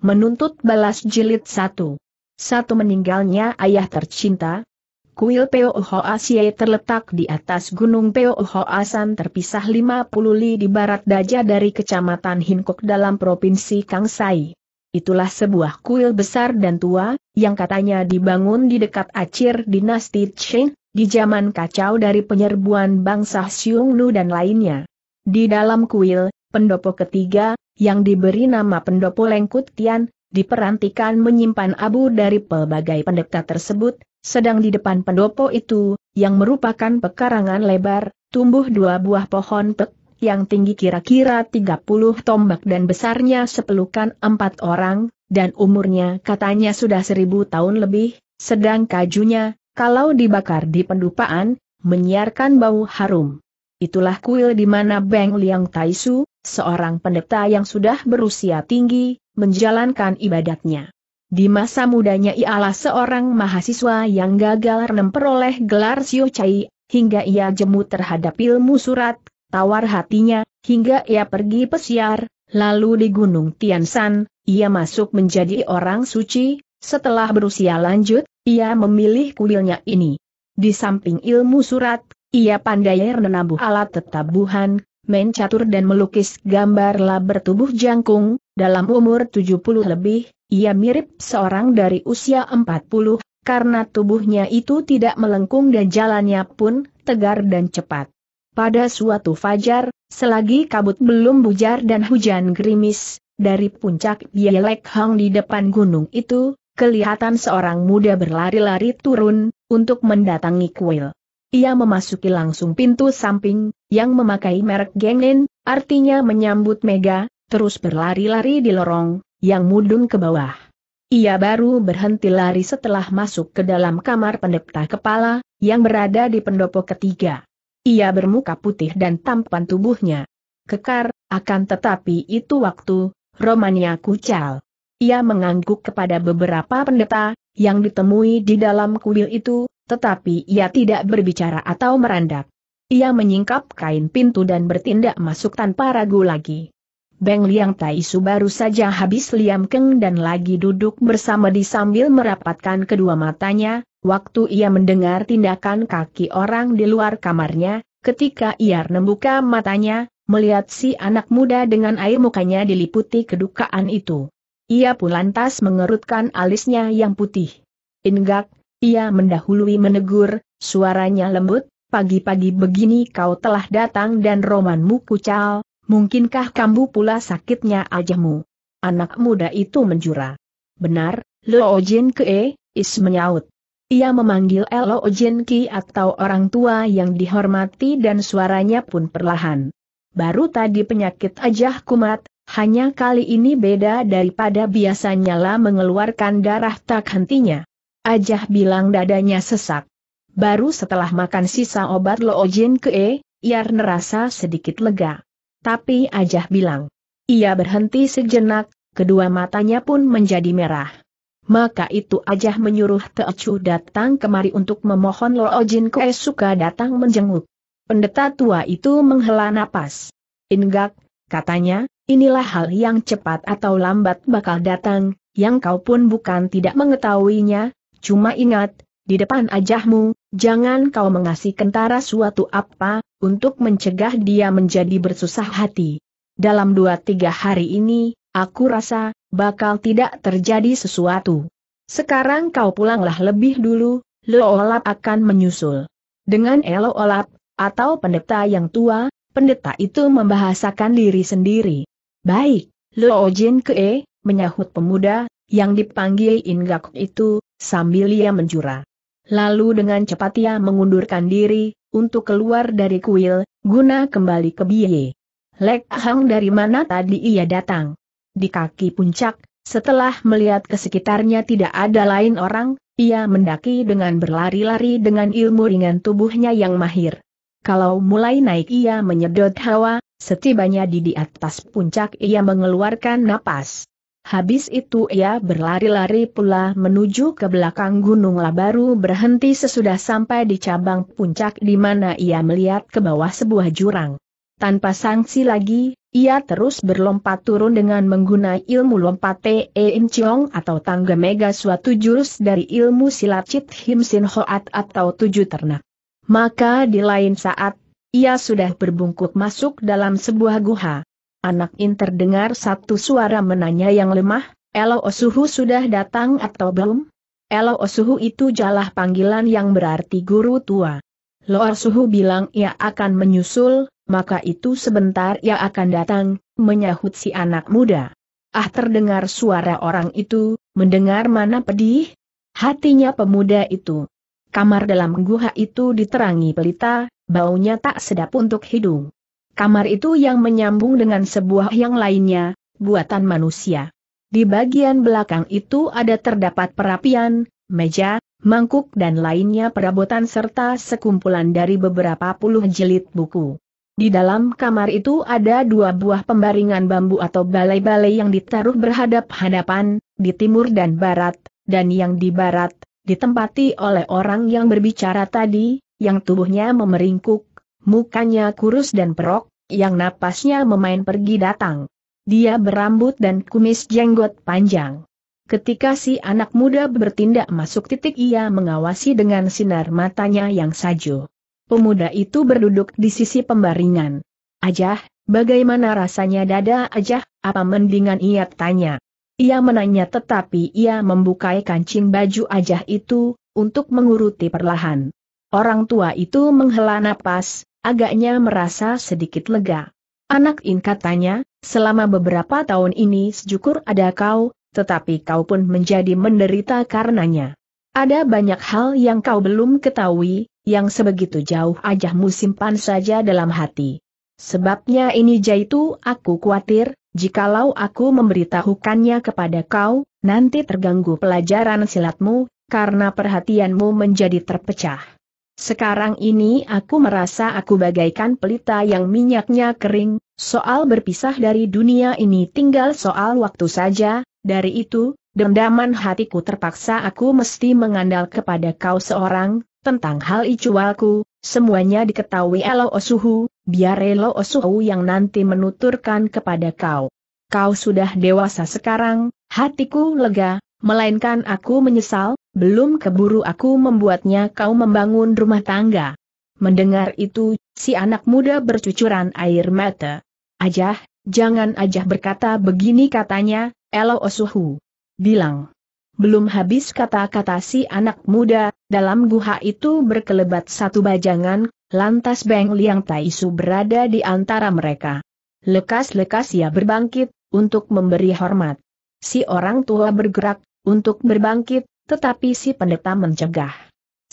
Menuntut balas jilid satu. Satu meninggalnya ayah tercinta, Kuil Ho Asie terletak di atas gunung Ho Asan terpisah 50 li di barat Daja dari kecamatan Hinkok dalam provinsi Kangsai. Itulah sebuah kuil besar dan tua, yang katanya dibangun di dekat acir dinasti Qing, di zaman kacau dari penyerbuan bangsa Xiongnu dan lainnya. Di dalam kuil, pendopo ketiga, yang diberi nama pendopo Lengkut Tian, diperantikan menyimpan abu dari pelbagai pendeta tersebut, sedang di depan pendopo itu, yang merupakan pekarangan lebar, tumbuh dua buah pohon pek, yang tinggi kira-kira 30 tombak dan besarnya sepelukan empat orang, dan umurnya katanya sudah seribu tahun lebih, sedang kajunya, kalau dibakar di pendupaan, menyiarkan bau harum. Itulah kuil di mana Beng Liang Taisu, seorang pendeta yang sudah berusia tinggi, menjalankan ibadatnya. Di masa mudanya ialah seorang mahasiswa yang gagal memperoleh gelar Siocai, hingga ia jemu terhadap ilmu surat, tawar hatinya, hingga ia pergi pesiar, lalu di Gunung Tiansan, ia masuk menjadi orang suci, setelah berusia lanjut, ia memilih kuilnya ini. Di samping ilmu surat, ia pandai menabuh alat tetabuhan, main catur dan melukis gambar bertubuh tubuh jangkung, dalam umur 70 lebih, ia mirip seorang dari usia 40, karena tubuhnya itu tidak melengkung dan jalannya pun tegar dan cepat. Pada suatu fajar, selagi kabut belum bujar dan hujan gerimis, dari puncak Bielek Hang di depan gunung itu, kelihatan seorang muda berlari-lari turun, untuk mendatangi kuil. Ia memasuki langsung pintu samping, yang memakai merek Gengen, artinya menyambut Mega, terus berlari-lari di lorong, yang mudun ke bawah. Ia baru berhenti lari setelah masuk ke dalam kamar pendeta kepala, yang berada di pendopo ketiga. Ia bermuka putih dan tampan tubuhnya. Kekar, akan tetapi itu waktu, Romania kucal. Ia mengangguk kepada beberapa pendeta, yang ditemui di dalam kuil itu, tetapi ia tidak berbicara atau merandak. Ia menyingkap kain pintu dan bertindak masuk tanpa ragu lagi. Beng Liang Taisu baru saja habis Liam Keng dan lagi duduk bersama di sambil merapatkan kedua matanya, waktu ia mendengar tindakan kaki orang di luar kamarnya, ketika ia membuka matanya, melihat si anak muda dengan air mukanya diliputi kedukaan itu. Ia pun lantas mengerutkan alisnya yang putih. Ingak, ia mendahului menegur, suaranya lembut, pagi-pagi begini kau telah datang dan romanmu kucal, mungkinkah kambuh pula sakitnya ajamu? Anak muda itu menjura. Benar, Lo Jin Kee, Is menyaut. Ia memanggil Lo Jin Ki atau orang tua yang dihormati dan suaranya pun perlahan. Baru tadi penyakit ajah kumat, hanya kali ini beda daripada biasanya lah mengeluarkan darah tak hentinya. Ajah bilang dadanya sesak. Baru setelah makan sisa obat Loojin E, Yar nerasa sedikit lega. Tapi Ajah bilang. Ia berhenti sejenak, kedua matanya pun menjadi merah. Maka itu Ajah menyuruh Teocu datang kemari untuk memohon Loojin E suka datang menjenguk. Pendeta tua itu menghela napas. Ingak, katanya, inilah hal yang cepat atau lambat bakal datang, yang kau pun bukan tidak mengetahuinya, Cuma ingat, di depan ajahmu, jangan kau mengasih kentara suatu apa, untuk mencegah dia menjadi bersusah hati. Dalam dua tiga hari ini, aku rasa, bakal tidak terjadi sesuatu. Sekarang kau pulanglah lebih dulu, Lo Olap akan menyusul. Dengan Olap, atau pendeta yang tua, pendeta itu membahasakan diri sendiri. Baik, Leojin Kee, menyahut pemuda, yang dipanggil Ingak itu, sambil ia menjura. Lalu dengan cepat ia mengundurkan diri, untuk keluar dari kuil, guna kembali ke biye. Lek Hang dari mana tadi ia datang? Di kaki puncak, setelah melihat ke sekitarnya tidak ada lain orang, ia mendaki dengan berlari-lari dengan ilmu ringan tubuhnya yang mahir. Kalau mulai naik ia menyedot hawa, setibanya di di atas puncak ia mengeluarkan napas. Habis itu ia berlari-lari pula menuju ke belakang Gunung Labaru berhenti sesudah sampai di cabang puncak di mana ia melihat ke bawah sebuah jurang. Tanpa sanksi lagi, ia terus berlompat turun dengan menggunakan ilmu lompat Tein Chiong atau tangga mega suatu jurus dari ilmu silat Chit Him Sin Hoat atau tujuh ternak. Maka di lain saat, ia sudah berbungkuk masuk dalam sebuah guha. Anak In terdengar satu suara menanya yang lemah, Elo Osuhu sudah datang atau belum? Elo Osuhu itu jalah panggilan yang berarti guru tua. Lo Osuhu bilang ia akan menyusul, maka itu sebentar ia akan datang, menyahut si anak muda. Ah terdengar suara orang itu, mendengar mana pedih? Hatinya pemuda itu. Kamar dalam guha itu diterangi pelita, baunya tak sedap untuk hidung. Kamar itu yang menyambung dengan sebuah yang lainnya, buatan manusia. Di bagian belakang itu ada terdapat perapian, meja, mangkuk dan lainnya perabotan serta sekumpulan dari beberapa puluh jilid buku. Di dalam kamar itu ada dua buah pembaringan bambu atau balai-balai yang ditaruh berhadap-hadapan, di timur dan barat, dan yang di barat, ditempati oleh orang yang berbicara tadi, yang tubuhnya memeringkuk, mukanya kurus dan perok, yang napasnya memain pergi datang. Dia berambut dan kumis jenggot panjang. Ketika si anak muda bertindak masuk titik ia mengawasi dengan sinar matanya yang saju. Pemuda itu berduduk di sisi pembaringan. Ajah, bagaimana rasanya dada Ajah, apa mendingan ia tanya. Ia menanya tetapi ia membuka kancing baju Ajah itu, untuk menguruti perlahan. Orang tua itu menghela napas, agaknya merasa sedikit lega. Anak in katanya, selama beberapa tahun ini sejukur ada kau, tetapi kau pun menjadi menderita karenanya. Ada banyak hal yang kau belum ketahui, yang sebegitu jauh ajahmu simpan saja dalam hati. Sebabnya ini jaitu aku khawatir, jikalau aku memberitahukannya kepada kau, nanti terganggu pelajaran silatmu, karena perhatianmu menjadi terpecah. Sekarang ini aku merasa aku bagaikan pelita yang minyaknya kering, soal berpisah dari dunia ini tinggal soal waktu saja, dari itu, dendaman hatiku terpaksa aku mesti mengandal kepada kau seorang, tentang hal icualku, semuanya diketahui Elo Osuhu, biar Elo Osuhu yang nanti menuturkan kepada kau. Kau sudah dewasa sekarang, hatiku lega, melainkan aku menyesal, belum keburu aku membuatnya kau membangun rumah tangga. Mendengar itu, si anak muda bercucuran air mata. Ajah, jangan ajah berkata begini katanya, Elo Osuhu. Bilang. Belum habis kata-kata si anak muda, dalam guha itu berkelebat satu bajangan, lantas Beng Liang Taisu berada di antara mereka. Lekas-lekas ia berbangkit, untuk memberi hormat. Si orang tua bergerak, untuk berbangkit, tetapi si pendeta mencegah.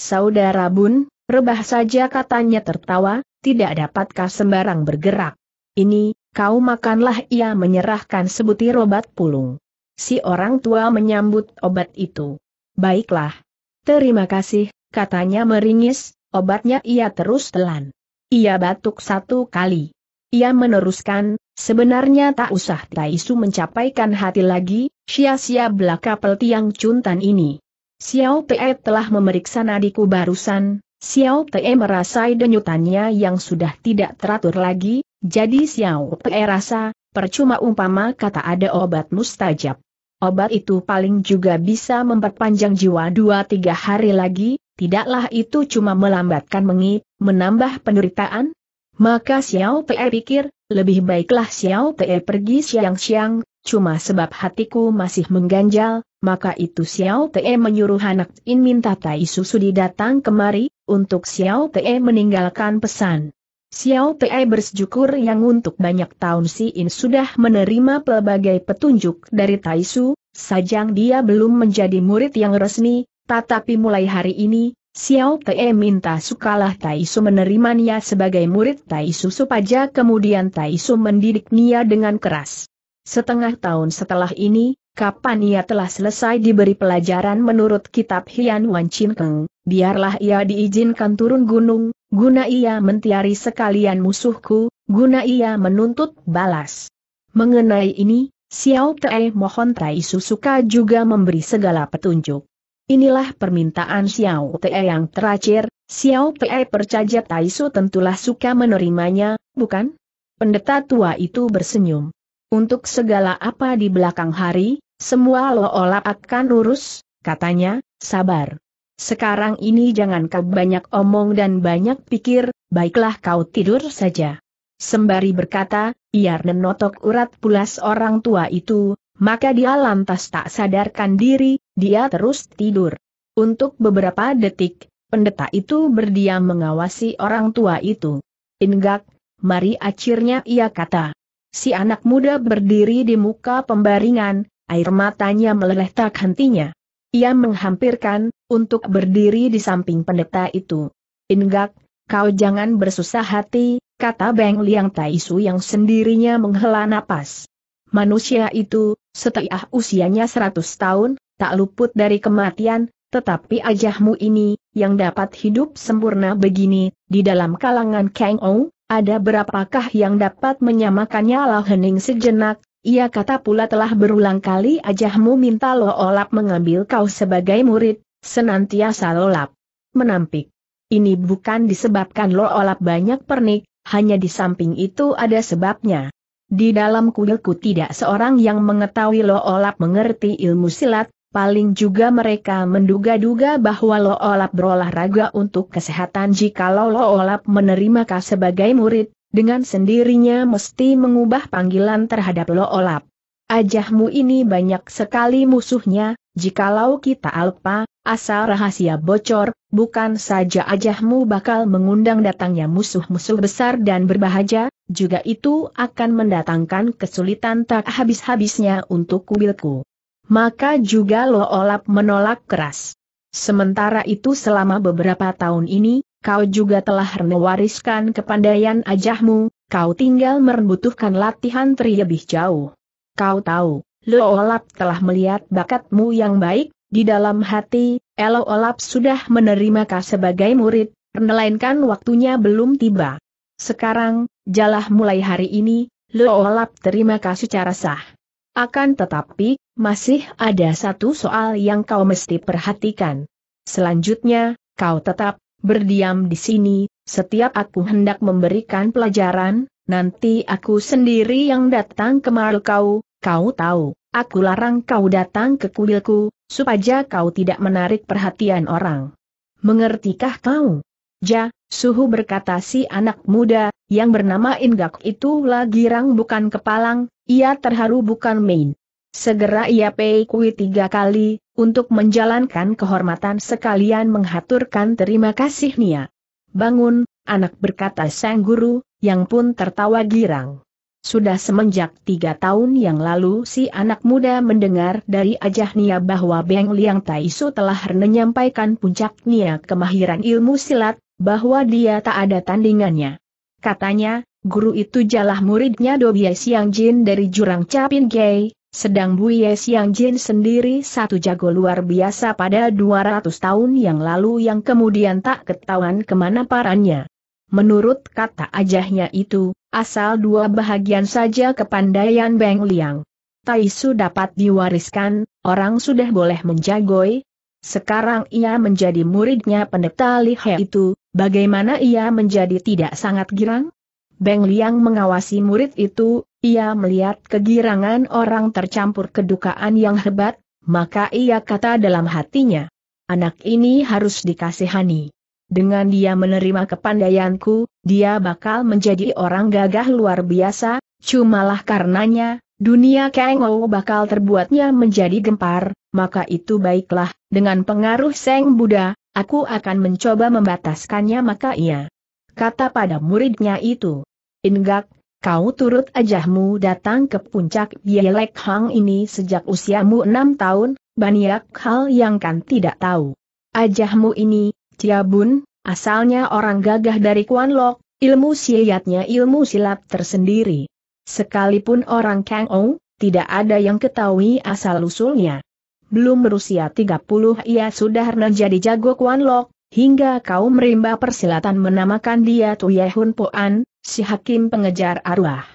Saudara Bun, rebah saja katanya tertawa, tidak dapatkah sembarang bergerak. Ini, kau makanlah ia menyerahkan sebutir obat pulung. Si orang tua menyambut obat itu. Baiklah. Terima kasih, katanya meringis, obatnya ia terus telan. Ia batuk satu kali. Ia meneruskan, sebenarnya tak usah Taisu mencapaikan hati lagi, sia-sia belaka peltiang cuntan ini. Xiao Te telah memeriksa nadiku barusan, Xiao Te merasai denyutannya yang sudah tidak teratur lagi, jadi Xiao Te rasa, percuma umpama kata ada obat mustajab. Obat itu paling juga bisa memperpanjang jiwa dua tiga hari lagi, tidaklah itu cuma melambatkan mengi, menambah penderitaan? Maka Xiao Te pikir, lebih baiklah Xiao Te pergi siang-siang, cuma sebab hatiku masih mengganjal, maka itu Xiao Te menyuruh anak In minta Tai Susudi datang kemari, untuk Xiao Te meninggalkan pesan. Xiao Te bersyukur yang untuk banyak tahun Si In sudah menerima pelbagai petunjuk dari Tai Su, sajang dia belum menjadi murid yang resmi, tetapi mulai hari ini, Xiao Te minta sukalah Tai Taisu menerimanya sebagai murid Tai Su supaya kemudian Taisu mendidik Nia dengan keras. Setengah tahun setelah ini, Kapan ia telah selesai diberi pelajaran menurut kitab Hian Wan Chin Keng, biarlah ia diizinkan turun gunung, guna ia mentiari sekalian musuhku, guna ia menuntut balas. Mengenai ini, Xiao Te mohon Tai suka juga memberi segala petunjuk. Inilah permintaan Xiao Te yang terakhir, Xiao Te percaya Tai Su tentulah suka menerimanya, bukan? Pendeta tua itu bersenyum. Untuk segala apa di belakang hari, semua lo olah akan lurus, katanya, sabar. Sekarang ini jangan kau banyak omong dan banyak pikir, baiklah kau tidur saja. Sembari berkata, ia nenotok urat pulas orang tua itu, maka dia lantas tak sadarkan diri, dia terus tidur. Untuk beberapa detik, pendeta itu berdiam mengawasi orang tua itu. Ingak, mari akhirnya ia kata. Si anak muda berdiri di muka pembaringan, air matanya meleleh tak hentinya. Ia menghampirkan, untuk berdiri di samping pendeta itu. Ingak, kau jangan bersusah hati, kata Beng Liang Taisu yang sendirinya menghela napas. Manusia itu, setelah usianya seratus tahun, tak luput dari kematian, tetapi ajahmu ini, yang dapat hidup sempurna begini, di dalam kalangan Kang Ong, ada berapakah yang dapat menyamakannya lah hening sejenak, ia kata pula telah berulang kali ajahmu minta lo Loolap mengambil kau sebagai murid, senantiasa Loolap menampik. Ini bukan disebabkan lo Loolap banyak pernik, hanya di samping itu ada sebabnya. Di dalam kuilku tidak seorang yang mengetahui lo Loolap mengerti ilmu silat, paling juga mereka menduga-duga bahwa lo Loolap berolahraga untuk kesehatan jikalau Loolap menerima kau sebagai murid, dengan sendirinya mesti mengubah panggilan terhadap Lo Loolap. Ajahmu ini banyak sekali musuhnya, jikalau kita alpa, asal rahasia bocor, bukan saja ajahmu bakal mengundang datangnya musuh-musuh besar dan berbahagia, juga itu akan mendatangkan kesulitan tak habis-habisnya untuk kubilku. Maka juga Lo Loolap menolak keras. Sementara itu selama beberapa tahun ini, kau juga telah mewariskan kepandaian ajahmu, kau tinggal membutuhkan latihan terlebih jauh. Kau tahu, Lo Olap telah melihat bakatmu yang baik, di dalam hati, Lo Olap sudah menerima kau sebagai murid, melainkan waktunya belum tiba. Sekarang, jalah mulai hari ini, Lo Olap terima kasih secara sah. Akan tetapi, masih ada satu soal yang kau mesti perhatikan. Selanjutnya, kau tetap berdiam di sini, setiap aku hendak memberikan pelajaran, nanti aku sendiri yang datang mal kau, kau tahu, aku larang kau datang ke kuilku, supaya kau tidak menarik perhatian orang. Mengertikah kau? Ja, suhu berkata si anak muda, yang bernama Inggak itu lagi rang bukan kepalang, ia terharu bukan main. Segera ia pay kui tiga kali, untuk menjalankan kehormatan sekalian menghaturkan terima kasih Nia. Bangun, anak berkata sang guru, yang pun tertawa girang. Sudah semenjak tiga tahun yang lalu si anak muda mendengar dari Ajah Nia bahwa Beng Liang Taisu telah menyampaikan puncak Nia kemahiran ilmu silat, bahwa dia tak ada tandingannya. Katanya, guru itu jalah muridnya Dobie Siang Jin dari jurang Capin Gay, sedang Buye Siang Jin sendiri satu jago luar biasa pada 200 tahun yang lalu yang kemudian tak ketahuan kemana parannya. Menurut kata ajahnya itu, asal dua bahagian saja kepandaian Beng Liang. Taisu dapat diwariskan, orang sudah boleh menjagoi. Sekarang ia menjadi muridnya pendeta He itu, bagaimana ia menjadi tidak sangat girang? Beng Liang mengawasi murid itu, ia melihat kegirangan orang tercampur kedukaan yang hebat, maka ia kata dalam hatinya, anak ini harus dikasihani. Dengan dia menerima kepandaianku, dia bakal menjadi orang gagah luar biasa, cumalah karenanya, dunia Kengou bakal terbuatnya menjadi gempar, maka itu baiklah, dengan pengaruh Seng Buddha, aku akan mencoba membataskannya maka ia kata pada muridnya itu. Inggak, kau turut ajahmu datang ke puncak Bielek Hang ini sejak usiamu enam tahun, banyak hal yang kan tidak tahu. Ajahmu ini, Ciabun, asalnya orang gagah dari Kuan Lok, ilmu silatnya ilmu silat tersendiri. Sekalipun orang Kang Ou, tidak ada yang ketahui asal-usulnya. Belum berusia 30 ia sudah menjadi jago Kuan Lok, hingga kau merimba persilatan menamakan dia Tuyehun Poan, si hakim pengejar arwah.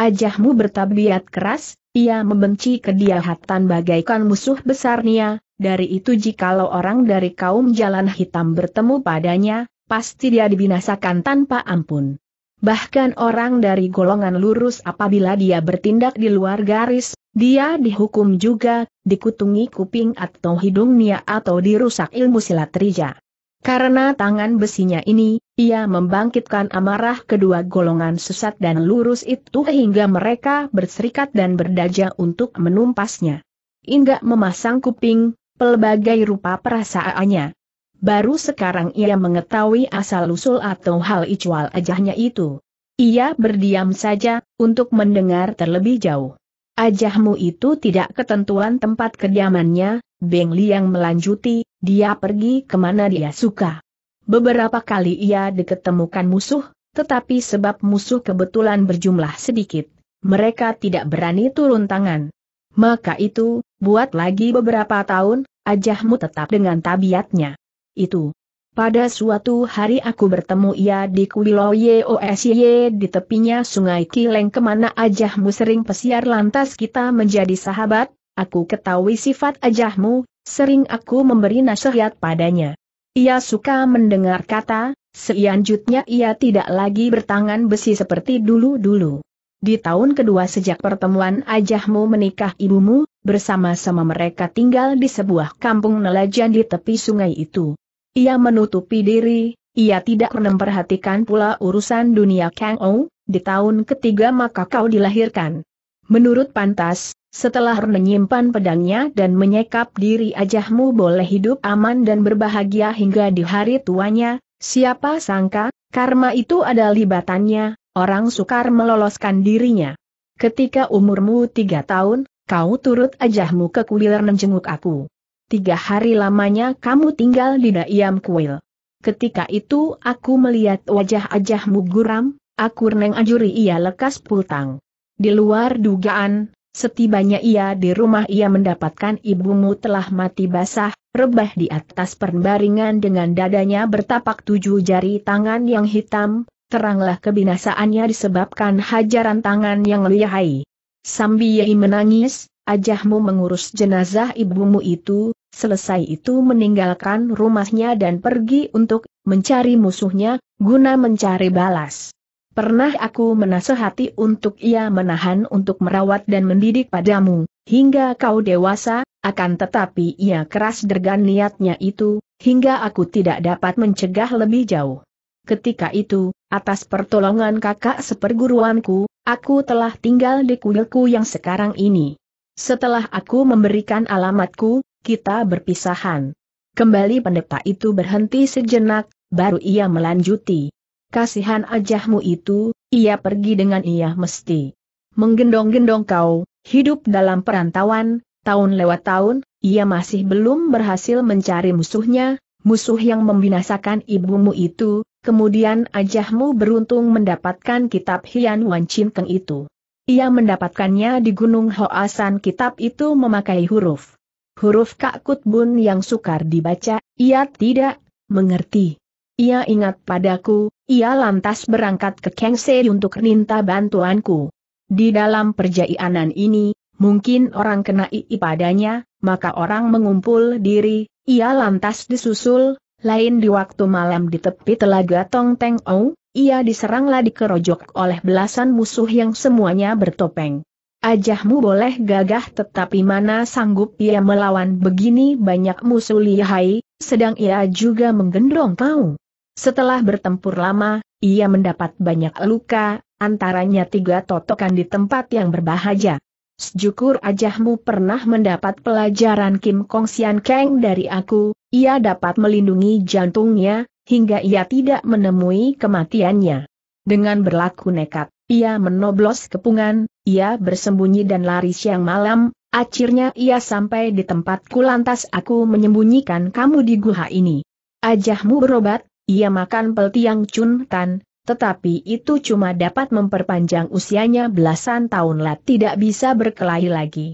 Ajahmu bertabiat keras, ia membenci kediahatan bagaikan musuh besarnya, dari itu jikalau orang dari kaum jalan hitam bertemu padanya, pasti dia dibinasakan tanpa ampun. Bahkan orang dari golongan lurus apabila dia bertindak di luar garis, dia dihukum juga, dikutungi kuping atau hidungnya atau dirusak ilmu silat rijah. Karena tangan besinya ini, ia membangkitkan amarah kedua golongan sesat dan lurus itu hingga mereka berserikat dan berdaja untuk menumpasnya. Hingga memasang kuping, pelbagai rupa perasaannya. Baru sekarang ia mengetahui asal-usul atau hal icual ajahnya itu. Ia berdiam saja, untuk mendengar terlebih jauh. Ajahmu itu tidak ketentuan tempat kediamannya, Beng Liang melanjuti, dia pergi kemana dia suka. Beberapa kali ia diketemukan musuh, tetapi sebab musuh kebetulan berjumlah sedikit, mereka tidak berani turun tangan. Maka itu, buat lagi beberapa tahun, ajahmu tetap dengan tabiatnya. Itu. Pada suatu hari aku bertemu ia di Kuilo Yosye di tepinya sungai Kileng kemana ajahmu sering pesiar lantas kita menjadi sahabat, Aku ketahui sifat ajahmu, sering aku memberi nasihat padanya. Ia suka mendengar kata, selanjutnya ia tidak lagi bertangan besi seperti dulu-dulu. Di tahun kedua sejak pertemuan ajahmu menikah ibumu, bersama-sama mereka tinggal di sebuah kampung nelajan di tepi sungai itu. Ia menutupi diri, ia tidak memperhatikan pula urusan dunia Kang Ou, di tahun ketiga maka kau dilahirkan. Menurut pantas, setelah menyimpan pedangnya dan menyekap diri ajahmu boleh hidup aman dan berbahagia hingga di hari tuanya, siapa sangka, karma itu ada libatannya, orang sukar meloloskan dirinya. Ketika umurmu tiga tahun, kau turut ajahmu ke kuil menjenguk aku. Tiga hari lamanya kamu tinggal di daiam kuil. Ketika itu aku melihat wajah ajahmu guram, aku reneng ajuri ia lekas pultang. Di luar dugaan, Setibanya ia di rumah ia mendapatkan ibumu telah mati basah, rebah di atas perbaringan dengan dadanya bertapak tujuh jari tangan yang hitam, teranglah kebinasaannya disebabkan hajaran tangan yang lihai. Sambi Yai menangis, ajahmu mengurus jenazah ibumu itu, selesai itu meninggalkan rumahnya dan pergi untuk mencari musuhnya, guna mencari balas. Pernah aku menasehati untuk ia menahan untuk merawat dan mendidik padamu, hingga kau dewasa, akan tetapi ia keras dergan niatnya itu, hingga aku tidak dapat mencegah lebih jauh. Ketika itu, atas pertolongan kakak seperguruanku, aku telah tinggal di kuilku yang sekarang ini. Setelah aku memberikan alamatku, kita berpisahan. Kembali pendeta itu berhenti sejenak, baru ia melanjuti kasihan ajahmu itu, ia pergi dengan ia mesti. Menggendong-gendong kau, hidup dalam perantauan, tahun lewat tahun, ia masih belum berhasil mencari musuhnya, musuh yang membinasakan ibumu itu, kemudian ajahmu beruntung mendapatkan kitab Hian Wan Chin Keng itu. Ia mendapatkannya di Gunung Hoasan kitab itu memakai huruf. Huruf Kak Kutbun yang sukar dibaca, ia tidak mengerti. Ia ingat padaku, ia lantas berangkat ke Kengse untuk minta bantuanku. Di dalam perjaianan ini, mungkin orang kena ii padanya, maka orang mengumpul diri, ia lantas disusul, lain di waktu malam di tepi telaga Tong Teng Ou, ia diseranglah dikerojok oleh belasan musuh yang semuanya bertopeng. Ajahmu boleh gagah tetapi mana sanggup ia melawan begini banyak musuh lihai, sedang ia juga menggendong kau. Setelah bertempur lama, ia mendapat banyak luka, antaranya tiga totokan di tempat yang berbahaya. Sejukur ajahmu pernah mendapat pelajaran Kim Kong Sian Kang dari aku, ia dapat melindungi jantungnya, hingga ia tidak menemui kematiannya. Dengan berlaku nekat, ia menoblos kepungan, ia bersembunyi dan lari siang malam, akhirnya ia sampai di tempatku lantas aku menyembunyikan kamu di guha ini. Ajahmu berobat, ia makan peltiang Chun Tan, tetapi itu cuma dapat memperpanjang usianya belasan tahun lah tidak bisa berkelahi lagi.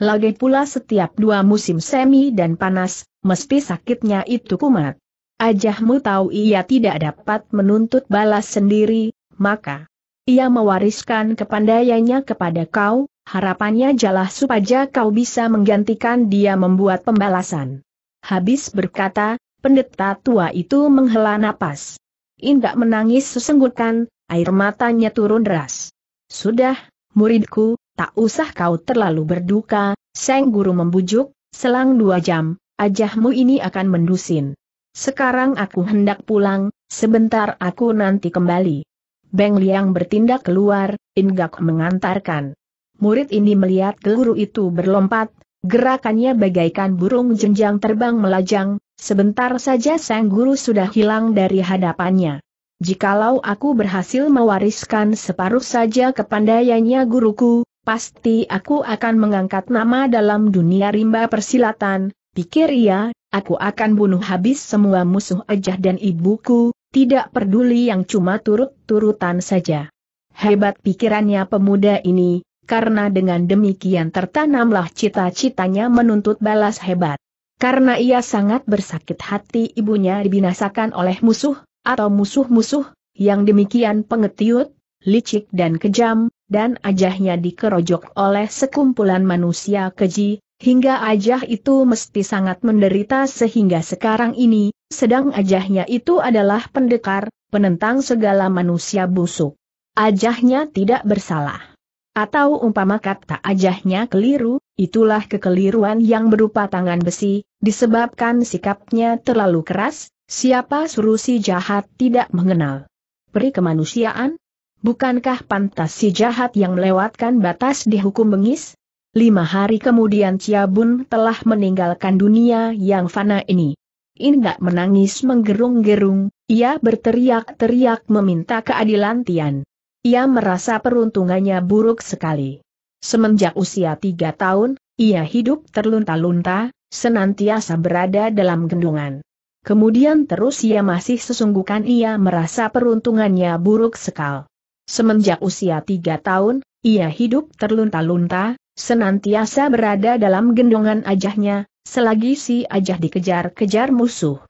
Lagi pula setiap dua musim semi dan panas, meski sakitnya itu kumat. Ajahmu tahu ia tidak dapat menuntut balas sendiri, maka ia mewariskan kepandaiannya kepada kau, harapannya jalah supaya kau bisa menggantikan dia membuat pembalasan. Habis berkata, Pendeta tua itu menghela napas. Indak menangis sesenggukan, air matanya turun deras. Sudah, muridku, tak usah kau terlalu berduka, Seng Guru membujuk, selang dua jam, ajahmu ini akan mendusin. Sekarang aku hendak pulang, sebentar aku nanti kembali. Beng Liang bertindak keluar, Indak mengantarkan. Murid ini melihat guru itu berlompat, gerakannya bagaikan burung jenjang terbang melajang, Sebentar saja sang guru sudah hilang dari hadapannya. Jikalau aku berhasil mewariskan separuh saja kepandaiannya guruku, pasti aku akan mengangkat nama dalam dunia rimba persilatan, pikir ia, aku akan bunuh habis semua musuh ajah dan ibuku, tidak peduli yang cuma turut-turutan saja. Hebat pikirannya pemuda ini, karena dengan demikian tertanamlah cita-citanya menuntut balas hebat. Karena ia sangat bersakit hati ibunya dibinasakan oleh musuh, atau musuh-musuh, yang demikian pengetiut, licik dan kejam, dan ajahnya dikerojok oleh sekumpulan manusia keji, hingga ajah itu mesti sangat menderita sehingga sekarang ini, sedang ajahnya itu adalah pendekar, penentang segala manusia busuk. Ajahnya tidak bersalah. Atau umpama kata ajahnya keliru, itulah kekeliruan yang berupa tangan besi, disebabkan sikapnya terlalu keras, siapa suruh si jahat tidak mengenal. Peri kemanusiaan? Bukankah pantas si jahat yang melewatkan batas dihukum bengis? Lima hari kemudian Cia Bun telah meninggalkan dunia yang fana ini. Indak menangis menggerung-gerung, ia berteriak-teriak meminta keadilan Tian. Ia merasa peruntungannya buruk sekali. Semenjak usia tiga tahun, ia hidup terlunta-lunta, senantiasa berada dalam gendungan. Kemudian terus ia masih sesungguhkan ia merasa peruntungannya buruk sekal. Semenjak usia tiga tahun, ia hidup terlunta-lunta, senantiasa berada dalam gendongan ajahnya, selagi si ajah dikejar-kejar musuh.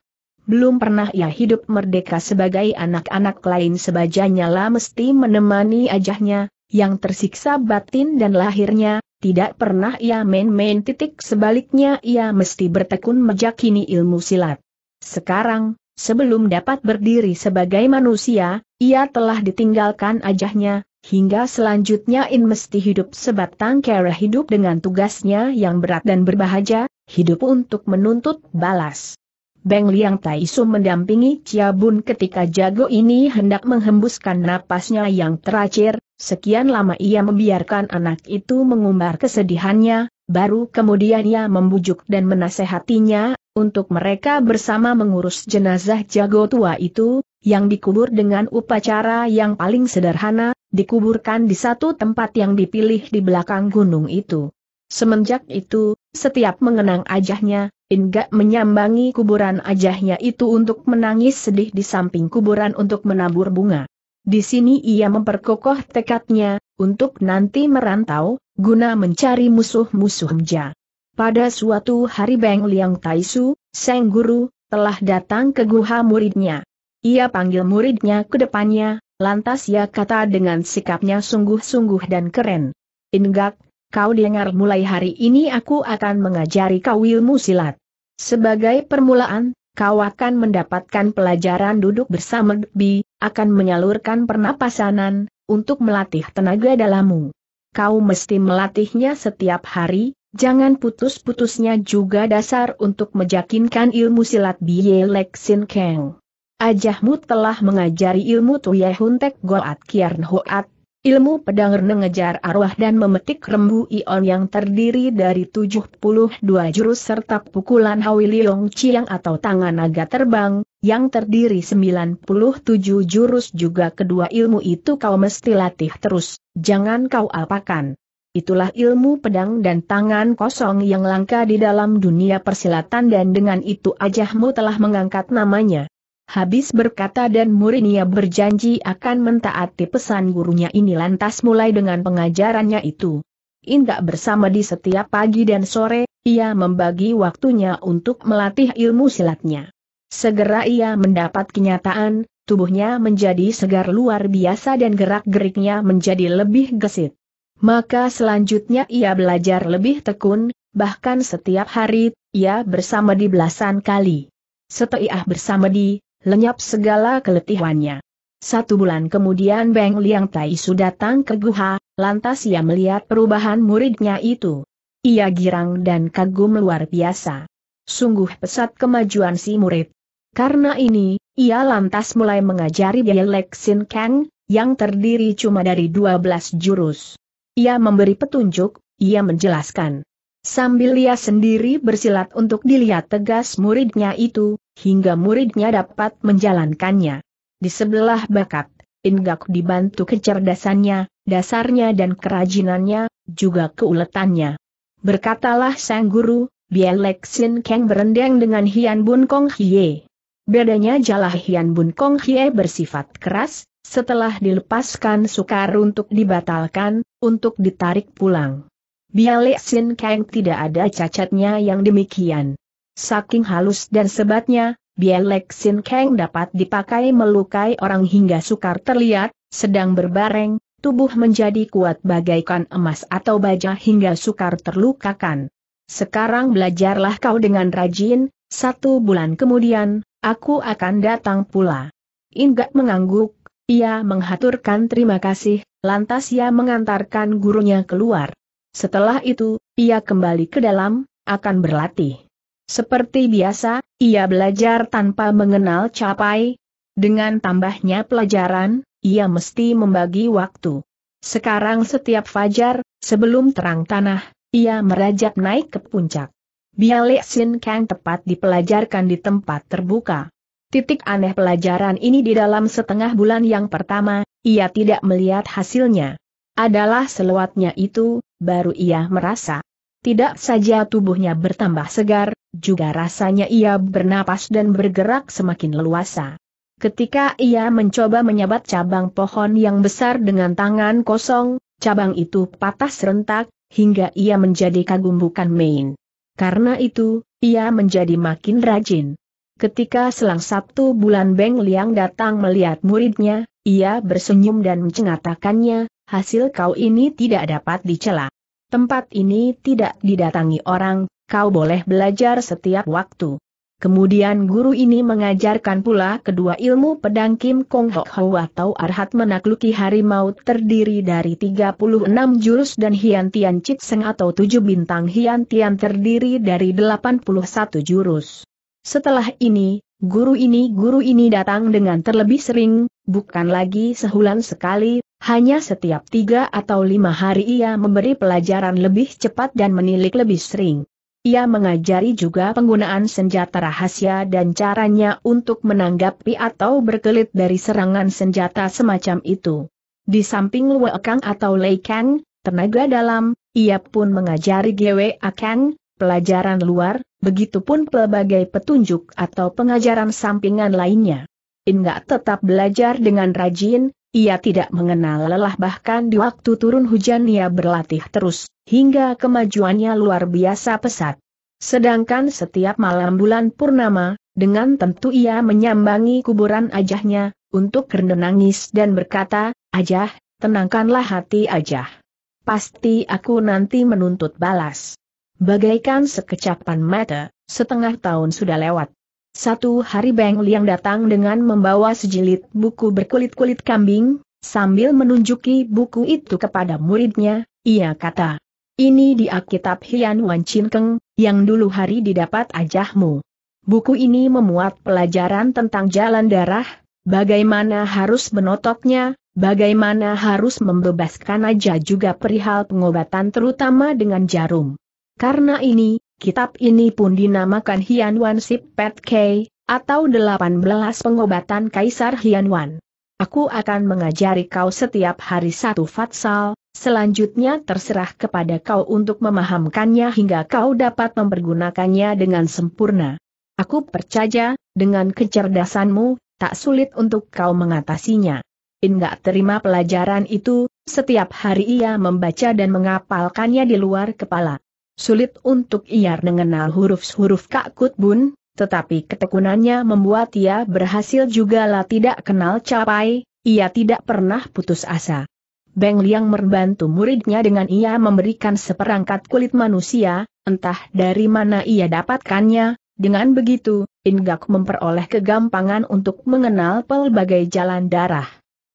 Belum pernah ia hidup merdeka sebagai anak-anak lain sebajanya lah mesti menemani ajahnya, yang tersiksa batin dan lahirnya, tidak pernah ia main-main titik sebaliknya ia mesti bertekun mejakini ilmu silat. Sekarang, sebelum dapat berdiri sebagai manusia, ia telah ditinggalkan ajahnya, hingga selanjutnya in mesti hidup sebatang kera hidup dengan tugasnya yang berat dan berbahagia, hidup untuk menuntut balas. Beng Liang Tai Taisu mendampingi Chia Bun ketika jago ini hendak menghembuskan napasnya yang terakhir. sekian lama ia membiarkan anak itu mengumbar kesedihannya, baru kemudian ia membujuk dan menasehatinya, untuk mereka bersama mengurus jenazah jago tua itu, yang dikubur dengan upacara yang paling sederhana, dikuburkan di satu tempat yang dipilih di belakang gunung itu. Semenjak itu, setiap mengenang ajahnya, Inggak menyambangi kuburan ajahnya itu untuk menangis sedih di samping kuburan untuk menabur bunga. Di sini ia memperkokoh tekadnya, untuk nanti merantau, guna mencari musuh-musuh Mja. Pada suatu hari Beng Liang Taisu, Seng Guru, telah datang ke guha muridnya. Ia panggil muridnya ke depannya, lantas ia kata dengan sikapnya sungguh-sungguh dan keren. Inggak, kau dengar mulai hari ini aku akan mengajari kau ilmu silat. Sebagai permulaan, kau akan mendapatkan pelajaran duduk bersama Bi, akan menyalurkan pernapasanan, untuk melatih tenaga dalammu. Kau mesti melatihnya setiap hari, jangan putus-putusnya juga dasar untuk meyakinkan ilmu silat Biye sin keng. Ajahmu telah mengajari ilmu Tuyehuntek Goat kian Hoat Ilmu pedang mengejar arwah dan memetik rembu ion yang terdiri dari 72 jurus serta pukulan Hawi Liong Chiang atau tangan naga terbang, yang terdiri 97 jurus juga kedua ilmu itu kau mesti latih terus, jangan kau apakan. Itulah ilmu pedang dan tangan kosong yang langka di dalam dunia persilatan dan dengan itu ajahmu telah mengangkat namanya. Habis berkata dan muridnya berjanji akan mentaati pesan gurunya ini lantas mulai dengan pengajarannya itu. Indak bersama di setiap pagi dan sore, ia membagi waktunya untuk melatih ilmu silatnya. Segera ia mendapat kenyataan, tubuhnya menjadi segar luar biasa dan gerak-geriknya menjadi lebih gesit. Maka selanjutnya ia belajar lebih tekun, bahkan setiap hari, ia bersama di belasan kali. Setelah bersama di, lenyap segala keletihannya. Satu bulan kemudian Beng Liang Tai sudah datang ke Guha, lantas ia melihat perubahan muridnya itu. Ia girang dan kagum luar biasa. Sungguh pesat kemajuan si murid. Karena ini, ia lantas mulai mengajari dialek Sin Kang, yang terdiri cuma dari 12 jurus. Ia memberi petunjuk, ia menjelaskan. Sambil ia sendiri bersilat untuk dilihat tegas muridnya itu, hingga muridnya dapat menjalankannya. Di sebelah bakat, Ingak dibantu kecerdasannya, dasarnya dan kerajinannya, juga keuletannya. Berkatalah sang guru, Bielek Lexin Kang berendang dengan Hian Bun Kong Hie. Bedanya jalah Hian Bun Kong Hie bersifat keras, setelah dilepaskan sukar untuk dibatalkan, untuk ditarik pulang. Bialik Lexin Kang tidak ada cacatnya yang demikian. Saking halus dan sebatnya, Bielek Sin Kang dapat dipakai melukai orang hingga sukar terlihat, sedang berbareng, tubuh menjadi kuat bagaikan emas atau baja hingga sukar terlukakan. Sekarang belajarlah kau dengan rajin, satu bulan kemudian, aku akan datang pula. Ingat mengangguk, ia menghaturkan terima kasih, lantas ia mengantarkan gurunya keluar. Setelah itu, ia kembali ke dalam, akan berlatih. Seperti biasa, ia belajar tanpa mengenal capai. Dengan tambahnya pelajaran, ia mesti membagi waktu. Sekarang setiap fajar, sebelum terang tanah, ia merajak naik ke puncak. Bialik Sin Kang tepat dipelajarkan di tempat terbuka. Titik aneh pelajaran ini di dalam setengah bulan yang pertama, ia tidak melihat hasilnya. Adalah selewatnya itu, baru ia merasa. Tidak saja tubuhnya bertambah segar, juga rasanya ia bernapas dan bergerak semakin leluasa. Ketika ia mencoba menyabat cabang pohon yang besar dengan tangan kosong, cabang itu patah serentak, hingga ia menjadi kagum bukan main. Karena itu, ia menjadi makin rajin. Ketika selang Sabtu bulan Beng Liang datang melihat muridnya, ia bersenyum dan mengatakannya, hasil kau ini tidak dapat dicela. Tempat ini tidak didatangi orang, kau boleh belajar setiap waktu. Kemudian guru ini mengajarkan pula kedua ilmu pedang Kim Kong Hok Ho atau Arhat menakluki harimau terdiri dari 36 jurus dan Hian Tian Chit Seng atau 7 bintang Hian Tian terdiri dari 81 jurus. Setelah ini, guru ini guru ini datang dengan terlebih sering, bukan lagi sebulan sekali, hanya setiap tiga atau lima hari ia memberi pelajaran lebih cepat dan menilik lebih sering. Ia mengajari juga penggunaan senjata rahasia dan caranya untuk menanggapi atau berkelit dari serangan senjata semacam itu. Di samping Lue Kang atau Lei Kang, tenaga dalam, ia pun mengajari Gwe Kang, pelajaran luar, begitupun pelbagai petunjuk atau pengajaran sampingan lainnya. Inga tetap belajar dengan rajin, ia tidak mengenal lelah bahkan di waktu turun hujan ia berlatih terus, hingga kemajuannya luar biasa pesat. Sedangkan setiap malam bulan purnama, dengan tentu ia menyambangi kuburan ajahnya, untuk rendenangis dan berkata, Ajah, tenangkanlah hati Ajah. Pasti aku nanti menuntut balas. Bagaikan sekecapan mata, setengah tahun sudah lewat. Satu hari Beng Liang datang dengan membawa sejilid buku berkulit-kulit kambing, sambil menunjuki buku itu kepada muridnya, ia kata, ini dia kitab Hian Wan Chin Keng, yang dulu hari didapat ajahmu. Buku ini memuat pelajaran tentang jalan darah, bagaimana harus menotoknya, bagaimana harus membebaskan aja juga perihal pengobatan terutama dengan jarum. Karena ini, Kitab ini pun dinamakan Hian Wan Sip Pet K, atau 18 pengobatan Kaisar Hian Wan. Aku akan mengajari kau setiap hari satu fatsal, selanjutnya terserah kepada kau untuk memahamkannya hingga kau dapat mempergunakannya dengan sempurna. Aku percaya, dengan kecerdasanmu, tak sulit untuk kau mengatasinya. Enggak terima pelajaran itu, setiap hari ia membaca dan mengapalkannya di luar kepala. Sulit untuk ia mengenal huruf-huruf Kak Kutbun, tetapi ketekunannya membuat ia berhasil juga lah tidak kenal capai, ia tidak pernah putus asa. Beng Liang membantu muridnya dengan ia memberikan seperangkat kulit manusia, entah dari mana ia dapatkannya, dengan begitu, Ingak memperoleh kegampangan untuk mengenal pelbagai jalan darah.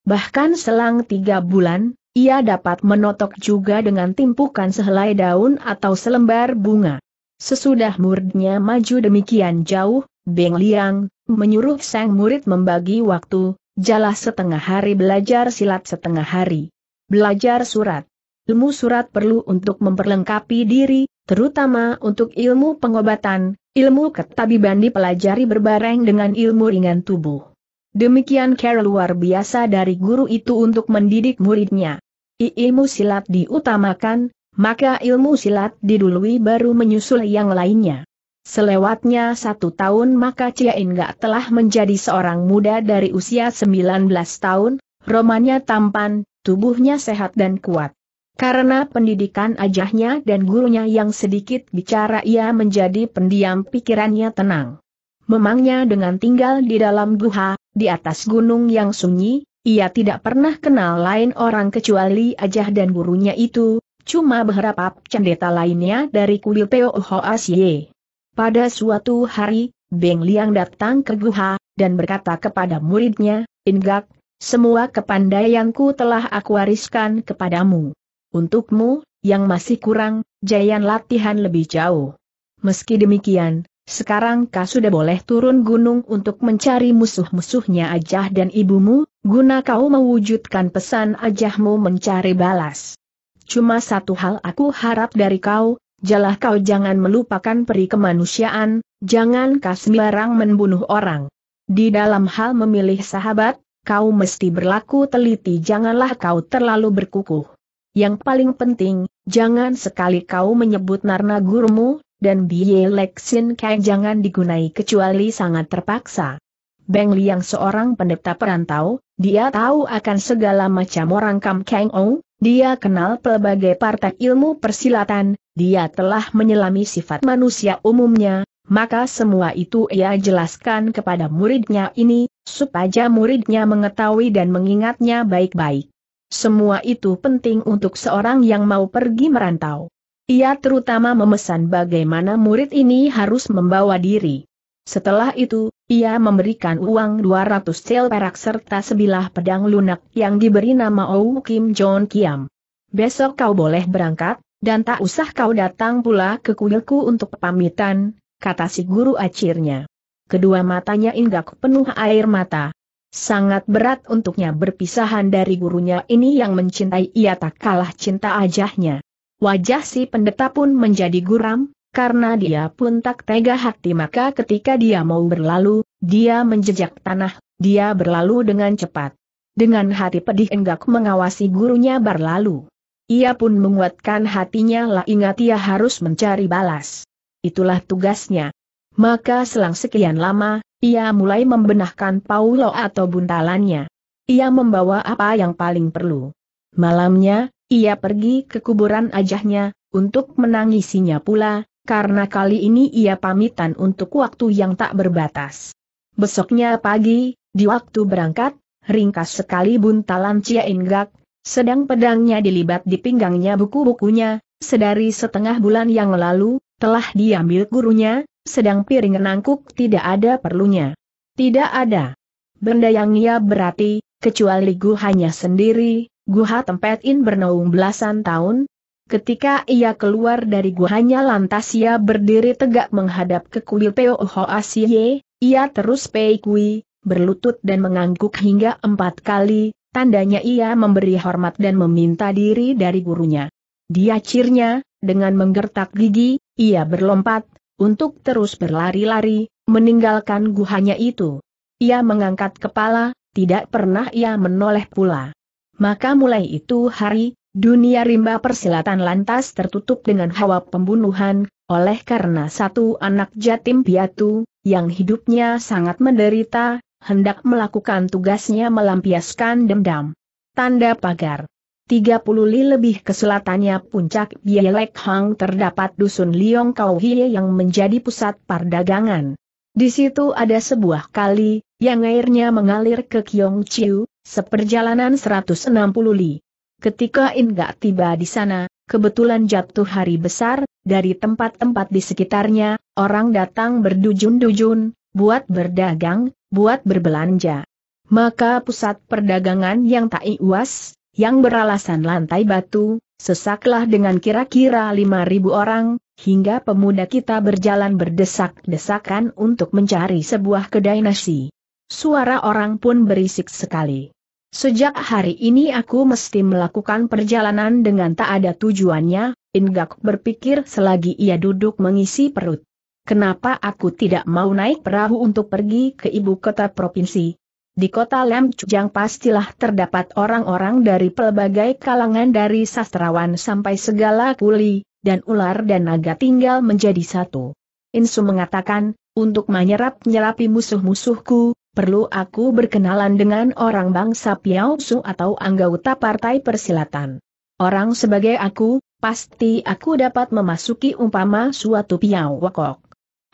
Bahkan selang tiga bulan, ia dapat menotok juga dengan timpukan sehelai daun atau selembar bunga. Sesudah muridnya maju demikian jauh, Beng Liang menyuruh sang murid membagi waktu, jalah setengah hari belajar silat setengah hari. Belajar surat. Ilmu surat perlu untuk memperlengkapi diri, terutama untuk ilmu pengobatan, ilmu ketabiban dipelajari berbareng dengan ilmu ringan tubuh. Demikian cara luar biasa dari guru itu untuk mendidik muridnya ilmu silat diutamakan, maka ilmu silat didului baru menyusul yang lainnya. Selewatnya satu tahun maka Cia Enggak telah menjadi seorang muda dari usia 19 tahun, romannya tampan, tubuhnya sehat dan kuat. Karena pendidikan ajahnya dan gurunya yang sedikit bicara ia menjadi pendiam pikirannya tenang. Memangnya dengan tinggal di dalam guha, di atas gunung yang sunyi, ia tidak pernah kenal lain orang kecuali Ajah dan gurunya itu, cuma beberapa cendeta lainnya dari kuil Peo Hoasye. Pada suatu hari, Beng Liang datang ke Guha, dan berkata kepada muridnya, Ingak, semua kepandaianku telah aku wariskan kepadamu. Untukmu, yang masih kurang, jayan latihan lebih jauh. Meski demikian, sekarang kau sudah boleh turun gunung untuk mencari musuh-musuhnya Ajah dan ibumu, Guna kau mewujudkan pesan ajahmu mencari balas. Cuma satu hal aku harap dari kau, jalah kau jangan melupakan peri kemanusiaan, jangan kasmiarang membunuh orang. Di dalam hal memilih sahabat, kau mesti berlaku teliti janganlah kau terlalu berkukuh. Yang paling penting, jangan sekali kau menyebut narna gurumu, dan biye leksin kai jangan digunai kecuali sangat terpaksa. Beng Liang seorang pendeta perantau, dia tahu akan segala macam orang Kam Kang Ou, dia kenal pelbagai partai ilmu persilatan, dia telah menyelami sifat manusia umumnya, maka semua itu ia jelaskan kepada muridnya ini, supaya muridnya mengetahui dan mengingatnya baik-baik. Semua itu penting untuk seorang yang mau pergi merantau. Ia terutama memesan bagaimana murid ini harus membawa diri. Setelah itu, ia memberikan uang 200 sel perak serta sebilah pedang lunak yang diberi nama Ou Kim Jong Kiam. Besok kau boleh berangkat, dan tak usah kau datang pula ke kuilku untuk pamitan, kata si guru acirnya. Kedua matanya inggak penuh air mata. Sangat berat untuknya berpisahan dari gurunya ini yang mencintai ia tak kalah cinta ajahnya. Wajah si pendeta pun menjadi guram, karena dia pun tak tega hati maka ketika dia mau berlalu, dia menjejak tanah, dia berlalu dengan cepat. Dengan hati pedih enggak mengawasi gurunya berlalu. Ia pun menguatkan hatinya lah ingat ia harus mencari balas. Itulah tugasnya. Maka selang sekian lama, ia mulai membenahkan Paulo atau buntalannya. Ia membawa apa yang paling perlu. Malamnya, ia pergi ke kuburan ajahnya, untuk menangisinya pula, karena kali ini ia pamitan untuk waktu yang tak berbatas. Besoknya pagi, di waktu berangkat, ringkas sekali buntalan Cia Inggak, sedang pedangnya dilibat di pinggangnya buku-bukunya, sedari setengah bulan yang lalu, telah diambil gurunya, sedang piring nangkuk tidak ada perlunya. Tidak ada. Benda yang ia berarti, kecuali guhanya hanya sendiri, Guha tempatin bernaung belasan tahun, Ketika ia keluar dari guhanya, lantas ia berdiri tegak menghadap ke kuil Peo Hoasye, ia terus peikui, berlutut dan mengangguk hingga empat kali, tandanya ia memberi hormat dan meminta diri dari gurunya. Dia cirnya, dengan menggertak gigi, ia berlompat, untuk terus berlari-lari, meninggalkan guhanya itu. Ia mengangkat kepala, tidak pernah ia menoleh pula. Maka mulai itu hari, Dunia rimba persilatan lantas tertutup dengan hawa pembunuhan, oleh karena satu anak jatim piatu, yang hidupnya sangat menderita, hendak melakukan tugasnya melampiaskan dendam. Tanda pagar 30 li lebih ke selatannya puncak Bielek Hang terdapat dusun Liong Kauhie yang menjadi pusat perdagangan. Di situ ada sebuah kali, yang airnya mengalir ke Kiong Chiu, seperjalanan 160 li. Ketika Inga tiba di sana, kebetulan jatuh hari besar, dari tempat-tempat di sekitarnya, orang datang berdujun-dujun, buat berdagang, buat berbelanja. Maka pusat perdagangan yang tak iwas, yang beralasan lantai batu, sesaklah dengan kira-kira 5.000 orang, hingga pemuda kita berjalan berdesak-desakan untuk mencari sebuah kedai nasi. Suara orang pun berisik sekali. Sejak hari ini aku mesti melakukan perjalanan dengan tak ada tujuannya, Ingak berpikir selagi ia duduk mengisi perut. Kenapa aku tidak mau naik perahu untuk pergi ke ibu kota provinsi? Di kota Lemcujang pastilah terdapat orang-orang dari pelbagai kalangan dari sastrawan sampai segala kuli, dan ular dan naga tinggal menjadi satu. Insu mengatakan, untuk menyerap-nyerapi musuh-musuhku, perlu aku berkenalan dengan orang bangsa Su atau anggota Partai Persilatan. Orang sebagai aku, pasti aku dapat memasuki umpama suatu Piau Wakok.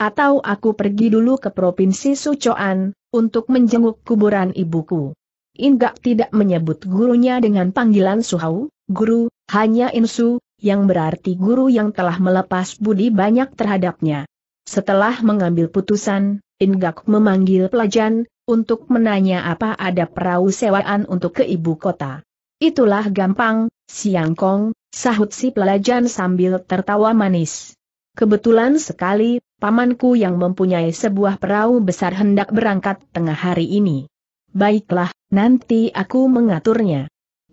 Atau aku pergi dulu ke Provinsi Sucoan, untuk menjenguk kuburan ibuku. Inggak tidak menyebut gurunya dengan panggilan Suhau, guru, hanya Insu, yang berarti guru yang telah melepas budi banyak terhadapnya. Setelah mengambil putusan, Inggak memanggil pelajan, untuk menanya apa ada perahu sewaan untuk ke ibu kota. Itulah gampang, siang kong, sahut si pelajan sambil tertawa manis. Kebetulan sekali, pamanku yang mempunyai sebuah perahu besar hendak berangkat tengah hari ini. Baiklah, nanti aku mengaturnya.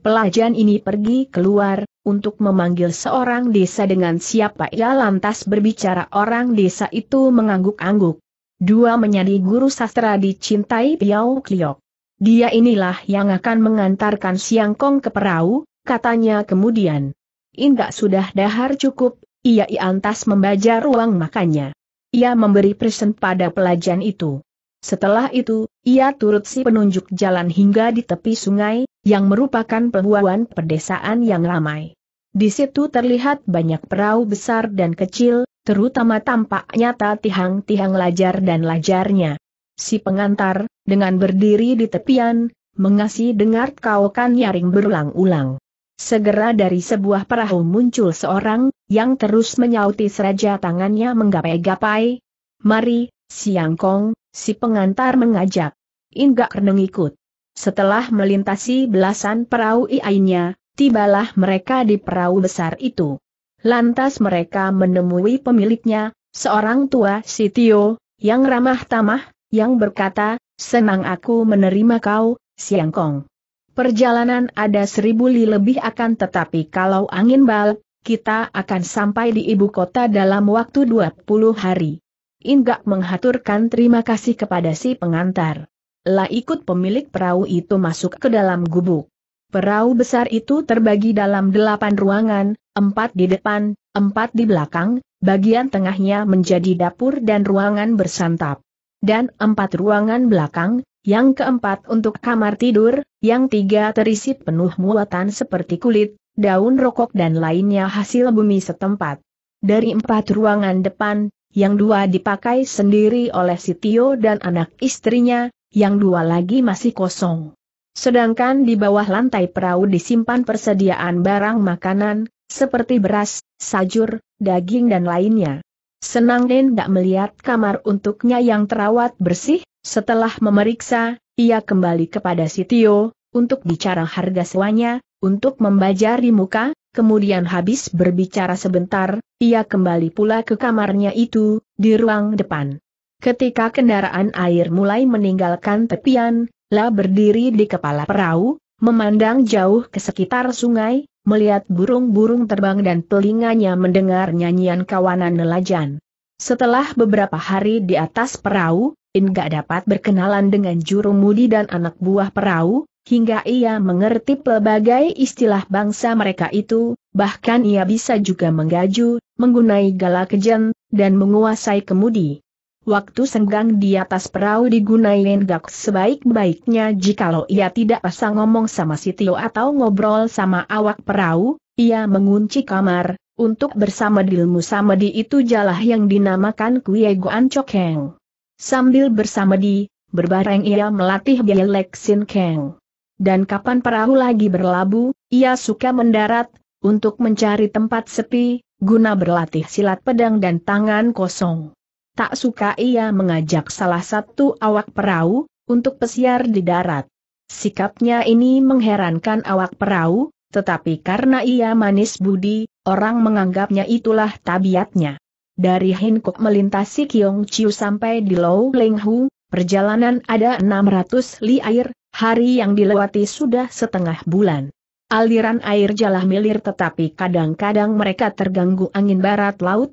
Pelajan ini pergi keluar, untuk memanggil seorang desa dengan siapa ia lantas berbicara orang desa itu mengangguk-angguk. Dua menjadi guru sastra dicintai Piao Kliok. Dia inilah yang akan mengantarkan Siang Kong ke perahu, katanya kemudian. Indak sudah dahar cukup, ia iantas membaca ruang makannya. Ia memberi present pada pelajaran itu. Setelah itu, ia turut si penunjuk jalan hingga di tepi sungai, yang merupakan pehuawan pedesaan yang ramai. Di situ terlihat banyak perahu besar dan kecil, terutama tampak nyata tihang-tihang lajar dan lajarnya. Si pengantar, dengan berdiri di tepian, mengasih dengar kaukan kan nyaring berulang-ulang. Segera dari sebuah perahu muncul seorang, yang terus menyauti seraja tangannya menggapai-gapai. Mari, siang kong, si pengantar mengajak. Inggak reneng ikut. Setelah melintasi belasan perahu iainya, tibalah mereka di perahu besar itu. Lantas mereka menemui pemiliknya, seorang tua Sitio, yang ramah tamah, yang berkata, senang aku menerima kau, Siangkong. Perjalanan ada seribu li lebih akan tetapi kalau angin bal, kita akan sampai di ibu kota dalam waktu 20 hari. Inggak menghaturkan terima kasih kepada si pengantar. Lah ikut pemilik perahu itu masuk ke dalam gubuk. Perahu besar itu terbagi dalam delapan ruangan, empat di depan, empat di belakang, bagian tengahnya menjadi dapur dan ruangan bersantap. Dan empat ruangan belakang, yang keempat untuk kamar tidur, yang tiga terisi penuh muatan seperti kulit, daun rokok dan lainnya hasil bumi setempat. Dari empat ruangan depan, yang dua dipakai sendiri oleh Sitio dan anak istrinya, yang dua lagi masih kosong. Sedangkan di bawah lantai perahu disimpan persediaan barang makanan, seperti beras, sajur, daging dan lainnya. Senang Den tak melihat kamar untuknya yang terawat bersih, setelah memeriksa, ia kembali kepada Sitio, untuk bicara harga sewanya, untuk membajari muka, kemudian habis berbicara sebentar, ia kembali pula ke kamarnya itu, di ruang depan. Ketika kendaraan air mulai meninggalkan tepian, La berdiri di kepala perahu, memandang jauh ke sekitar sungai, melihat burung-burung terbang dan telinganya mendengar nyanyian kawanan nelajan. Setelah beberapa hari di atas perahu, Inga dapat berkenalan dengan juru mudi dan anak buah perahu, hingga ia mengerti pelbagai istilah bangsa mereka itu, bahkan ia bisa juga menggaju, menggunai gala kejen, dan menguasai kemudi waktu senggang di atas perahu digunai Lenggak sebaik-baiknya jikalau ia tidak pasang ngomong sama si Tio atau ngobrol sama awak perahu, ia mengunci kamar, untuk bersama dilmu sama di itu jalah yang dinamakan Kuye Goan Chokeng. Sambil bersama di, berbareng ia melatih dialek Sin Keng. Dan kapan perahu lagi berlabuh, ia suka mendarat, untuk mencari tempat sepi, guna berlatih silat pedang dan tangan kosong tak suka ia mengajak salah satu awak perahu, untuk pesiar di darat. Sikapnya ini mengherankan awak perahu, tetapi karena ia manis budi, orang menganggapnya itulah tabiatnya. Dari Hinkok melintasi Kiong Chiu sampai di Lou Lenghu, perjalanan ada 600 li air, hari yang dilewati sudah setengah bulan. Aliran air jalah milir tetapi kadang-kadang mereka terganggu angin barat laut,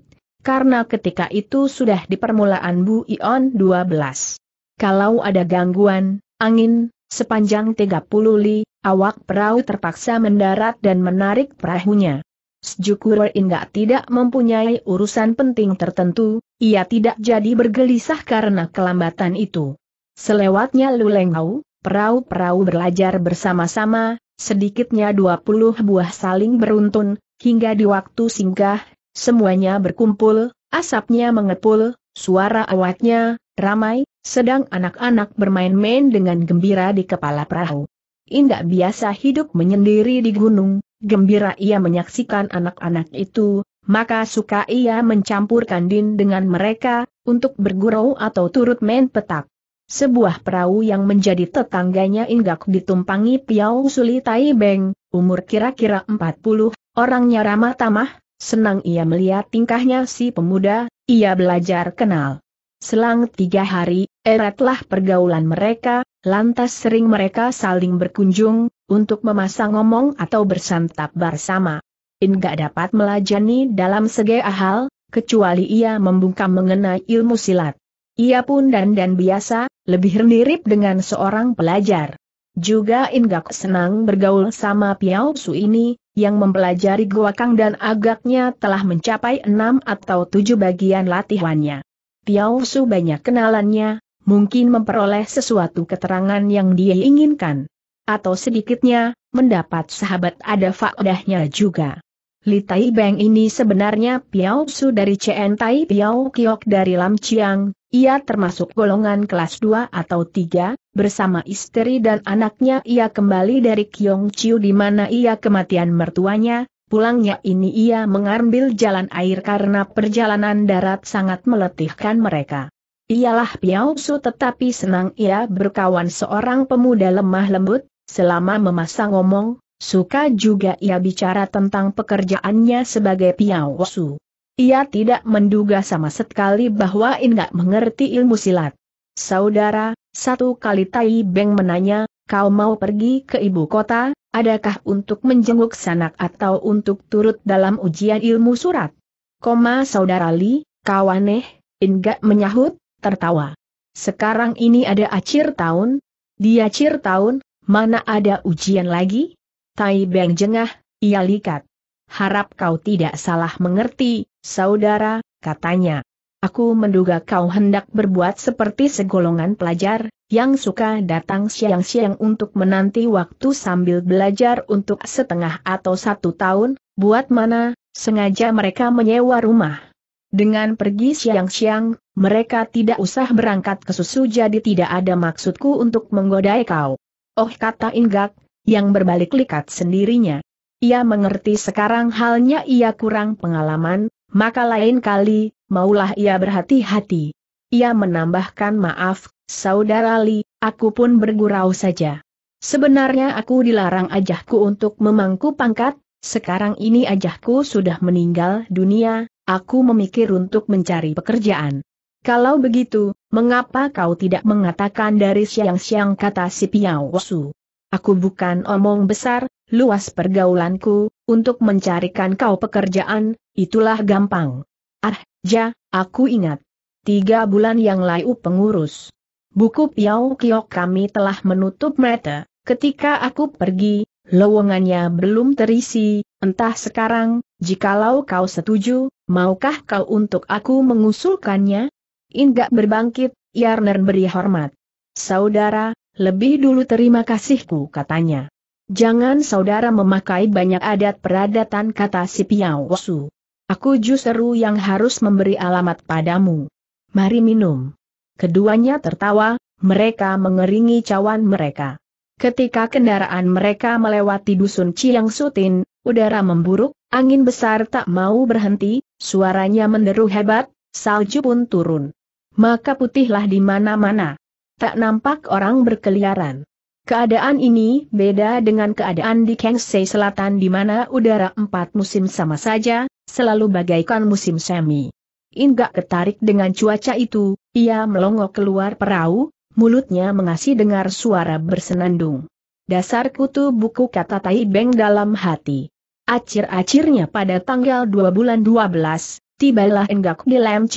karena ketika itu sudah di permulaan Bu Ion 12. Kalau ada gangguan, angin, sepanjang 30 li, awak perahu terpaksa mendarat dan menarik perahunya. Sejukur Inga tidak mempunyai urusan penting tertentu, ia tidak jadi bergelisah karena kelambatan itu. Selewatnya Lulenghau, perahu-perahu belajar bersama-sama, sedikitnya 20 buah saling beruntun, hingga di waktu singgah, Semuanya berkumpul, asapnya mengepul, suara awaknya, ramai, sedang anak-anak bermain-main dengan gembira di kepala perahu. Indah biasa hidup menyendiri di gunung, gembira ia menyaksikan anak-anak itu, maka suka ia mencampurkan din dengan mereka, untuk bergurau atau turut main petak. Sebuah perahu yang menjadi tetangganya Inggak ditumpangi Piau Suli Tai Beng, umur kira-kira 40, orangnya ramah tamah, Senang ia melihat tingkahnya si pemuda, ia belajar kenal. Selang tiga hari, eratlah pergaulan mereka, lantas sering mereka saling berkunjung, untuk memasang ngomong atau bersantap bersama. In dapat melajani dalam segala hal, kecuali ia membungkam mengenai ilmu silat. Ia pun dan biasa, lebih mirip dengan seorang pelajar. Juga inggak senang bergaul sama Piao Su ini, yang mempelajari kang dan agaknya telah mencapai enam atau tujuh bagian latihannya. Tiao Su banyak kenalannya, mungkin memperoleh sesuatu keterangan yang dia inginkan. Atau sedikitnya, mendapat sahabat ada faedahnya juga. Li Tai Beng ini sebenarnya Piao Su dari CN Tai Piao Kiok dari Lam Chiang, ia termasuk golongan kelas 2 atau 3, bersama istri dan anaknya ia kembali dari Kyong Chiu di mana ia kematian mertuanya, pulangnya ini ia mengambil jalan air karena perjalanan darat sangat meletihkan mereka. Ialah Piao Su tetapi senang ia berkawan seorang pemuda lemah lembut, selama memasang ngomong, Suka juga ia bicara tentang pekerjaannya sebagai Piao Su. Ia tidak menduga sama sekali bahwa Inggak mengerti ilmu silat. Saudara, satu kali Tai Beng menanya, kau mau pergi ke ibu kota, adakah untuk menjenguk sanak atau untuk turut dalam ujian ilmu surat? Koma saudara Li, kau aneh, Inggak menyahut, tertawa. Sekarang ini ada acir tahun, dia acir tahun, mana ada ujian lagi? Tai Beng jengah, ia likat. Harap kau tidak salah mengerti, Saudara, katanya. Aku menduga kau hendak berbuat seperti segolongan pelajar, yang suka datang siang-siang untuk menanti waktu sambil belajar untuk setengah atau satu tahun, buat mana, sengaja mereka menyewa rumah. Dengan pergi siang-siang, mereka tidak usah berangkat ke susu jadi tidak ada maksudku untuk menggodai kau. Oh kata Inggak, yang berbalik likat sendirinya. Ia mengerti sekarang halnya ia kurang pengalaman, maka lain kali, maulah ia berhati-hati. Ia menambahkan maaf, Saudara Li, aku pun bergurau saja. Sebenarnya aku dilarang ajahku untuk memangku pangkat, sekarang ini ajahku sudah meninggal dunia, aku memikir untuk mencari pekerjaan. Kalau begitu, mengapa kau tidak mengatakan dari siang-siang kata si Piao Su? Aku bukan omong besar, luas pergaulanku, untuk mencarikan kau pekerjaan, itulah gampang. Ah, ja, aku ingat. Tiga bulan yang lalu pengurus. Buku piao kio kami telah menutup mata, ketika aku pergi, lowongannya belum terisi, entah sekarang, jikalau kau setuju, maukah kau untuk aku mengusulkannya? Inggak berbangkit, Yarner beri hormat. Saudara, lebih dulu terima kasihku katanya. Jangan saudara memakai banyak adat peradatan kata si Piao Su. Aku justru yang harus memberi alamat padamu. Mari minum. Keduanya tertawa, mereka mengeringi cawan mereka. Ketika kendaraan mereka melewati dusun Ciang Sutin, udara memburuk, angin besar tak mau berhenti, suaranya menderu hebat, salju pun turun. Maka putihlah di mana-mana. Tak nampak orang berkeliaran. Keadaan ini beda dengan keadaan di Kengsei Selatan di mana udara empat musim sama saja, selalu bagaikan musim semi. Inggak ketarik dengan cuaca itu, ia melongo keluar perahu, mulutnya mengasih dengar suara bersenandung. Dasar kutu buku kata Tai Beng dalam hati. Acir-acirnya pada tanggal 2 bulan 12, tibalah Enggak di Lam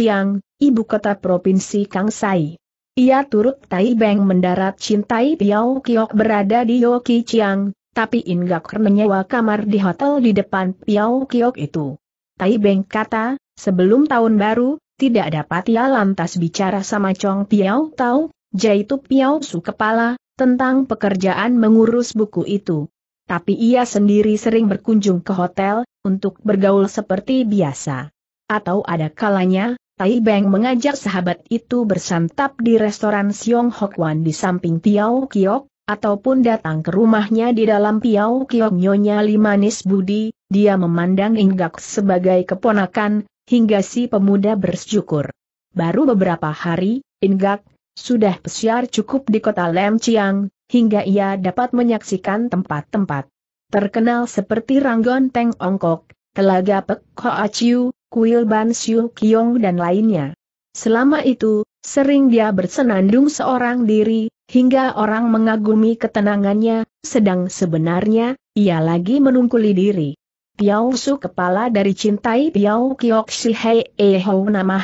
ibu kota Provinsi Kangsai. Ia turut Tai Beng mendarat cintai Piao Kiok berada di Yoki Chiang, tapi Ingak menyewa kamar di hotel di depan Piao Kiok itu. Tai Beng kata, sebelum tahun baru, tidak dapat ia lantas bicara sama Chong Piao Tau, jaitu Piao Su Kepala, tentang pekerjaan mengurus buku itu. Tapi ia sendiri sering berkunjung ke hotel, untuk bergaul seperti biasa. Atau ada kalanya, Tai Beng mengajak sahabat itu bersantap di restoran Siong Hok Wan di samping Piao Kiok, ataupun datang ke rumahnya di dalam Piao Kiok Nyonya Limanis Budi, dia memandang Inggak sebagai keponakan, hingga si pemuda bersyukur. Baru beberapa hari, Inggak sudah pesiar cukup di kota Lem Chiang, hingga ia dapat menyaksikan tempat-tempat terkenal seperti Ranggon Teng Ongkok, Telaga Pek Hoa Chiu, Kuil Ban Siu Kiong dan lainnya. Selama itu, sering dia bersenandung seorang diri, hingga orang mengagumi ketenangannya, sedang sebenarnya, ia lagi menungkuli diri. Piao Su kepala dari cintai Piao Kiok Si Hei E Hou nama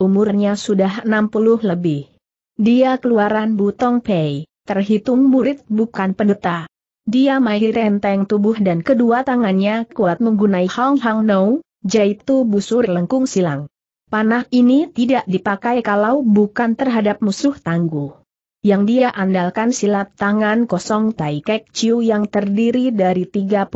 umurnya sudah 60 lebih. Dia keluaran Butong Pei, terhitung murid bukan pendeta. Dia mahir enteng tubuh dan kedua tangannya kuat menggunai Hong Hang Nou, Jaitu busur lengkung silang. Panah ini tidak dipakai kalau bukan terhadap musuh tangguh. Yang dia andalkan silat tangan kosong Tai Kek Chiu yang terdiri dari 39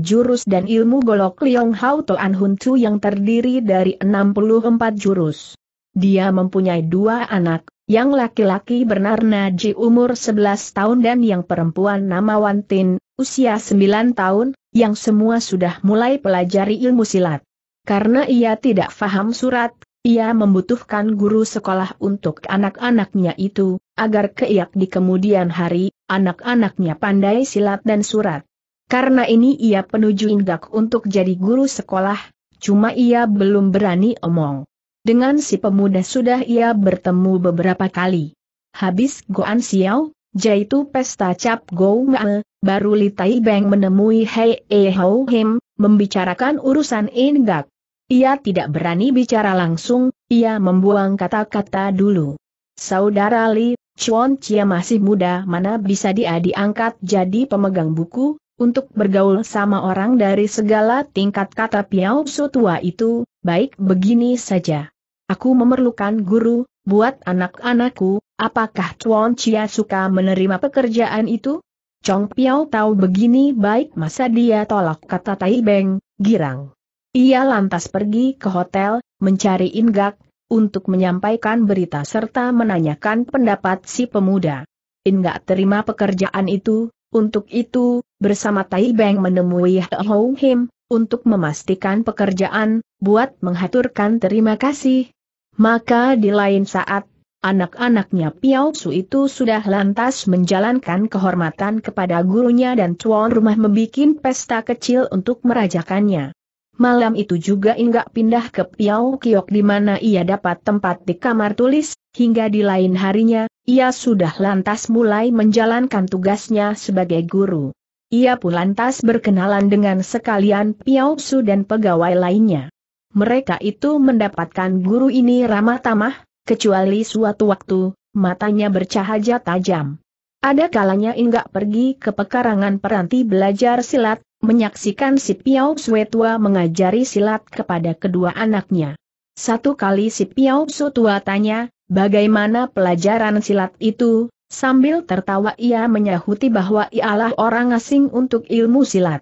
jurus dan ilmu golok Liong Hao Toan Hun Chu yang terdiri dari 64 jurus. Dia mempunyai dua anak, yang laki-laki bernarna Ji umur 11 tahun dan yang perempuan nama Wantin, usia 9 tahun, yang semua sudah mulai pelajari ilmu silat. Karena ia tidak faham surat, ia membutuhkan guru sekolah untuk anak-anaknya itu, agar keiak di kemudian hari, anak-anaknya pandai silat dan surat. Karena ini ia penuju Indak untuk jadi guru sekolah, cuma ia belum berani omong. Dengan si pemuda sudah ia bertemu beberapa kali. Habis Goan Xiao, Jaitu pesta cap Go me, baru Li Tai Beng menemui Hei E Ho Him, membicarakan urusan Gak. Ia tidak berani bicara langsung, ia membuang kata-kata dulu. Saudara Li, Chuan Chia masih muda mana bisa dia diangkat jadi pemegang buku, untuk bergaul sama orang dari segala tingkat kata Piao Su tua itu, baik begini saja. Aku memerlukan guru, buat anak-anakku, apakah Chuan Chia suka menerima pekerjaan itu? Chong Piao tahu begini baik masa dia tolak kata Tai Beng, girang. Ia lantas pergi ke hotel, mencari Ingak, untuk menyampaikan berita serta menanyakan pendapat si pemuda. Ingak terima pekerjaan itu, untuk itu, bersama Tai Beng menemui Hong Him, untuk memastikan pekerjaan, buat menghaturkan terima kasih, maka di lain saat, anak-anaknya Piao Su itu sudah lantas menjalankan kehormatan kepada gurunya dan tuan rumah membuat pesta kecil untuk merajakannya. Malam itu juga Ingga pindah ke Piao Kiok di mana ia dapat tempat di kamar tulis, hingga di lain harinya, ia sudah lantas mulai menjalankan tugasnya sebagai guru. Ia pun lantas berkenalan dengan sekalian Piao Su dan pegawai lainnya mereka itu mendapatkan guru ini ramah tamah, kecuali suatu waktu, matanya bercahaya tajam. Ada kalanya enggak pergi ke pekarangan peranti belajar silat, menyaksikan si Piao Suetua mengajari silat kepada kedua anaknya. Satu kali si Piao Suetua tanya, bagaimana pelajaran silat itu, sambil tertawa ia menyahuti bahwa ialah orang asing untuk ilmu silat.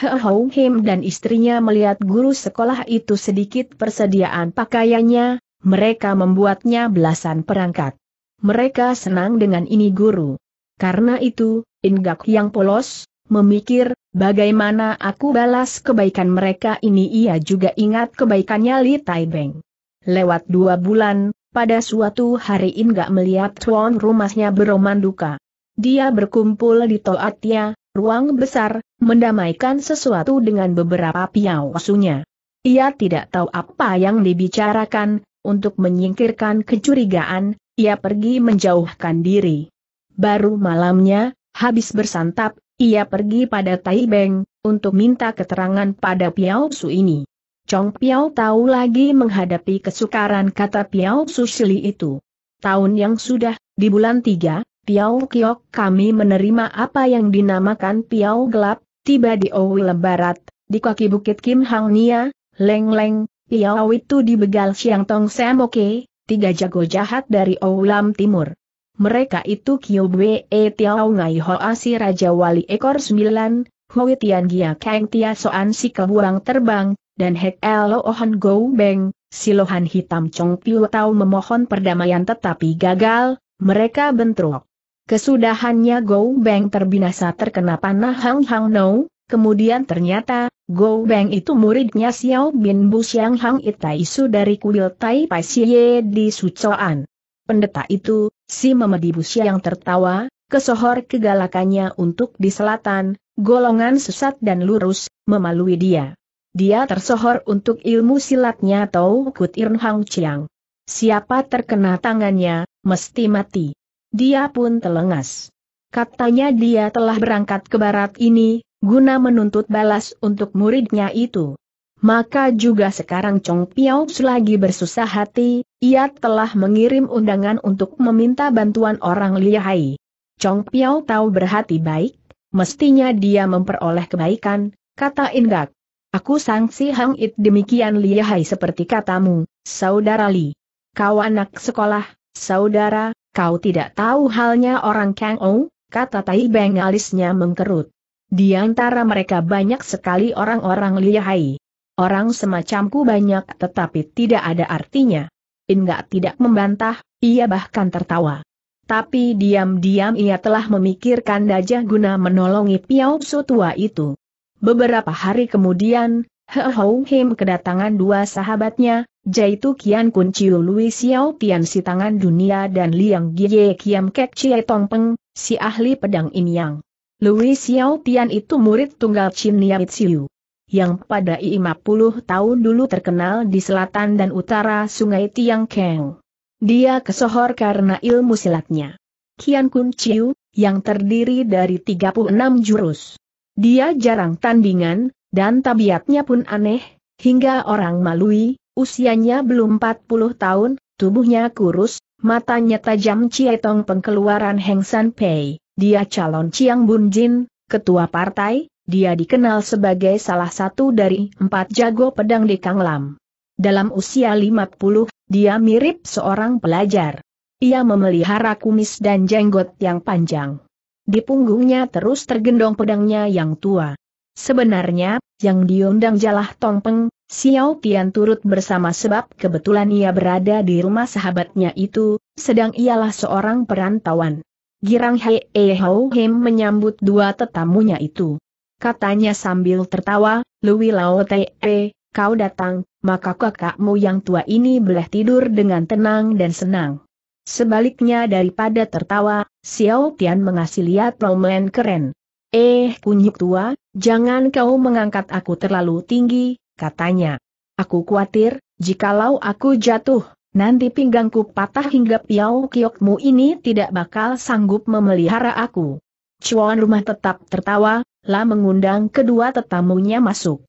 Hou Him dan istrinya melihat guru sekolah itu sedikit persediaan pakaiannya, mereka membuatnya belasan perangkat. Mereka senang dengan ini guru. Karena itu, Ingak yang polos, memikir, bagaimana aku balas kebaikan mereka ini ia juga ingat kebaikannya Li Tai Taibeng. Lewat dua bulan, pada suatu hari Ingak melihat tuan rumahnya beromanduka. Dia berkumpul di Toatia, ruang besar, mendamaikan sesuatu dengan beberapa piausunya. Ia tidak tahu apa yang dibicarakan, untuk menyingkirkan kecurigaan, ia pergi menjauhkan diri. Baru malamnya, habis bersantap, ia pergi pada Taibeng, untuk minta keterangan pada Piao Su ini. Chong Piao tahu lagi menghadapi kesukaran kata Piao Su Shili itu. Tahun yang sudah, di bulan 3, Piau Kiok kami menerima apa yang dinamakan Piau Gelap, tiba di Owile Barat, di kaki Bukit Kim Hang Nia, Leng Leng, Piau itu dibegal Siang Tong Oke, tiga jago jahat dari Oulam Timur. Mereka itu Kyo Bwe Tiau Ngai ho si Raja Wali Ekor sembilan Hui Tian Gia Kang Tia Soan si Kebuang Terbang, dan Hek Elo Ohan Go Beng, Silohan Hitam Chong Piu Tau memohon perdamaian tetapi gagal, mereka bentrok. Kesudahannya Go Bang terbinasa terkena panah Hang Hang No, kemudian ternyata, Go Bang itu muridnya Xiao Bin Bu Xiang Hang Itaisu dari kuil Tai Pai Xie di Sucoan. Pendeta itu, si Bu Xiang tertawa, kesohor kegalakannya untuk di selatan, golongan sesat dan lurus, memalui dia. Dia tersohor untuk ilmu silatnya Tau Kut Irn Hang Chiang. Siapa terkena tangannya, mesti mati. Dia pun telengas. Katanya dia telah berangkat ke barat ini, guna menuntut balas untuk muridnya itu. Maka juga sekarang Chong Piao selagi bersusah hati, ia telah mengirim undangan untuk meminta bantuan orang Liahai. Chong Piao tahu berhati baik, mestinya dia memperoleh kebaikan, kata Ingak. Aku sangsi Hang It demikian Liahai seperti katamu, saudara Li. Kau anak sekolah, saudara, Kau tidak tahu halnya orang Kang Ou, kata Tai Beng alisnya mengkerut. Di antara mereka banyak sekali orang-orang lihai. Orang semacamku banyak tetapi tidak ada artinya. Enggak tidak membantah, ia bahkan tertawa. Tapi diam-diam ia telah memikirkan dajah guna menolongi Piao Su tua itu. Beberapa hari kemudian, He Hou Him kedatangan dua sahabatnya, Jaitu Kian Kun Chiu Lui Xiao Tian si tangan dunia dan Liang Gie Kiam Kek Chie Tong Peng, si ahli pedang inyang. Yang. Lui Xiao Tian itu murid tunggal Chin Nia Siu. Yang pada 50 tahun dulu terkenal di selatan dan utara sungai Tiang Keng. Dia kesohor karena ilmu silatnya. Kian Kun Chiu, yang terdiri dari 36 jurus. Dia jarang tandingan, dan tabiatnya pun aneh, hingga orang malui, Usianya belum 40 tahun, tubuhnya kurus, matanya tajam cietong pengkeluaran Heng San Pei, dia calon Chiang Bun Jin, ketua partai, dia dikenal sebagai salah satu dari empat jago pedang di Kang Lam. Dalam usia 50, dia mirip seorang pelajar. Ia memelihara kumis dan jenggot yang panjang. Di punggungnya terus tergendong pedangnya yang tua. Sebenarnya, yang diundang Jalah Tong Peng, Xiao Tian turut bersama sebab kebetulan ia berada di rumah sahabatnya itu, sedang ialah seorang perantauan. Girang Hei E eh Hou Him menyambut dua tetamunya itu. Katanya sambil tertawa, Lui Lao Te, eh, kau datang, maka kakakmu yang tua ini boleh tidur dengan tenang dan senang. Sebaliknya daripada tertawa, Xiao Tian mengasih lihat keren. Eh kunyuk tua, jangan kau mengangkat aku terlalu tinggi, katanya. Aku khawatir, jikalau aku jatuh, nanti pinggangku patah hingga piau kiokmu ini tidak bakal sanggup memelihara aku. Cuan rumah tetap tertawa, lah mengundang kedua tetamunya masuk.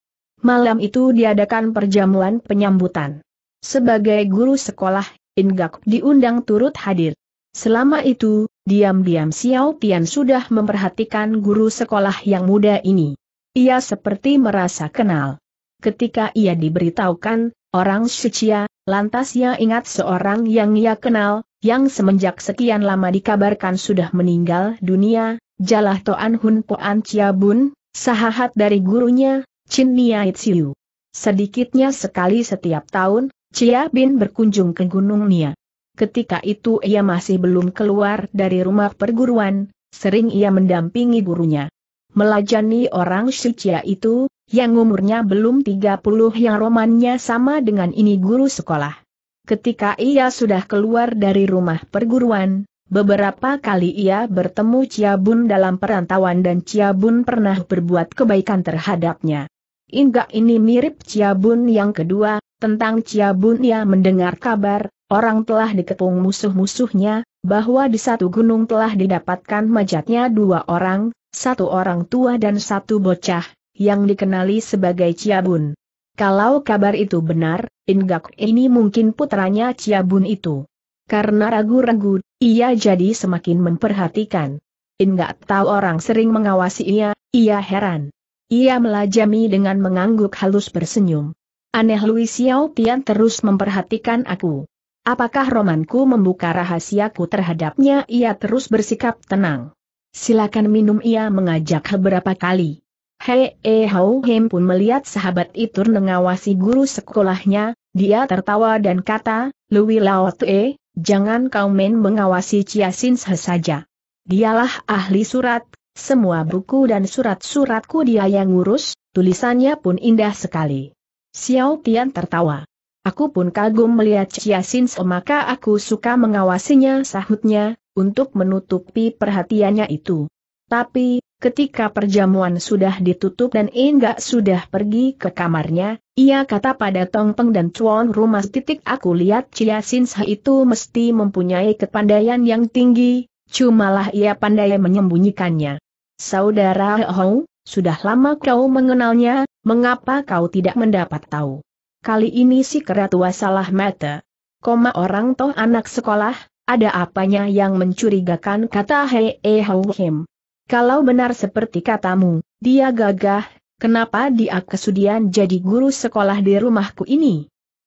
Malam itu diadakan perjamuan penyambutan. Sebagai guru sekolah, Ingak diundang turut hadir. Selama itu, diam-diam Xiao Tian sudah memperhatikan guru sekolah yang muda ini. Ia seperti merasa kenal. Ketika ia diberitahukan, orang Sicia, ya, lantas ia ingat seorang yang ia kenal, yang semenjak sekian lama dikabarkan sudah meninggal dunia, Jalah Toan Hun Poan Chia Bun, sahahat dari gurunya, Chin Nia Itsiu. Sedikitnya sekali setiap tahun, Chia Bin berkunjung ke Gunung Nia. Ketika itu ia masih belum keluar dari rumah perguruan, sering ia mendampingi gurunya. Melajani orang Sicia itu, yang umurnya belum 30 yang romannya sama dengan ini guru sekolah. Ketika ia sudah keluar dari rumah perguruan, beberapa kali ia bertemu Ciabun dalam perantauan dan Ciabun pernah berbuat kebaikan terhadapnya. Hingga ini mirip Ciabun yang kedua, tentang Ciabun ia mendengar kabar, orang telah dikepung musuh-musuhnya, bahwa di satu gunung telah didapatkan majatnya dua orang, satu orang tua dan satu bocah, yang dikenali sebagai Ciabun. Kalau kabar itu benar, Ingak ini mungkin putranya Ciabun itu. Karena ragu-ragu, ia jadi semakin memperhatikan. Ingak tahu orang sering mengawasi ia, ia heran. Ia melajami dengan mengangguk halus bersenyum. Aneh Louis Xiao Tian terus memperhatikan aku. Apakah romanku membuka rahasiaku terhadapnya ia terus bersikap tenang. Silakan minum ia mengajak beberapa kali. Hei e Hau Hem pun melihat sahabat itu mengawasi guru sekolahnya, dia tertawa dan kata, Lui Lao Tue, jangan kau main mengawasi Chia Sin saja. Dialah ahli surat, semua buku dan surat-suratku dia yang ngurus, tulisannya pun indah sekali. Xiao Tian tertawa. Aku pun kagum melihat Chia Sin maka aku suka mengawasinya sahutnya, untuk menutupi perhatiannya itu. Tapi, Ketika perjamuan sudah ditutup dan Enggak sudah pergi ke kamarnya, ia kata pada Tong Peng dan Chuan Rumah titik aku lihat Chia Se itu mesti mempunyai kepandaian yang tinggi, cumalah ia pandai menyembunyikannya. Saudara Hou, sudah lama kau mengenalnya, mengapa kau tidak mendapat tahu? Kali ini si keratua salah mata. Koma orang toh anak sekolah, ada apanya yang mencurigakan kata Hei Hou Him. Kalau benar seperti katamu, dia gagah, kenapa dia kesudian jadi guru sekolah di rumahku ini?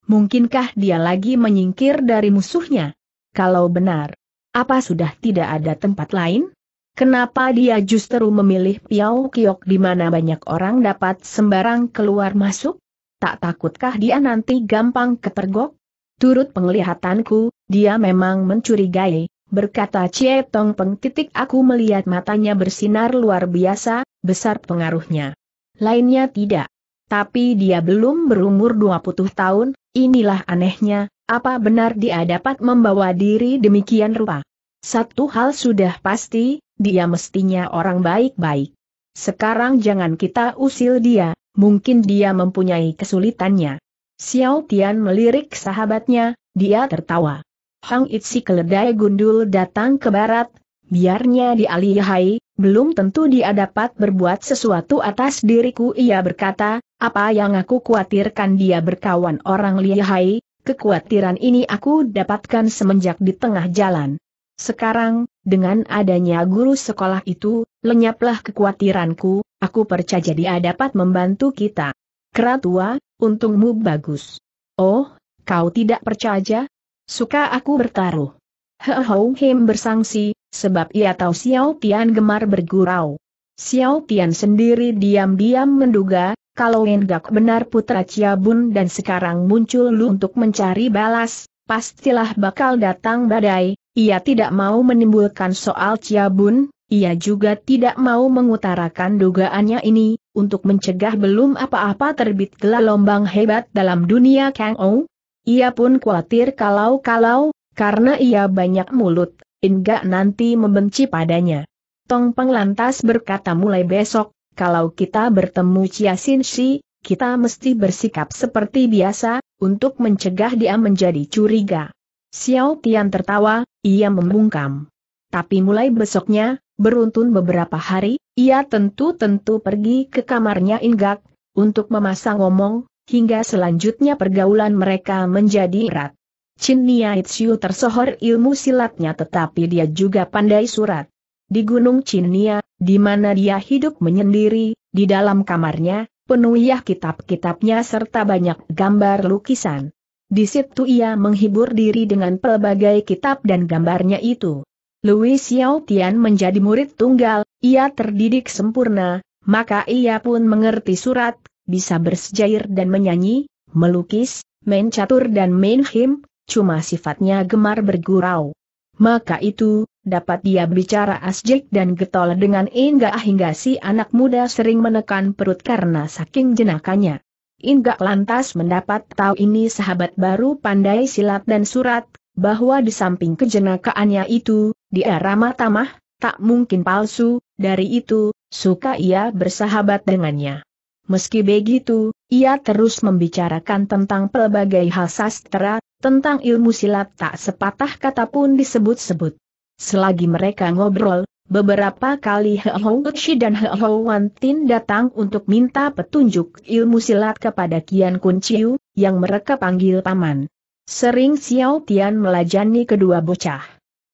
Mungkinkah dia lagi menyingkir dari musuhnya? Kalau benar, apa sudah tidak ada tempat lain? Kenapa dia justru memilih Piau Kiok di mana banyak orang dapat sembarang keluar masuk? Tak takutkah dia nanti gampang kepergok? Turut penglihatanku, dia memang mencurigai, berkata Cie Tong Peng titik aku melihat matanya bersinar luar biasa, besar pengaruhnya. Lainnya tidak. Tapi dia belum berumur 20 tahun, inilah anehnya, apa benar dia dapat membawa diri demikian rupa? Satu hal sudah pasti, dia mestinya orang baik-baik. Sekarang jangan kita usil dia, mungkin dia mempunyai kesulitannya. Xiao Tian melirik sahabatnya, dia tertawa. Hang Itsi keledai gundul datang ke barat, biarnya di dialihai, belum tentu dia dapat berbuat sesuatu atas diriku ia berkata, apa yang aku khawatirkan dia berkawan orang lihai, kekhawatiran ini aku dapatkan semenjak di tengah jalan. Sekarang, dengan adanya guru sekolah itu, lenyaplah kekhawatiranku, aku percaya dia dapat membantu kita. Keratua, untungmu bagus. Oh, kau tidak percaya? Suka aku bertaruh. He Hou Him bersangsi, sebab ia tahu Xiao Tian gemar bergurau. Xiao Tian sendiri diam-diam menduga, kalau Enggak benar putra Bun dan sekarang muncul Lu untuk mencari balas, pastilah bakal datang badai, ia tidak mau menimbulkan soal Bun, ia juga tidak mau mengutarakan dugaannya ini, untuk mencegah belum apa-apa terbit gelombang hebat dalam dunia Kang Ou, ia pun khawatir kalau-kalau, karena ia banyak mulut, hingga nanti membenci padanya. Tong Peng lantas berkata mulai besok, kalau kita bertemu Chia Sin Shi, kita mesti bersikap seperti biasa, untuk mencegah dia menjadi curiga. Xiao Tian tertawa, ia membungkam. Tapi mulai besoknya, beruntun beberapa hari, ia tentu-tentu pergi ke kamarnya Inggak, untuk memasang ngomong, hingga selanjutnya pergaulan mereka menjadi erat. Chin Nia tersohor ilmu silatnya tetapi dia juga pandai surat. Di Gunung Chinia, di mana dia hidup menyendiri, di dalam kamarnya, penuh ya kitab-kitabnya serta banyak gambar lukisan. Di situ ia menghibur diri dengan pelbagai kitab dan gambarnya itu. Louis Xiao Tian menjadi murid tunggal, ia terdidik sempurna, maka ia pun mengerti surat, bisa bersejair dan menyanyi, melukis, main catur dan main him, cuma sifatnya gemar bergurau. Maka itu, dapat dia bicara asjek dan getol dengan Inga ah hingga si anak muda sering menekan perut karena saking jenakannya. Inga lantas mendapat tahu ini sahabat baru pandai silat dan surat, bahwa di samping kejenakaannya itu, dia ramah tamah, tak mungkin palsu, dari itu, suka ia bersahabat dengannya. Meski begitu, ia terus membicarakan tentang pelbagai hal sastra, tentang ilmu silat tak sepatah kata pun disebut-sebut. Selagi mereka ngobrol, beberapa kali He Hou Uchi dan He Hou Wan Tin datang untuk minta petunjuk ilmu silat kepada Kian Kun Chiu, yang mereka panggil paman. Sering Xiao Tian melajani kedua bocah.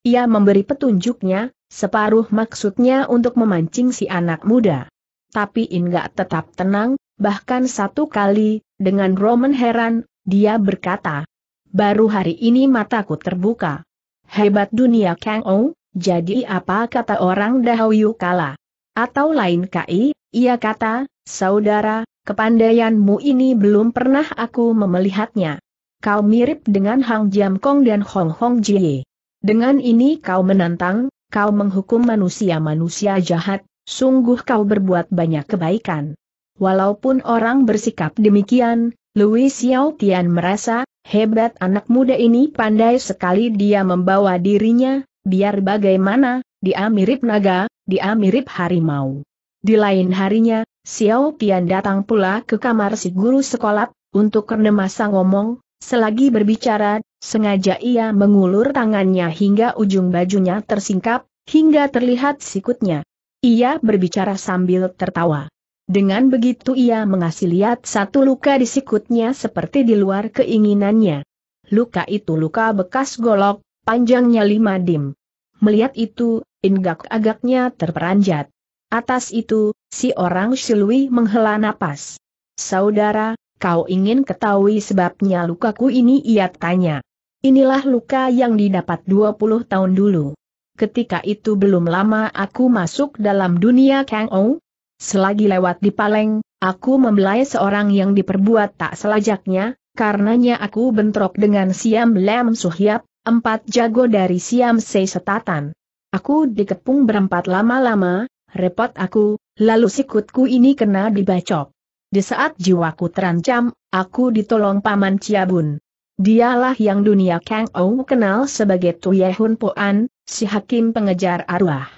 Ia memberi petunjuknya, separuh maksudnya untuk memancing si anak muda tapi Inggak tetap tenang, bahkan satu kali, dengan Roman heran, dia berkata, baru hari ini mataku terbuka. Hebat dunia Kang Ong, jadi apa kata orang Dahoyu kala? Atau lain kai, ia kata, saudara, kepandaianmu ini belum pernah aku memelihatnya. Kau mirip dengan Hang Jiam Kong dan Hong Hong Jie. Dengan ini kau menantang, kau menghukum manusia-manusia jahat, Sungguh kau berbuat banyak kebaikan. Walaupun orang bersikap demikian, Louis Xiao Tian merasa, hebat anak muda ini pandai sekali dia membawa dirinya, biar bagaimana, dia mirip naga, dia mirip harimau. Di lain harinya, Xiao Tian datang pula ke kamar si guru sekolah, untuk masa ngomong, selagi berbicara, sengaja ia mengulur tangannya hingga ujung bajunya tersingkap, hingga terlihat sikutnya. Ia berbicara sambil tertawa. Dengan begitu ia mengasih lihat satu luka di sikutnya seperti di luar keinginannya. Luka itu luka bekas golok, panjangnya lima dim. Melihat itu, Ingak agaknya terperanjat. Atas itu, si orang silui menghela napas. Saudara, kau ingin ketahui sebabnya lukaku ini ia tanya. Inilah luka yang didapat 20 tahun dulu ketika itu belum lama aku masuk dalam dunia Kang Ou. Selagi lewat di Paleng, aku membelai seorang yang diperbuat tak selajaknya, karenanya aku bentrok dengan Siam Lem Suhyap, empat jago dari Siam Se Setatan. Aku dikepung berempat lama-lama, repot aku, lalu sikutku ini kena dibacok. Di saat jiwaku terancam, aku ditolong Paman Ciabun. Dialah yang dunia Kang Ou kenal sebagai Tuye Hun Poan, si hakim pengejar arwah.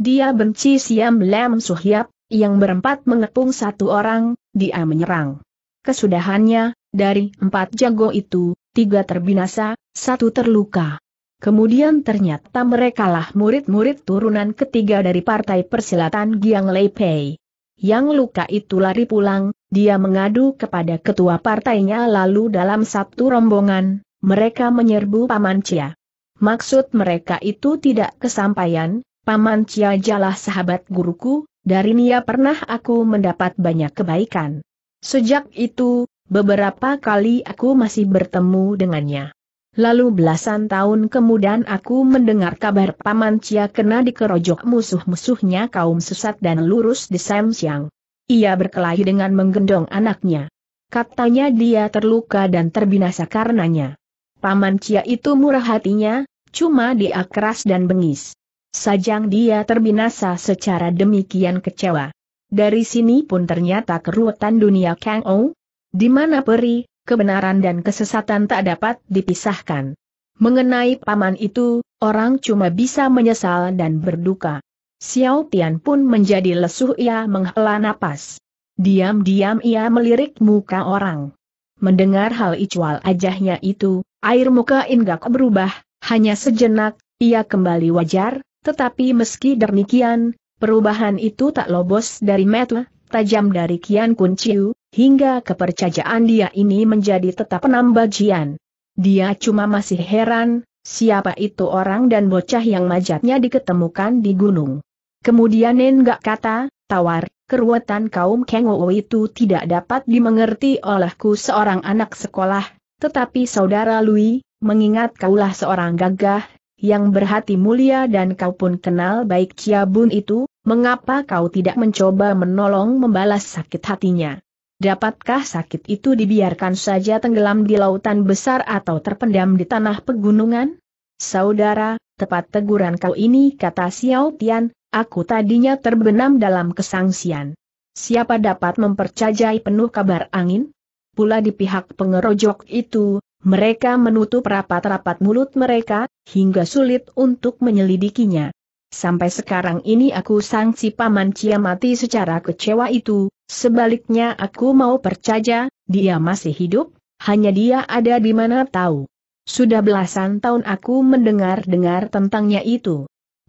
Dia benci Siam Lam Suhyap, yang berempat mengepung satu orang, dia menyerang. Kesudahannya, dari empat jago itu, tiga terbinasa, satu terluka. Kemudian ternyata merekalah murid-murid turunan ketiga dari partai persilatan Giang Lei Pei. Yang luka itu lari pulang, dia mengadu kepada ketua partainya lalu dalam satu rombongan, mereka menyerbu Paman Cia. Maksud mereka itu tidak kesampaian, Paman Cia jalah sahabat guruku, dari Nia pernah aku mendapat banyak kebaikan. Sejak itu, beberapa kali aku masih bertemu dengannya. Lalu belasan tahun kemudian aku mendengar kabar Paman Cia kena dikerojok musuh-musuhnya kaum sesat dan lurus di Samsiang. Ia berkelahi dengan menggendong anaknya. Katanya dia terluka dan terbinasa karenanya. Paman Cia itu murah hatinya, cuma dia keras dan bengis. Sajang dia terbinasa secara demikian kecewa. Dari sini pun ternyata keruwetan dunia Kang O, di mana peri, kebenaran dan kesesatan tak dapat dipisahkan. Mengenai paman itu, orang cuma bisa menyesal dan berduka. Xiao Tian pun menjadi lesu ia menghela napas. Diam-diam ia melirik muka orang. Mendengar hal icual ajahnya itu, air muka Inggak berubah, hanya sejenak, ia kembali wajar, tetapi meski demikian, perubahan itu tak lobos dari metu, tajam dari Kian Kun Chiu, hingga kepercayaan dia ini menjadi tetap penambah jian. Dia cuma masih heran, siapa itu orang dan bocah yang majatnya diketemukan di gunung. Kemudian enggak kata, tawar, keruatan kaum Kengowo itu tidak dapat dimengerti olehku seorang anak sekolah, tetapi saudara Lui, mengingat kaulah seorang gagah, yang berhati mulia dan kau pun kenal baik Ciabun itu, mengapa kau tidak mencoba menolong membalas sakit hatinya? Dapatkah sakit itu dibiarkan saja tenggelam di lautan besar atau terpendam di tanah pegunungan? Saudara, tepat teguran kau ini kata Xiao Tian, Aku tadinya terbenam dalam kesangsian. Siapa dapat mempercayai penuh kabar angin? Pula di pihak pengerojok itu, mereka menutup rapat-rapat mulut mereka, hingga sulit untuk menyelidikinya. Sampai sekarang ini aku sangsi paman Cia mati secara kecewa itu, sebaliknya aku mau percaya, dia masih hidup, hanya dia ada di mana tahu. Sudah belasan tahun aku mendengar-dengar tentangnya itu.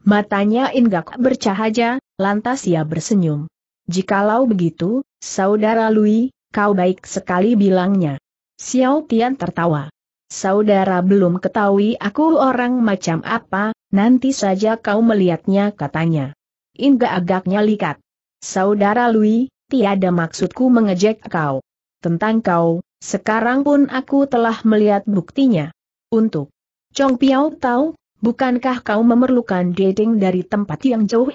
Matanya Inggak bercahaya, lantas ia bersenyum. Jikalau begitu, saudara Lui, kau baik sekali bilangnya. Xiao Tian tertawa. Saudara belum ketahui aku orang macam apa, nanti saja kau melihatnya katanya. Inga agaknya likat. Saudara Lui, tiada maksudku mengejek kau. Tentang kau, sekarang pun aku telah melihat buktinya. Untuk Chong Piao tahu, Bukankah kau memerlukan dating dari tempat yang jauh?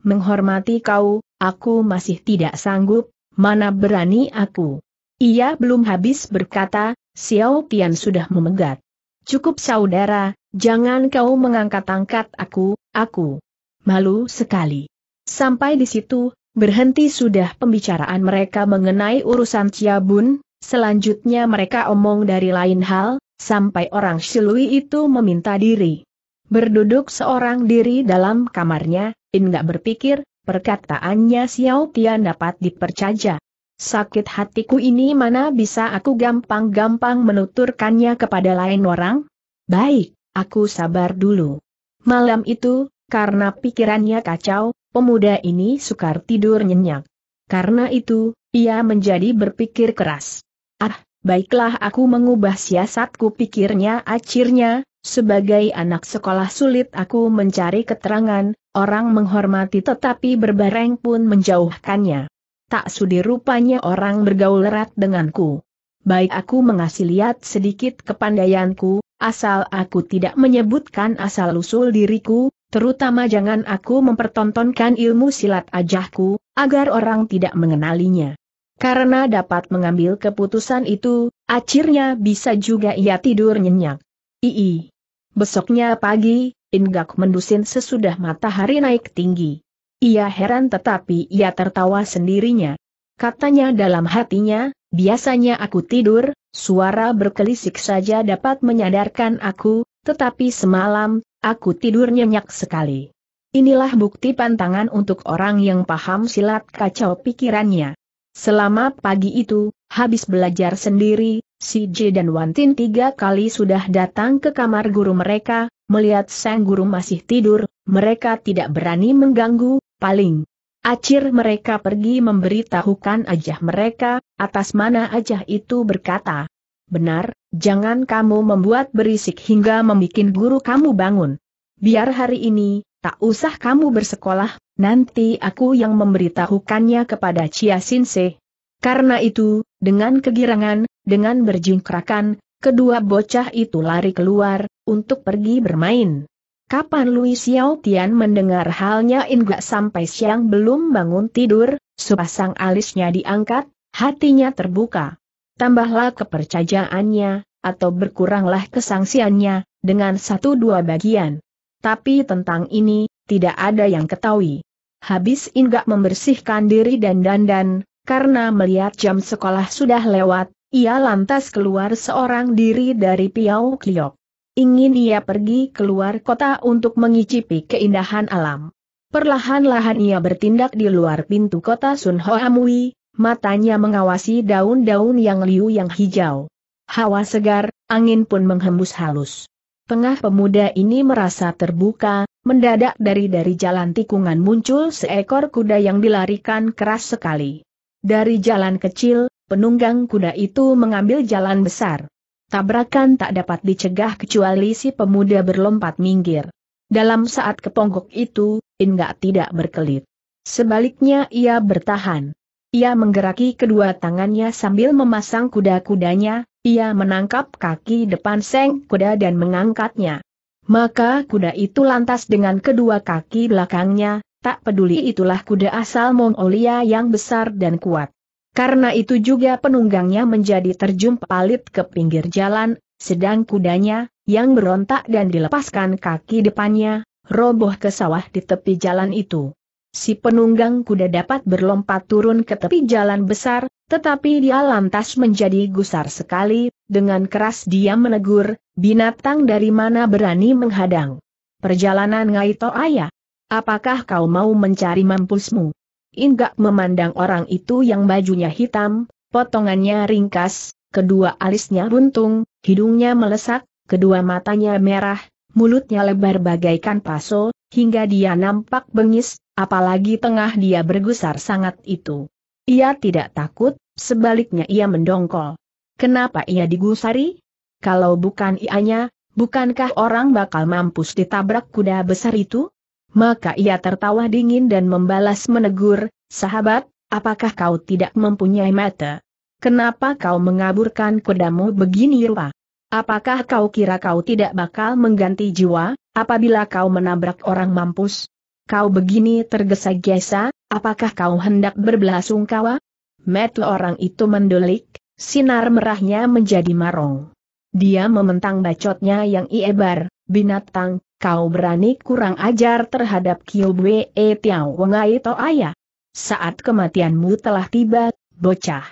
Menghormati kau, aku masih tidak sanggup, mana berani aku. Ia belum habis berkata, Xiao Tian sudah memegat. Cukup saudara, jangan kau mengangkat-angkat aku, aku. Malu sekali. Sampai di situ, berhenti sudah pembicaraan mereka mengenai urusan Chia Bun, selanjutnya mereka omong dari lain hal, sampai orang Shilui itu meminta diri. Berduduk seorang diri dalam kamarnya, In berpikir, perkataannya Xiao Tian dapat dipercaya. Sakit hatiku ini mana bisa aku gampang-gampang menuturkannya kepada lain orang? Baik, aku sabar dulu. Malam itu, karena pikirannya kacau, pemuda ini sukar tidur nyenyak. Karena itu, ia menjadi berpikir keras. Ah, baiklah aku mengubah siasatku pikirnya akhirnya, sebagai anak sekolah sulit aku mencari keterangan, orang menghormati tetapi berbareng pun menjauhkannya. Tak sudi rupanya orang bergaul erat denganku. Baik aku mengasih lihat sedikit kepandaianku, asal aku tidak menyebutkan asal-usul diriku, terutama jangan aku mempertontonkan ilmu silat ajahku, agar orang tidak mengenalinya. Karena dapat mengambil keputusan itu, akhirnya bisa juga ia tidur nyenyak. Ii. Besoknya pagi, Ingak mendusin sesudah matahari naik tinggi. Ia heran tetapi ia tertawa sendirinya. Katanya dalam hatinya, biasanya aku tidur, suara berkelisik saja dapat menyadarkan aku, tetapi semalam, aku tidur nyenyak sekali. Inilah bukti pantangan untuk orang yang paham silat kacau pikirannya. Selama pagi itu, habis belajar sendiri, Si J dan Wantin tiga kali sudah datang ke kamar guru mereka, melihat sang guru masih tidur, mereka tidak berani mengganggu, paling. Acir mereka pergi memberitahukan ajah mereka, atas mana ajah itu berkata. Benar, jangan kamu membuat berisik hingga membuat guru kamu bangun. Biar hari ini, tak usah kamu bersekolah, nanti aku yang memberitahukannya kepada Chia Sinse, karena itu, dengan kegirangan, dengan berjingkrakan, kedua bocah itu lari keluar, untuk pergi bermain. Kapan Louis Xiao Tian mendengar halnya Inggak sampai siang belum bangun tidur, sepasang alisnya diangkat, hatinya terbuka. Tambahlah kepercayaannya, atau berkuranglah kesangsiannya, dengan satu dua bagian. Tapi tentang ini, tidak ada yang ketahui. Habis Inggak membersihkan diri dan dandan, karena melihat jam sekolah sudah lewat, ia lantas keluar seorang diri dari Piau Kliok. Ingin ia pergi keluar kota untuk mengicipi keindahan alam. Perlahan-lahan ia bertindak di luar pintu kota Sun Ho Amui, matanya mengawasi daun-daun yang liu yang hijau. Hawa segar, angin pun menghembus halus. Tengah pemuda ini merasa terbuka, mendadak dari dari jalan tikungan muncul seekor kuda yang dilarikan keras sekali. Dari jalan kecil, penunggang kuda itu mengambil jalan besar. Tabrakan tak dapat dicegah kecuali si pemuda berlompat minggir. Dalam saat kepongkok itu, Inga tidak berkelit. Sebaliknya ia bertahan. Ia menggeraki kedua tangannya sambil memasang kuda-kudanya, ia menangkap kaki depan seng kuda dan mengangkatnya. Maka kuda itu lantas dengan kedua kaki belakangnya, tak peduli itulah kuda asal Mongolia yang besar dan kuat. Karena itu juga penunggangnya menjadi terjun palit ke pinggir jalan, sedang kudanya, yang berontak dan dilepaskan kaki depannya, roboh ke sawah di tepi jalan itu. Si penunggang kuda dapat berlompat turun ke tepi jalan besar, tetapi dia lantas menjadi gusar sekali, dengan keras dia menegur, binatang dari mana berani menghadang. Perjalanan Ngaito Ayah, Apakah kau mau mencari mampusmu? Inggak memandang orang itu yang bajunya hitam, potongannya ringkas, kedua alisnya buntung, hidungnya melesak, kedua matanya merah, mulutnya lebar bagaikan paso, hingga dia nampak bengis, apalagi tengah dia bergusar sangat itu. Ia tidak takut, sebaliknya ia mendongkol. Kenapa ia digusari? Kalau bukan ianya, bukankah orang bakal mampus ditabrak kuda besar itu? Maka ia tertawa dingin dan membalas menegur, sahabat, apakah kau tidak mempunyai mata? Kenapa kau mengaburkan kudamu begini rupa? Apakah kau kira kau tidak bakal mengganti jiwa, apabila kau menabrak orang mampus? Kau begini tergesa-gesa, apakah kau hendak berbelasungkawa? Metu orang itu mendelik, sinar merahnya menjadi marong. Dia mementang bacotnya yang iebar, binatang, kau berani kurang ajar terhadap Kiobwe e Tiao Wengai Aya. Saat kematianmu telah tiba, bocah.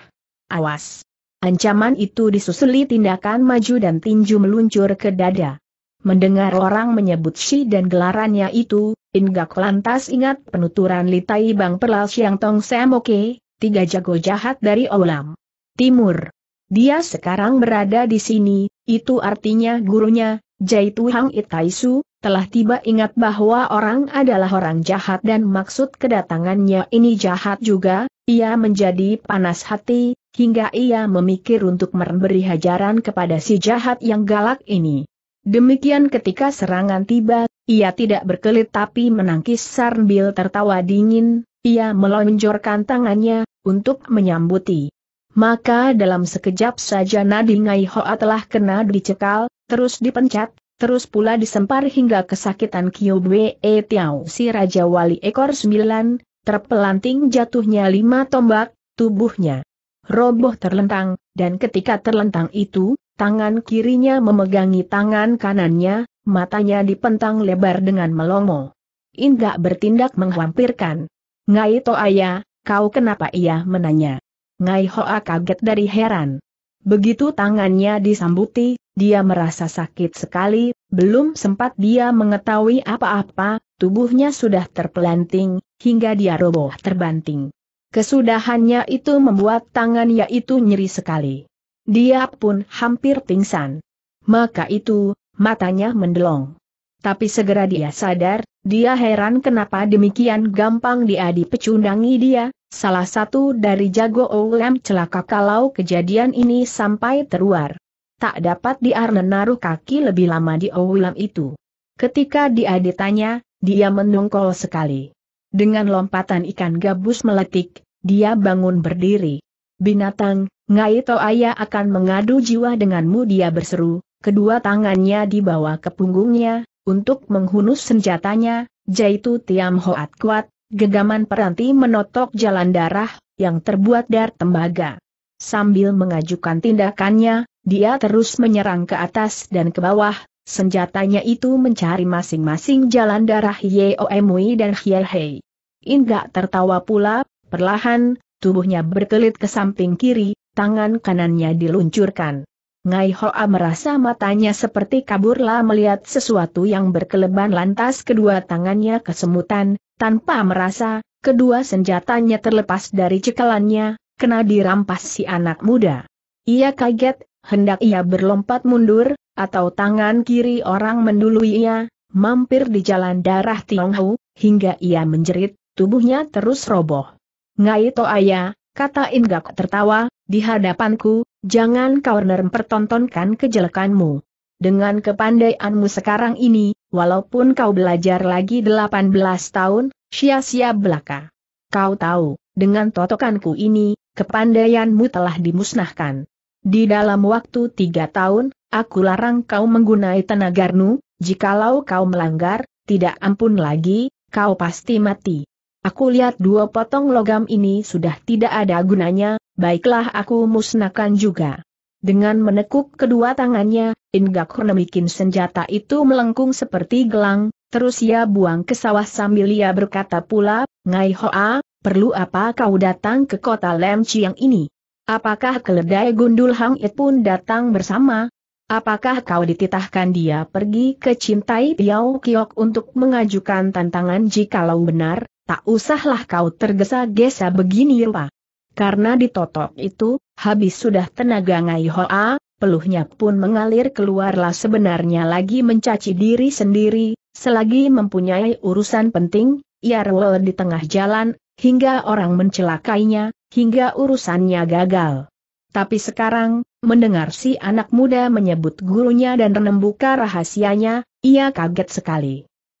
Awas! Ancaman itu disusuli tindakan maju dan tinju meluncur ke dada. Mendengar orang menyebut Shi dan gelarannya itu, Ingak lantas ingat penuturan Litai Bang Perlal Siang Tong Semoke, tiga jago jahat dari Olam. Timur. Dia sekarang berada di sini, itu artinya gurunya, Jai Tuhang Itaisu, telah tiba ingat bahwa orang adalah orang jahat dan maksud kedatangannya ini jahat juga, ia menjadi panas hati, hingga ia memikir untuk memberi hajaran kepada si jahat yang galak ini. Demikian ketika serangan tiba, ia tidak berkelit tapi menangkis Sarnbil tertawa dingin, ia melonjorkan tangannya, untuk menyambuti. Maka dalam sekejap saja Nadi Ngai Hoa telah kena dicekal, terus dipencet, terus pula disempar hingga kesakitan Kyobwe e Tiao si Raja Wali Ekor Sembilan, terpelanting jatuhnya lima tombak, tubuhnya roboh terlentang, dan ketika terlentang itu, tangan kirinya memegangi tangan kanannya, matanya dipentang lebar dengan melongo. Inga bertindak menghampirkan. Ngai Toaya, kau kenapa ia menanya? Ngai Hoa kaget dari heran. Begitu tangannya disambuti, dia merasa sakit sekali, belum sempat dia mengetahui apa-apa, tubuhnya sudah terpelanting, hingga dia roboh terbanting. Kesudahannya itu membuat tangannya itu nyeri sekali. Dia pun hampir pingsan. Maka itu, matanya mendelong. Tapi segera dia sadar, dia heran kenapa demikian gampang dia dipecundangi dia, Salah satu dari jago OM celaka kalau kejadian ini sampai terluar, Tak dapat Diarne naruh kaki lebih lama di OM itu. Ketika dia ditanya, dia menungkol sekali. Dengan lompatan ikan gabus meletik, dia bangun berdiri. Binatang, Ngai ayah akan mengadu jiwa denganmu dia berseru, kedua tangannya dibawa ke punggungnya, untuk menghunus senjatanya, Jaitu Tiam Hoat Kuat, Gegaman peranti menotok jalan darah, yang terbuat dari tembaga. Sambil mengajukan tindakannya, dia terus menyerang ke atas dan ke bawah, senjatanya itu mencari masing-masing jalan darah Yeomui dan Hyehe. Inggak tertawa pula, perlahan, tubuhnya berkelit ke samping kiri, tangan kanannya diluncurkan. Ngai Hoa merasa matanya seperti kaburlah melihat sesuatu yang berkeleban lantas kedua tangannya kesemutan, tanpa merasa, kedua senjatanya terlepas dari cekalannya, kena dirampas si anak muda. Ia kaget, hendak ia berlompat mundur, atau tangan kiri orang mendului ia, mampir di jalan darah Hu hingga ia menjerit, tubuhnya terus roboh. Ngai Toaya, kata Inggak tertawa, di hadapanku, Jangan kau pertontonkan kejelekanmu. Dengan kepandaianmu sekarang ini, walaupun kau belajar lagi 18 tahun, sia-sia belaka. Kau tahu, dengan totokanku ini, kepandaianmu telah dimusnahkan. Di dalam waktu tiga tahun, aku larang kau menggunai tenaga nu, jikalau kau melanggar, tidak ampun lagi, kau pasti mati. Aku lihat dua potong logam ini sudah tidak ada gunanya, baiklah aku musnahkan juga. Dengan menekuk kedua tangannya, Ingak Hornemikin senjata itu melengkung seperti gelang, terus ia buang ke sawah sambil ia berkata pula, Ngai Hoa, perlu apa kau datang ke kota Lem Chiang ini? Apakah keledai gundul Hang It pun datang bersama? Apakah kau dititahkan dia pergi ke Cintai Piau Kiok untuk mengajukan tantangan jikalau benar, tak usahlah kau tergesa-gesa begini rupa. Karena ditotok itu, habis sudah tenaga Ngai Hoa, peluhnya pun mengalir keluarlah sebenarnya lagi mencaci diri sendiri, selagi mempunyai urusan penting, ia rewel di tengah jalan, hingga orang mencelakainya, hingga urusannya gagal. Tapi sekarang, mendengar si anak muda menyebut gurunya dan menembuka rahasianya, ia kaget sekali.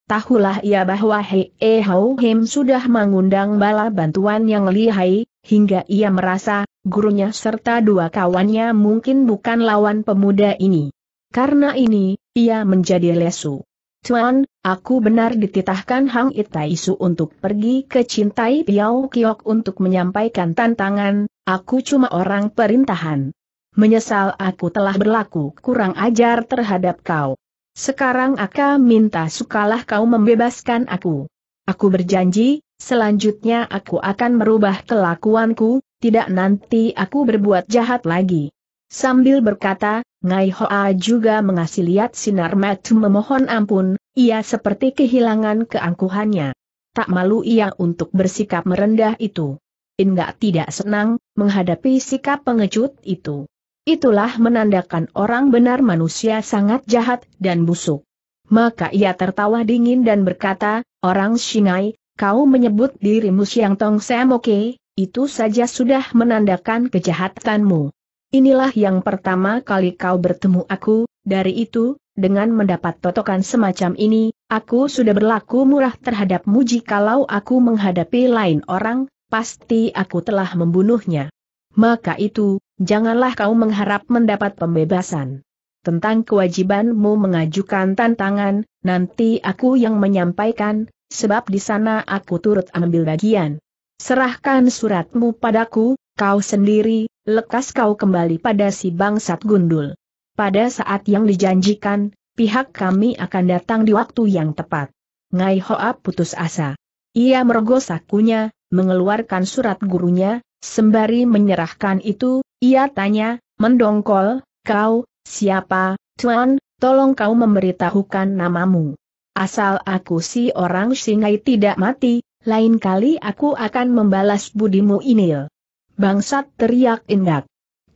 Tahulah ia bahwa Hei hou Him sudah mengundang bala bantuan yang lihai, hingga ia merasa, gurunya serta dua kawannya mungkin bukan lawan pemuda ini. Karena ini, ia menjadi lesu. Tuan, aku benar dititahkan Hang Itaisu untuk pergi ke Cintai Piao Kiok untuk menyampaikan tantangan, aku cuma orang perintahan. Menyesal aku telah berlaku kurang ajar terhadap kau. Sekarang aku minta sukalah kau membebaskan aku. Aku berjanji, Selanjutnya aku akan merubah kelakuanku, tidak nanti aku berbuat jahat lagi. Sambil berkata, Ngai Hoa juga mengasih lihat sinar mata memohon ampun, ia seperti kehilangan keangkuhannya. Tak malu ia untuk bersikap merendah itu. Enggak tidak senang, menghadapi sikap pengecut itu. Itulah menandakan orang benar manusia sangat jahat dan busuk. Maka ia tertawa dingin dan berkata, Orang Shingai, kau menyebut dirimu Siang Tong Semoke, itu saja sudah menandakan kejahatanmu. Inilah yang pertama kali kau bertemu aku, dari itu, dengan mendapat totokan semacam ini, aku sudah berlaku murah terhadapmu jikalau aku menghadapi lain orang, pasti aku telah membunuhnya. Maka itu, janganlah kau mengharap mendapat pembebasan. Tentang kewajibanmu mengajukan tantangan, nanti aku yang menyampaikan, sebab di sana aku turut ambil bagian. Serahkan suratmu padaku, kau sendiri, lekas kau kembali pada si bangsat gundul. Pada saat yang dijanjikan, pihak kami akan datang di waktu yang tepat. Ngai Hoa putus asa. Ia merogoh sakunya, mengeluarkan surat gurunya, sembari menyerahkan itu, ia tanya, mendongkol, kau, siapa, Tuan, tolong kau memberitahukan namamu. Asal aku si orang singai tidak mati, lain kali aku akan membalas budimu inil. Ya. Bangsat teriak indak.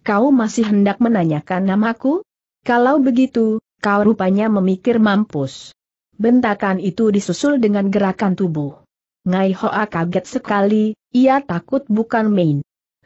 Kau masih hendak menanyakan namaku? Kalau begitu, kau rupanya memikir mampus. Bentakan itu disusul dengan gerakan tubuh. Ngai Hoa kaget sekali, ia takut bukan main.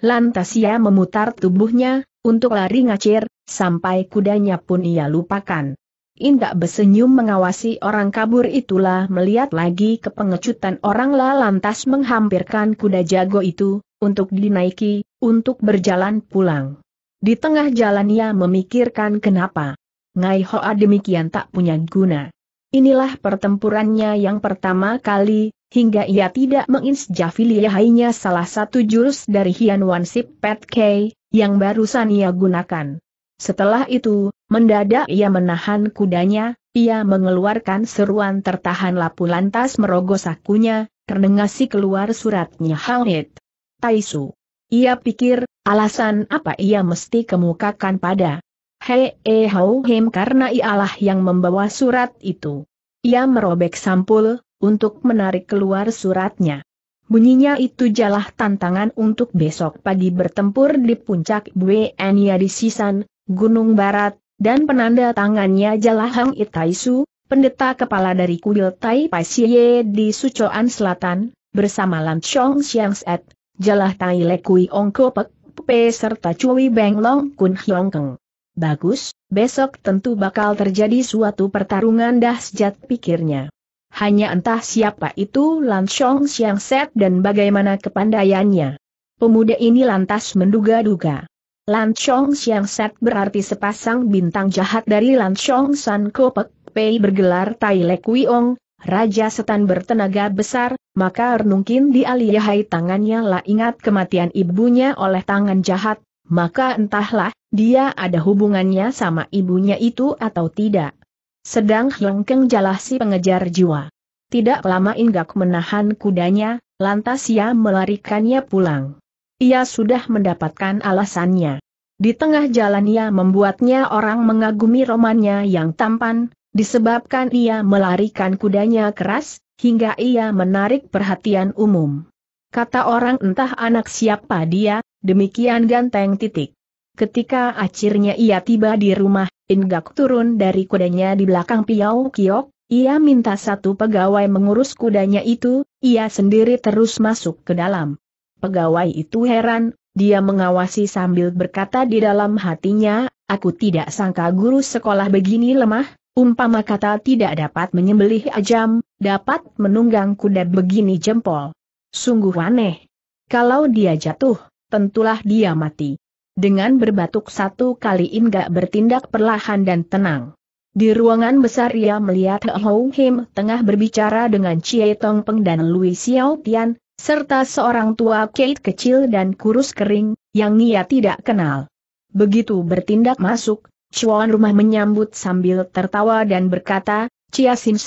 Lantas ia memutar tubuhnya, untuk lari ngacir, sampai kudanya pun ia lupakan. Indak bersenyum mengawasi orang kabur itulah melihat lagi kepengecutan orang lah lantas menghampirkan kuda jago itu, untuk dinaiki, untuk berjalan pulang. Di tengah jalan ia memikirkan kenapa. Ngai Hoa demikian tak punya guna. Inilah pertempurannya yang pertama kali, hingga ia tidak menginsjafiliyahainya salah satu jurus dari Hian Wan Sip Pet K, yang barusan ia gunakan. Setelah itu, Mendadak ia menahan kudanya, ia mengeluarkan seruan tertahan lapu lantas merogoh sakunya, terdengasi keluar suratnya Halid. Taisu. Ia pikir, alasan apa ia mesti kemukakan pada Hei e Hau Him karena ialah yang membawa surat itu. Ia merobek sampul, untuk menarik keluar suratnya. Bunyinya itu jalah tantangan untuk besok pagi bertempur di puncak Buenia di Sisan, Gunung Barat, dan penanda tangannya Jalahang Itaisu, pendeta kepala dari kuil Tai Pai Pasye di Sucoan Selatan, bersama Lan Chong Siang Set, Jalah Tai Le Kui Ong Kopek, Pe serta Cui Beng Long Kun Hiong Keng. Bagus, besok tentu bakal terjadi suatu pertarungan dah dahsyat pikirnya. Hanya entah siapa itu Lan Chong Siang Set dan bagaimana kepandaiannya. Pemuda ini lantas menduga-duga. Lan Chong yang Set berarti sepasang bintang jahat dari Lan Chong San Pek, Pei bergelar Tai Lek Wiong, Raja Setan bertenaga besar, maka mungkin dialihai tangannya lah ingat kematian ibunya oleh tangan jahat, maka entahlah, dia ada hubungannya sama ibunya itu atau tidak. Sedang Lengkeng si pengejar jiwa. Tidak lama Inggak menahan kudanya, lantas ia melarikannya pulang. Ia sudah mendapatkan alasannya. Di tengah jalan ia membuatnya orang mengagumi romannya yang tampan, disebabkan ia melarikan kudanya keras, hingga ia menarik perhatian umum. Kata orang entah anak siapa dia, demikian ganteng titik. Ketika akhirnya ia tiba di rumah, Ingak turun dari kudanya di belakang Piau Kiok, ia minta satu pegawai mengurus kudanya itu, ia sendiri terus masuk ke dalam. Pegawai itu heran, dia mengawasi sambil berkata di dalam hatinya, aku tidak sangka guru sekolah begini lemah, umpama kata tidak dapat menyembelih ajam, dapat menunggang kuda begini jempol. Sungguh aneh. Kalau dia jatuh, tentulah dia mati. Dengan berbatuk satu kali Inga bertindak perlahan dan tenang. Di ruangan besar ia melihat Hong Him tengah berbicara dengan Chie Tong Peng dan Louis Xiao Tian, serta seorang tua Kate kecil dan kurus kering, yang ia tidak kenal. Begitu bertindak masuk, Chuan rumah menyambut sambil tertawa dan berkata, Chia Sin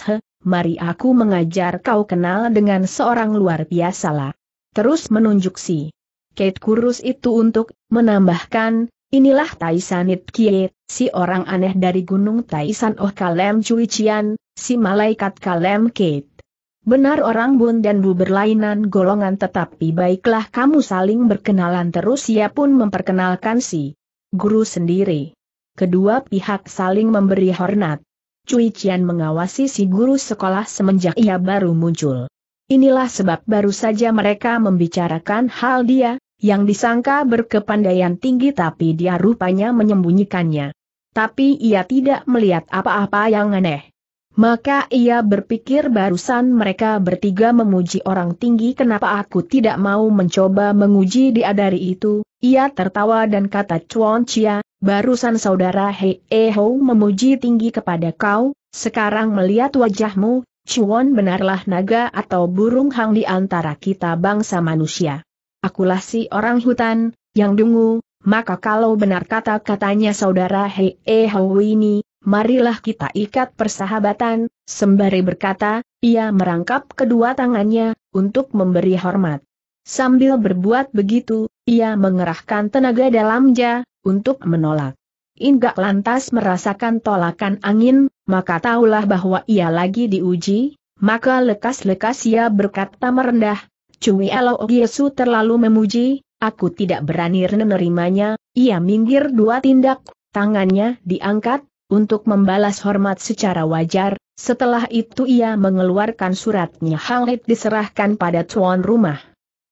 mari aku mengajar kau kenal dengan seorang luar biasa lah. Terus menunjuk si Kate kurus itu untuk, menambahkan, inilah Taisanit Kiet, si orang aneh dari gunung Taisan Oh Kalem Cui Cian, si malaikat Kalem Kate. Benar orang Bun dan Bu berlainan golongan tetapi baiklah kamu saling berkenalan terus ia pun memperkenalkan si guru sendiri. Kedua pihak saling memberi hormat. Cui Cian mengawasi si guru sekolah semenjak ia baru muncul. Inilah sebab baru saja mereka membicarakan hal dia, yang disangka berkepandaian tinggi tapi dia rupanya menyembunyikannya. Tapi ia tidak melihat apa-apa yang aneh. Maka ia berpikir barusan mereka bertiga memuji orang tinggi kenapa aku tidak mau mencoba menguji dia dari itu, ia tertawa dan kata Chuan Chia, barusan saudara Hei Ho memuji tinggi kepada kau, sekarang melihat wajahmu, Chuan benarlah naga atau burung hang di antara kita bangsa manusia. Akulah si orang hutan, yang dungu, maka kalau benar kata-katanya saudara Hei Ho ini, marilah kita ikat persahabatan, sembari berkata, ia merangkap kedua tangannya, untuk memberi hormat. Sambil berbuat begitu, ia mengerahkan tenaga dalamnya, untuk menolak. Inggak lantas merasakan tolakan angin, maka taulah bahwa ia lagi diuji, maka lekas-lekas ia berkata merendah, Cui Elo Yesu terlalu memuji, aku tidak berani menerimanya, ia minggir dua tindak, tangannya diangkat, untuk membalas hormat secara wajar, setelah itu ia mengeluarkan suratnya Hangit diserahkan pada tuan rumah.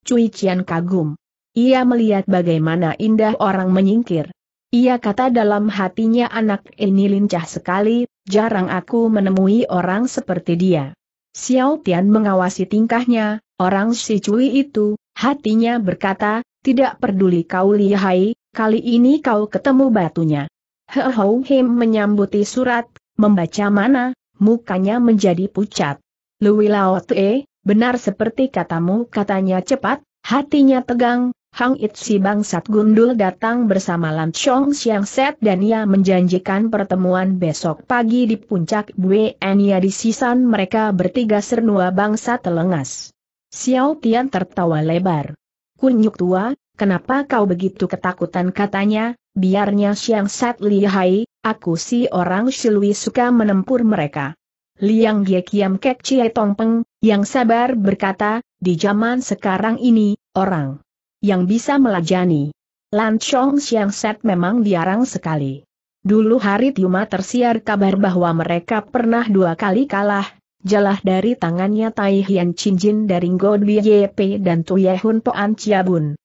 Cui Cian kagum. Ia melihat bagaimana indah orang menyingkir. Ia kata dalam hatinya anak ini lincah sekali, jarang aku menemui orang seperti dia. Xiao Tian mengawasi tingkahnya, orang si Cui itu, hatinya berkata, tidak peduli kau lihai, kali ini kau ketemu batunya. Hou Him menyambuti surat, membaca mana, mukanya menjadi pucat. Lui Lao Tue, benar seperti katamu katanya cepat, hatinya tegang, Hang Itsi bangsat gundul datang bersama Lam Chong Siang Set dan ia menjanjikan pertemuan besok pagi di puncak Bue Ania di sisan mereka bertiga sernua bangsa telengas. Xiao Tian tertawa lebar. Kunyuk tua, kenapa kau begitu ketakutan katanya, biarnya Siang Sat lihai, aku si orang Silwi suka menempur mereka. Liang Ye Kiam Kek Cie peng yang sabar berkata, di zaman sekarang ini, orang yang bisa melajani. Lan Chong Siang Sat memang diarang sekali. Dulu hari Tiuma tersiar kabar bahwa mereka pernah dua kali kalah, jelah dari tangannya Tai Hian Chin Jin dari God YP dan Tuyehun Poan bun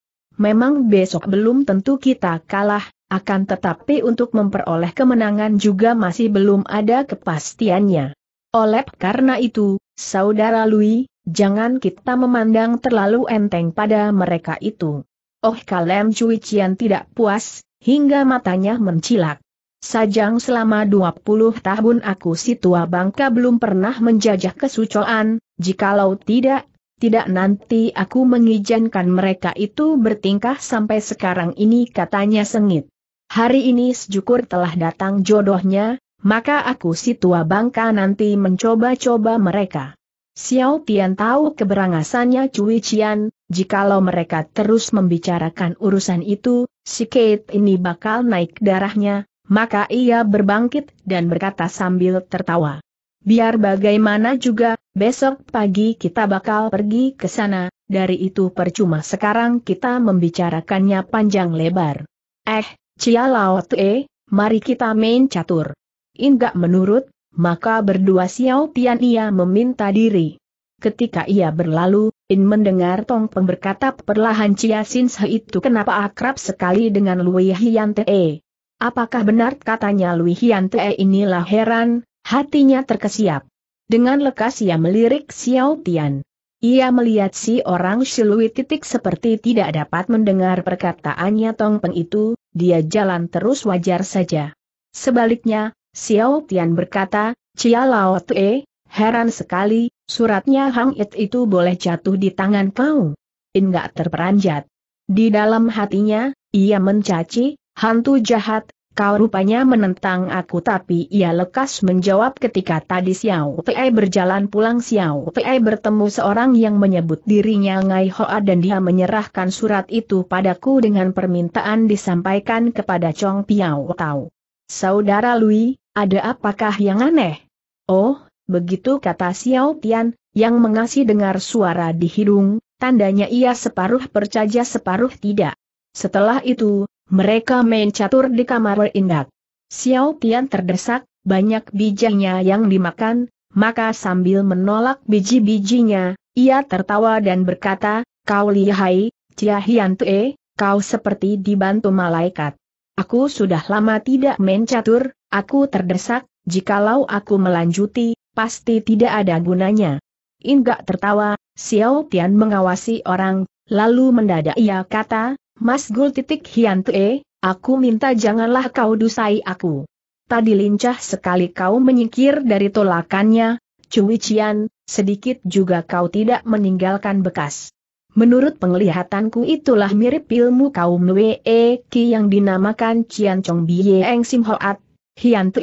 Memang besok belum tentu kita kalah, akan tetapi untuk memperoleh kemenangan juga masih belum ada kepastiannya. Oleh karena itu, Saudara Lui, jangan kita memandang terlalu enteng pada mereka itu. Oh kalem Cui Cian tidak puas, hingga matanya mencilak. Sajang selama 20 tahun aku si tua bangka belum pernah menjajah kesucoan, jikalau tidak, tidak nanti aku mengizinkan mereka itu bertingkah sampai sekarang ini katanya sengit. Hari ini sejukur telah datang jodohnya, maka aku si tua bangka nanti mencoba-coba mereka. Xiao Tian tahu keberangasannya Cui Qian, jikalau mereka terus membicarakan urusan itu, si Kate ini bakal naik darahnya, maka ia berbangkit dan berkata sambil tertawa. Biar bagaimana juga, besok pagi kita bakal pergi ke sana, dari itu percuma sekarang kita membicarakannya panjang lebar. Eh, Cia Lao Tue, mari kita main catur. Inggak menurut, maka berdua Xiao Tian ia meminta diri. Ketika ia berlalu, In mendengar Tong Peng berkata perlahan Cia Sin Se itu kenapa akrab sekali dengan Lui Hian Tue. Apakah benar katanya Lui Hian Tue inilah heran, hatinya terkesiap. Dengan lekas ia melirik Xiao Tian. Ia melihat si orang Shilui titik seperti tidak dapat mendengar perkataannya Tong Peng itu, dia jalan terus wajar saja. Sebaliknya, Xiao Tian berkata, Cia Lao Tue, heran sekali, suratnya Hang It itu boleh jatuh di tangan kau. Enggak terperanjat. Di dalam hatinya, ia mencaci, hantu jahat, Kau rupanya menentang aku tapi ia lekas menjawab ketika tadi Xiao Pei berjalan pulang Xiao Pei bertemu seorang yang menyebut dirinya Ngai Hoa dan dia menyerahkan surat itu padaku dengan permintaan disampaikan kepada Chong Piao Tau. Saudara Lui, ada apakah yang aneh? Oh, begitu kata Xiao Tian, yang mengasih dengar suara di hidung, tandanya ia separuh percaya separuh tidak. Setelah itu, mereka main catur di kamar indak. Xiao Tian terdesak, banyak bijinya yang dimakan, maka sambil menolak biji-bijinya, ia tertawa dan berkata, Kau lihai, Chia Hian Tue, kau seperti dibantu malaikat. Aku sudah lama tidak main catur, aku terdesak, jikalau aku melanjuti, pasti tidak ada gunanya. Indak tertawa, Xiao Tian mengawasi orang, lalu mendadak ia kata, Mas Gul titik Hiante, aku minta janganlah kau dusai aku. Tadi lincah sekali kau menyingkir dari tolakannya, Cui Cian, sedikit juga kau tidak meninggalkan bekas. Menurut penglihatanku itulah mirip ilmu kaum Nue e Ki yang dinamakan Cian Chong Eng Sim Hoat. Hian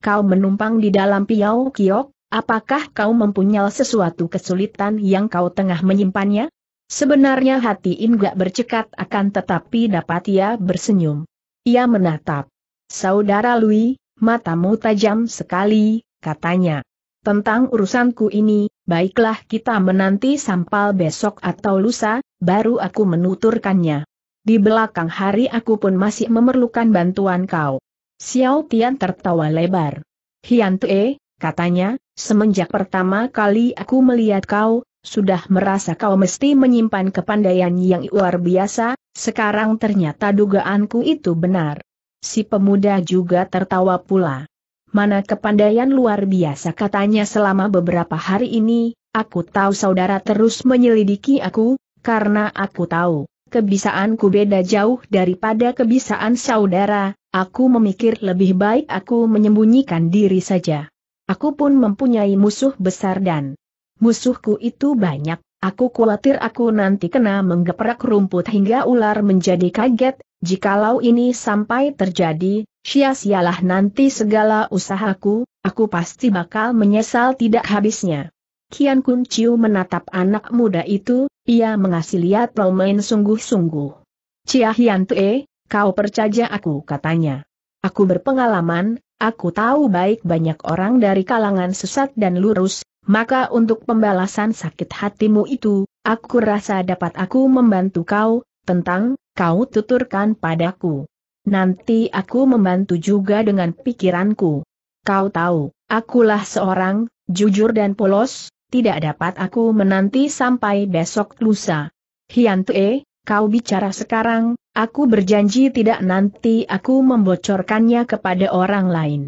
kau menumpang di dalam Piau Kiok, apakah kau mempunyai sesuatu kesulitan yang kau tengah menyimpannya? Sebenarnya hati Inggak bercekat akan tetapi dapat ia bersenyum. Ia menatap. Saudara Lui, matamu tajam sekali, katanya. Tentang urusanku ini, baiklah kita menanti sampal besok atau lusa, baru aku menuturkannya. Di belakang hari aku pun masih memerlukan bantuan kau. Xiao Tian tertawa lebar. Hian Tue, katanya, semenjak pertama kali aku melihat kau, sudah merasa kau mesti menyimpan kepandaian yang luar biasa, sekarang ternyata dugaanku itu benar. Si pemuda juga tertawa pula. Mana kepandaian luar biasa katanya selama beberapa hari ini, aku tahu saudara terus menyelidiki aku, karena aku tahu, kebisaanku beda jauh daripada kebisaan saudara, aku memikir lebih baik aku menyembunyikan diri saja. Aku pun mempunyai musuh besar dan musuhku itu banyak, aku khawatir aku nanti kena menggeprak rumput hingga ular menjadi kaget, jikalau ini sampai terjadi, sia-sialah nanti segala usahaku, aku pasti bakal menyesal tidak habisnya. Kian Kun Chiu menatap anak muda itu, ia mengasih lihat pemain sungguh-sungguh. Cia Hian Tue, kau percaya aku katanya. Aku berpengalaman, aku tahu baik banyak orang dari kalangan sesat dan lurus, maka untuk pembalasan sakit hatimu itu, aku rasa dapat aku membantu kau, tentang, kau tuturkan padaku. Nanti aku membantu juga dengan pikiranku. Kau tahu, akulah seorang, jujur dan polos, tidak dapat aku menanti sampai besok lusa. Hiantue, kau bicara sekarang, aku berjanji tidak nanti aku membocorkannya kepada orang lain.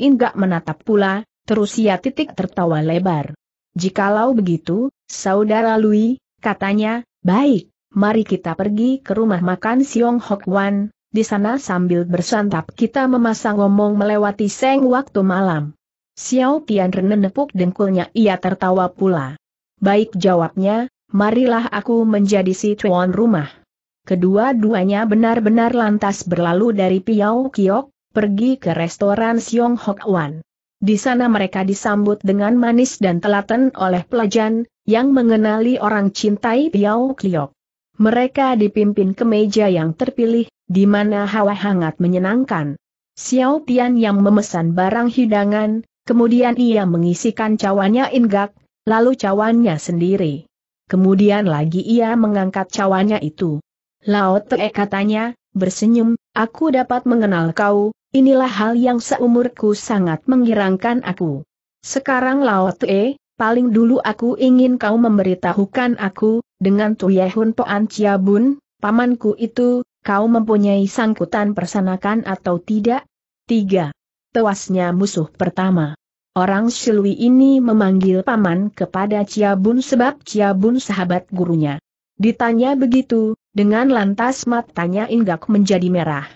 Inggak menatap pula, Terus ia titik tertawa lebar. Jikalau begitu, saudara Lui, katanya, baik, mari kita pergi ke rumah makan Siong Hok Wan, di sana sambil bersantap kita memasang ngomong melewati seng waktu malam. Xiao Tian renenepuk dengkulnya ia tertawa pula. Baik jawabnya, marilah aku menjadi si tuan rumah. Kedua-duanya benar-benar lantas berlalu dari Piau Kiok, pergi ke restoran Siong Hok Wan. Di sana mereka disambut dengan manis dan telaten oleh pelajan, yang mengenali orang cintai Piao Kliok. Mereka dipimpin ke meja yang terpilih, di mana hawa hangat menyenangkan. Xiao Tian yang memesan barang hidangan, kemudian ia mengisikan cawannya ingat, lalu cawannya sendiri. Kemudian lagi ia mengangkat cawannya itu. Lao Te katanya, bersenyum, aku dapat mengenal kau, Inilah hal yang seumurku sangat mengirangkan aku. Sekarang Lao Tue, paling dulu aku ingin kau memberitahukan aku, dengan Tuyehun Poan Chia Bun, pamanku itu, kau mempunyai sangkutan persanakan atau tidak? 3. Tewasnya musuh pertama. Orang Shilui ini memanggil paman kepada Chia Bun sebab Chia Bun sahabat gurunya. Ditanya begitu, dengan lantas matanya Inggak menjadi merah.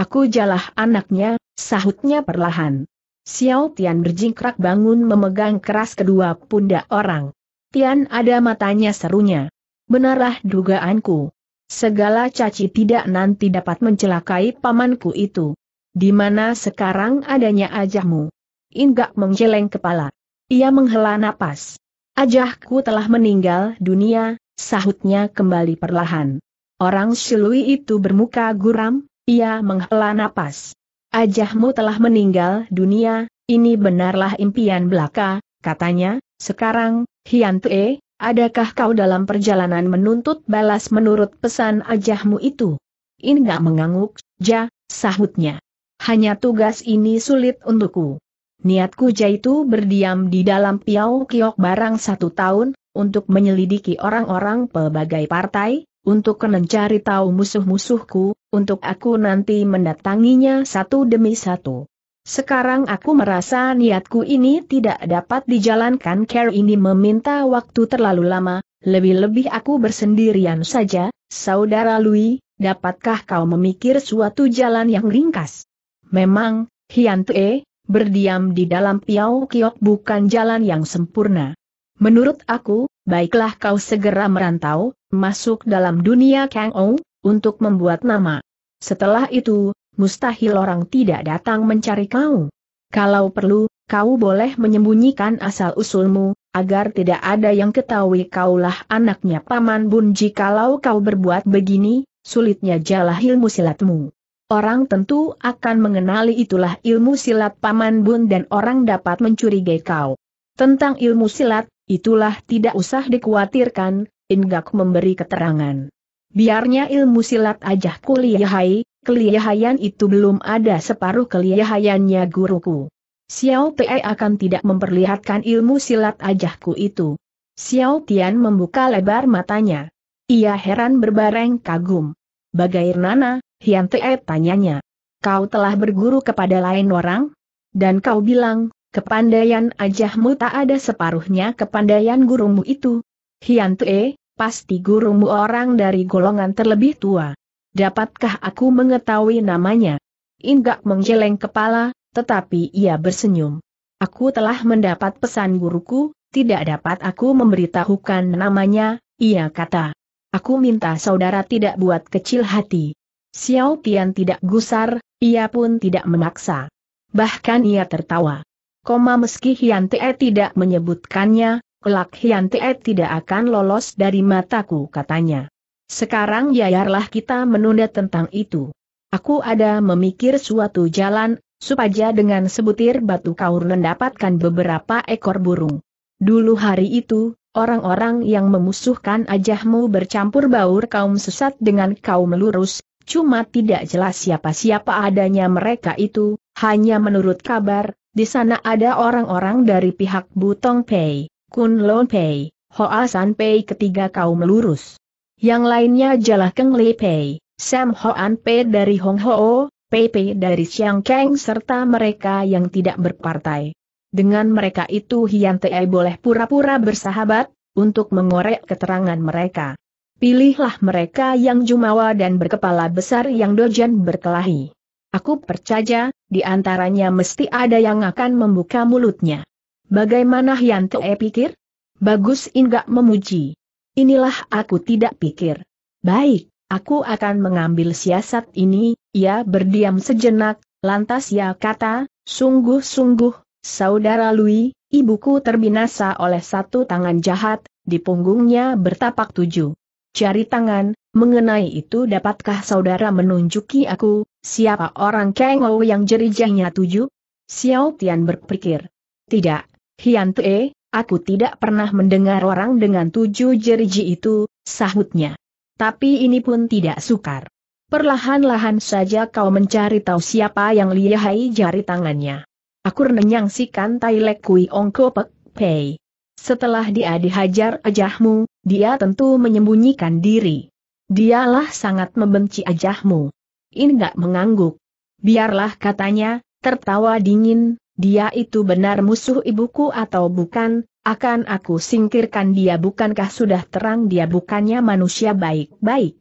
Aku jalah anaknya, sahutnya perlahan. Xiao Tian berjingkrak bangun memegang keras kedua pundak orang. Tian ada matanya serunya. Benarlah dugaanku. Segala caci tidak nanti dapat mencelakai pamanku itu. Di mana sekarang adanya ajahmu? Inggak menggeleng kepala. Ia menghela napas. Ajahku telah meninggal dunia, sahutnya kembali perlahan. Orang Shilui itu bermuka guram, ia menghela napas. Ajahmu telah meninggal dunia, ini benarlah impian belaka, katanya, sekarang, Hian Tue, adakah kau dalam perjalanan menuntut balas menurut pesan ajahmu itu? Inga mengangguk, ja, sahutnya. Hanya tugas ini sulit untukku. Niatku itu berdiam di dalam Piau Kiok barang satu tahun, untuk menyelidiki orang-orang pelbagai partai, untuk mencari tahu musuh-musuhku, untuk aku nanti mendatanginya satu demi satu. Sekarang aku merasa niatku ini tidak dapat dijalankan care ini meminta waktu terlalu lama, lebih-lebih aku bersendirian saja, saudara Louis. dapatkah kau memikir suatu jalan yang ringkas? Memang, Hian Tue, berdiam di dalam Piau Kiok bukan jalan yang sempurna. Menurut aku, baiklah kau segera merantau, masuk dalam dunia Kang Ong, untuk membuat nama. Setelah itu, mustahil orang tidak datang mencari kau. Kalau perlu, kau boleh menyembunyikan asal-usulmu, agar tidak ada yang ketahui kaulah anaknya Paman Bun jikalau kau berbuat begini, sulitnya jalah ilmu silatmu. Orang tentu akan mengenali itulah ilmu silat Paman Bun dan orang dapat mencurigai kau. Tentang ilmu silat, Itulah tidak usah dikhawatirkan, Inggak memberi keterangan. Biarnya ilmu silat ajah kuliahai, kelihayan itu belum ada separuh kelihayannya guruku. Xiao Pei akan tidak memperlihatkan ilmu silat ajahku itu. Xiao Tian membuka lebar matanya. Ia heran berbareng kagum. Bagai Nana, Hian Tae tanyanya. Kau telah berguru kepada lain orang? Dan kau bilang, Kepandaian ajahmu tak ada separuhnya kepandaian gurumu itu. Hian Tue, pasti gurumu orang dari golongan terlebih tua. Dapatkah aku mengetahui namanya? Inggak menggeleng kepala, tetapi ia bersenyum. Aku telah mendapat pesan guruku, tidak dapat aku memberitahukan namanya, ia kata. Aku minta saudara tidak buat kecil hati. Xiao Tian tidak gusar, ia pun tidak memaksa. Bahkan ia tertawa. Koma meski Hian Te tidak menyebutkannya, kelak Hian Te tidak akan lolos dari mataku katanya. Sekarang yayarlah kita menunda tentang itu. Aku ada memikir suatu jalan, supaya dengan sebutir batu kau mendapatkan beberapa ekor burung. Dulu hari itu, orang-orang yang memusuhkan ajahmu bercampur baur kaum sesat dengan kaum lurus, cuma tidak jelas siapa-siapa adanya mereka itu, hanya menurut kabar, di sana ada orang-orang dari pihak Butong Pei, Kun Lon Pei, Hoa San Pei ketiga kaum lurus. Yang lainnya Jalah Keng Li Pei, Sam Hoan Pei dari Hong Ho, Pei Pei dari Chiang Keng serta mereka yang tidak berpartai. Dengan mereka itu Hian Tei boleh pura-pura bersahabat, untuk mengorek keterangan mereka. Pilihlah mereka yang jumawa dan berkepala besar yang dojan berkelahi. Aku percaya, di antaranya mesti ada yang akan membuka mulutnya. Bagaimana Yanto Tue pikir? Bagus Inggak memuji. Inilah aku tidak pikir. Baik, aku akan mengambil siasat ini, ia berdiam sejenak, lantas ia kata, sungguh-sungguh, saudara Lui, ibuku terbinasa oleh satu tangan jahat, di punggungnya bertapak tujuh. Cari tangan, mengenai itu dapatkah saudara menunjuki aku, siapa orang Ou yang jerijahnya tujuh? Xiao Tian berpikir. Tidak, Hian Tue, aku tidak pernah mendengar orang dengan tujuh jeriji itu, sahutnya. Tapi ini pun tidak sukar. Perlahan-lahan saja kau mencari tahu siapa yang lihai jari tangannya. Aku renyangsikan Tai Lek Kui Ongko Pek Pei. Setelah dia dihajar ajahmu, dia tentu menyembunyikan diri. Dialah sangat membenci ajahmu. Ini gak mengangguk. Biarlah katanya, tertawa dingin, dia itu benar musuh ibuku atau bukan, akan aku singkirkan dia bukankah sudah terang dia bukannya manusia baik-baik.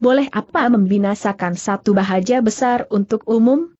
Boleh apa membinasakan satu bahaja besar untuk umum?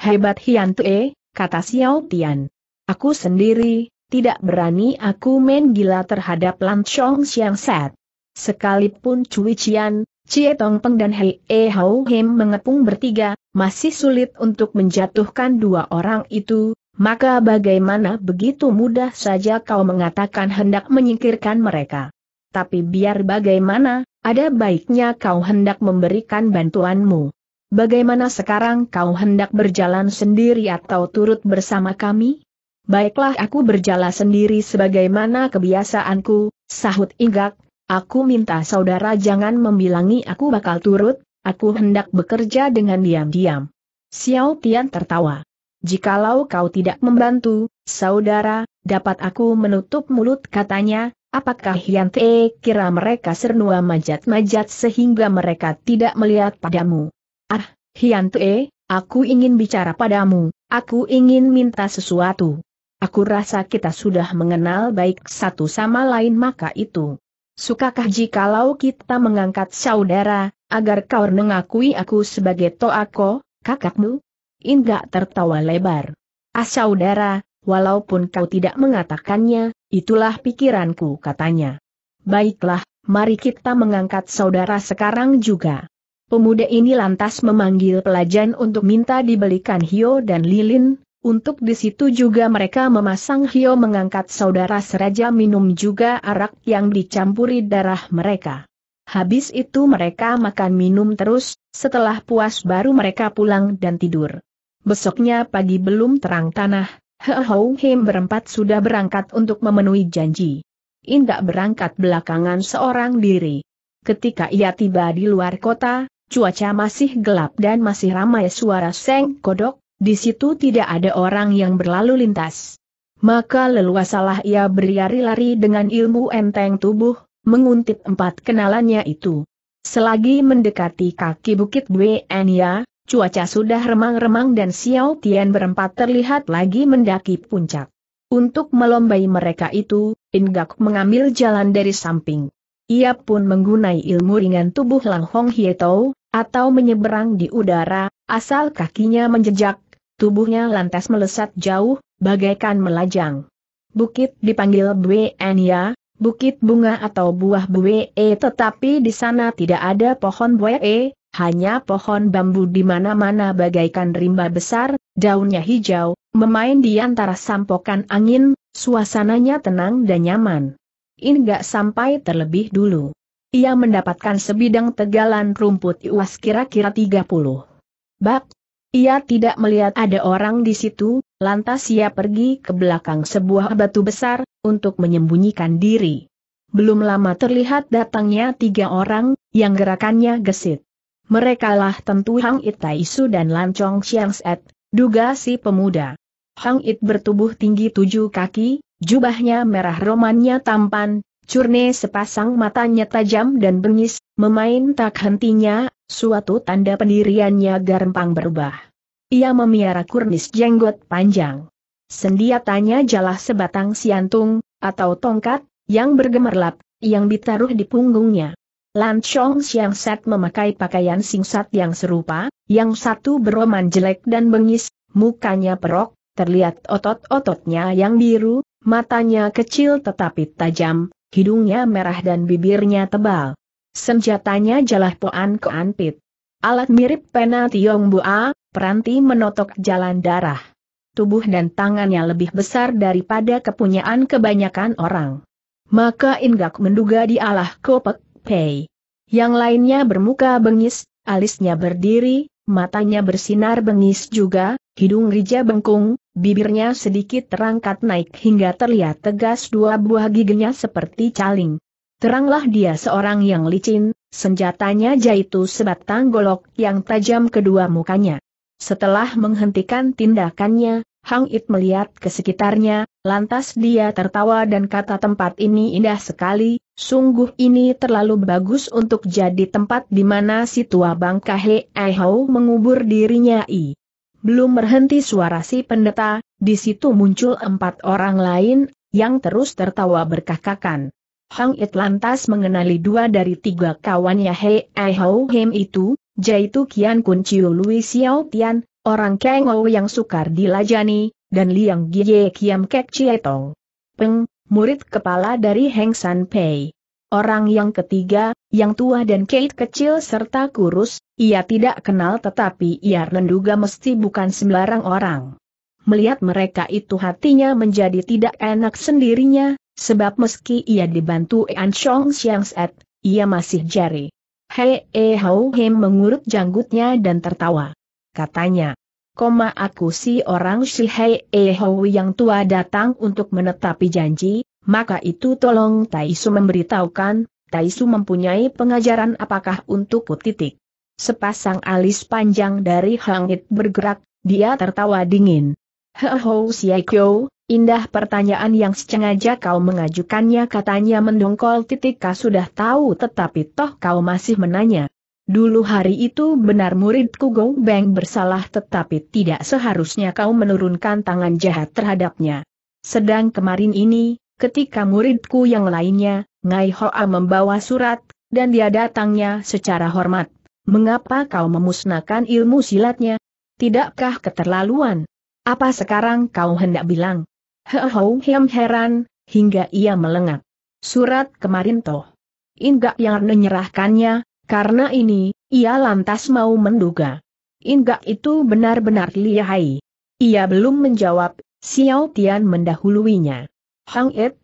Hebat Hian Tue, kata Xiao Tian. Aku sendiri, tidak berani aku main gila terhadap Lan Chong Siang Set. Sekalipun Cui Cian, Cie Tong Peng dan Hei E Hao Him mengepung bertiga, masih sulit untuk menjatuhkan dua orang itu, maka bagaimana begitu mudah saja kau mengatakan hendak menyingkirkan mereka. Tapi biar bagaimana, ada baiknya kau hendak memberikan bantuanmu. Bagaimana sekarang kau hendak berjalan sendiri atau turut bersama kami? Baiklah aku berjalan sendiri sebagaimana kebiasaanku, sahut Igak, aku minta saudara jangan membilangi aku bakal turut, aku hendak bekerja dengan diam-diam. Xiao Tian tertawa. Jikalau kau tidak membantu, saudara, dapat aku menutup mulut katanya, apakah Hian Te kira mereka sernua majat-majat sehingga mereka tidak melihat padamu? Ah, Hian Te, aku ingin bicara padamu, aku ingin minta sesuatu. Aku rasa kita sudah mengenal baik satu sama lain maka itu. Sukakah jikalau kita mengangkat saudara, agar kau mengakui aku sebagai toako, kakakmu? Inga tertawa lebar. Ah saudara, walaupun kau tidak mengatakannya, itulah pikiranku katanya. Baiklah, mari kita mengangkat saudara sekarang juga. Pemuda ini lantas memanggil pelajan untuk minta dibelikan hio dan lilin, untuk di situ juga mereka memasang hio mengangkat saudara seraja minum juga arak yang dicampuri darah mereka. Habis itu mereka makan minum terus, setelah puas baru mereka pulang dan tidur. Besoknya pagi belum terang tanah, Hou Him berempat sudah berangkat untuk memenuhi janji. Indak berangkat belakangan seorang diri. Ketika ia tiba di luar kota, cuaca masih gelap dan masih ramai suara seng kodok, di situ tidak ada orang yang berlalu lintas. Maka leluasalah ia berlari-lari dengan ilmu enteng tubuh, menguntit empat kenalannya itu. Selagi mendekati kaki bukit Buenya, cuaca sudah remang-remang dan Xiao Tian berempat terlihat lagi mendaki puncak. Untuk melombai mereka itu, Ingak mengambil jalan dari samping. Ia pun menggunai ilmu ringan tubuh Lang Hong Hietou, atau menyeberang di udara, asal kakinya menjejak tubuhnya lantas melesat jauh, bagaikan melajang. Bukit dipanggil Buenya, bukit bunga atau buah Bue, e, tetapi di sana tidak ada pohon Bue, e, hanya pohon bambu di mana-mana bagaikan rimba besar, daunnya hijau, memain di antara sampokan angin, suasananya tenang dan nyaman. Ini gak sampai terlebih dulu. Ia mendapatkan sebidang tegalan rumput iwas kira-kira 30. Bab ia tidak melihat ada orang di situ, lantas ia pergi ke belakang sebuah batu besar, untuk menyembunyikan diri. Belum lama terlihat datangnya tiga orang, yang gerakannya gesit. Merekalah tentu Hang It Taisu dan Lancong Xiang Set, duga si pemuda. Hang It bertubuh tinggi tujuh kaki, jubahnya merah romannya tampan, curne sepasang matanya tajam dan bengis, memain tak hentinya, Suatu tanda pendiriannya gampang berubah. Ia memiara kurnis jenggot panjang. Sendiatanya jalah sebatang siantung, atau tongkat, yang bergemerlap, yang ditaruh di punggungnya. Lan Chong Siang Sat memakai pakaian singsat yang serupa, yang satu beroman jelek dan bengis, mukanya perok, terlihat otot-ototnya yang biru, matanya kecil tetapi tajam, hidungnya merah dan bibirnya tebal. Senjatanya jalah poan keanpit. Alat mirip pena Tiong Bua, peranti menotok jalan darah. Tubuh dan tangannya lebih besar daripada kepunyaan kebanyakan orang. Maka Inggak menduga di dialah Kopek Pei. Yang lainnya bermuka bengis, alisnya berdiri, matanya bersinar bengis juga, hidung rija bengkung, bibirnya sedikit terangkat naik hingga terlihat tegas dua buah giginya seperti caling. Teranglah dia seorang yang licin, senjatanya jaitu sebatang golok yang tajam kedua mukanya. Setelah menghentikan tindakannya, Hang It melihat ke sekitarnya, lantas dia tertawa dan kata tempat ini indah sekali, sungguh ini terlalu bagus untuk jadi tempat di mana si tua bangka He mengubur dirinya i. Belum berhenti suara si pendeta, di situ muncul empat orang lain, yang terus tertawa berkakakan. Hang It lantas mengenali dua dari tiga kawannya Hei Ai Hou Him itu, yaitu Kian Kun Chiu Lui Xiao Tian, orang Kang Ou yang sukar dilajani, dan Liang Gie Kiam Kek Tong, Peng, murid kepala dari Heng San Pei. Orang yang ketiga, yang tua dan Kate kecil serta kurus, ia tidak kenal tetapi ia menduga mesti bukan sembarang orang. Melihat mereka itu hatinya menjadi tidak enak sendirinya, Sebab meski ia dibantu An Chong Xiang Set, ia masih jari. Hei E Hou Him mengurut janggutnya dan tertawa. Katanya, koma aku si orang si Hei E Hou yang tua datang untuk menetapi janji, maka itu tolong Taisu memberitahukan, Taisu mempunyai pengajaran apakah untuk titik. Sepasang alis panjang dari Hangit bergerak, dia tertawa dingin. Heo Siakyo, Indah pertanyaan yang sengaja kau mengajukannya katanya mendongkol titik kau sudah tahu tetapi toh kau masih menanya. Dulu hari itu benar muridku Gong Beng bersalah tetapi tidak seharusnya kau menurunkan tangan jahat terhadapnya. Sedang kemarin ini, ketika muridku yang lainnya, Ngai Hoa membawa surat, dan dia datangnya secara hormat. Mengapa kau memusnahkan ilmu silatnya? Tidakkah keterlaluan? Apa sekarang kau hendak bilang? Hou Hiam heran, hingga ia melengak. Surat kemarin toh. Inga yang menyerahkannya, karena ini, ia lantas mau menduga. Inga itu benar-benar lihai. Ia belum menjawab, Xiao Tian mendahuluinya. Hang It,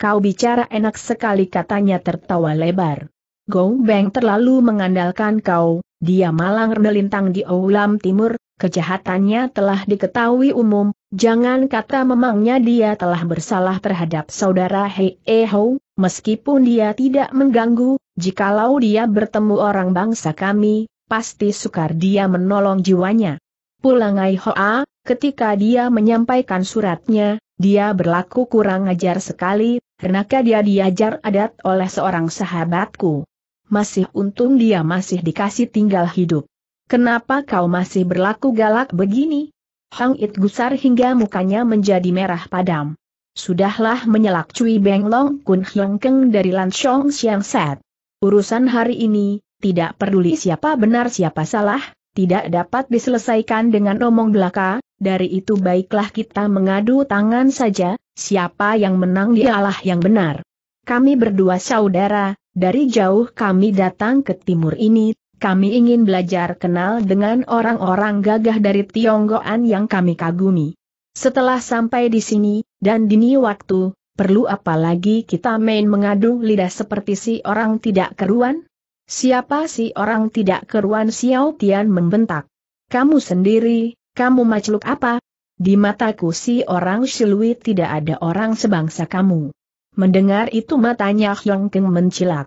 kau bicara enak sekali katanya tertawa lebar. Gong Beng terlalu mengandalkan kau, dia malang melintang di Oulam Timur, kejahatannya telah diketahui umum, Jangan kata memangnya dia telah bersalah terhadap saudara Hei e Ho, meskipun dia tidak mengganggu, jikalau dia bertemu orang bangsa kami, pasti sukar dia menolong jiwanya. Pulangai Hoa, ketika dia menyampaikan suratnya, dia berlaku kurang ajar sekali, karena dia diajar adat oleh seorang sahabatku. Masih untung dia masih dikasih tinggal hidup. Kenapa kau masih berlaku galak begini? Hang It gusar hingga mukanya menjadi merah padam. Sudahlah menyelak Cui Beng Long Kun Hiong Keng dari Lan Siang Set. Urusan hari ini, tidak peduli siapa benar siapa salah, tidak dapat diselesaikan dengan omong belaka, dari itu baiklah kita mengadu tangan saja, siapa yang menang dialah yang benar. Kami berdua saudara, dari jauh kami datang ke timur ini, kami ingin belajar kenal dengan orang-orang gagah dari Tionggoan yang kami kagumi. Setelah sampai di sini, dan dini waktu, perlu apa lagi kita main mengadu lidah seperti si orang tidak keruan? Siapa si orang tidak keruan Xiao Tian membentak. Kamu sendiri, kamu makhluk apa? Di mataku si orang Shilui tidak ada orang sebangsa kamu. Mendengar itu matanya Hyong Keng mencilak.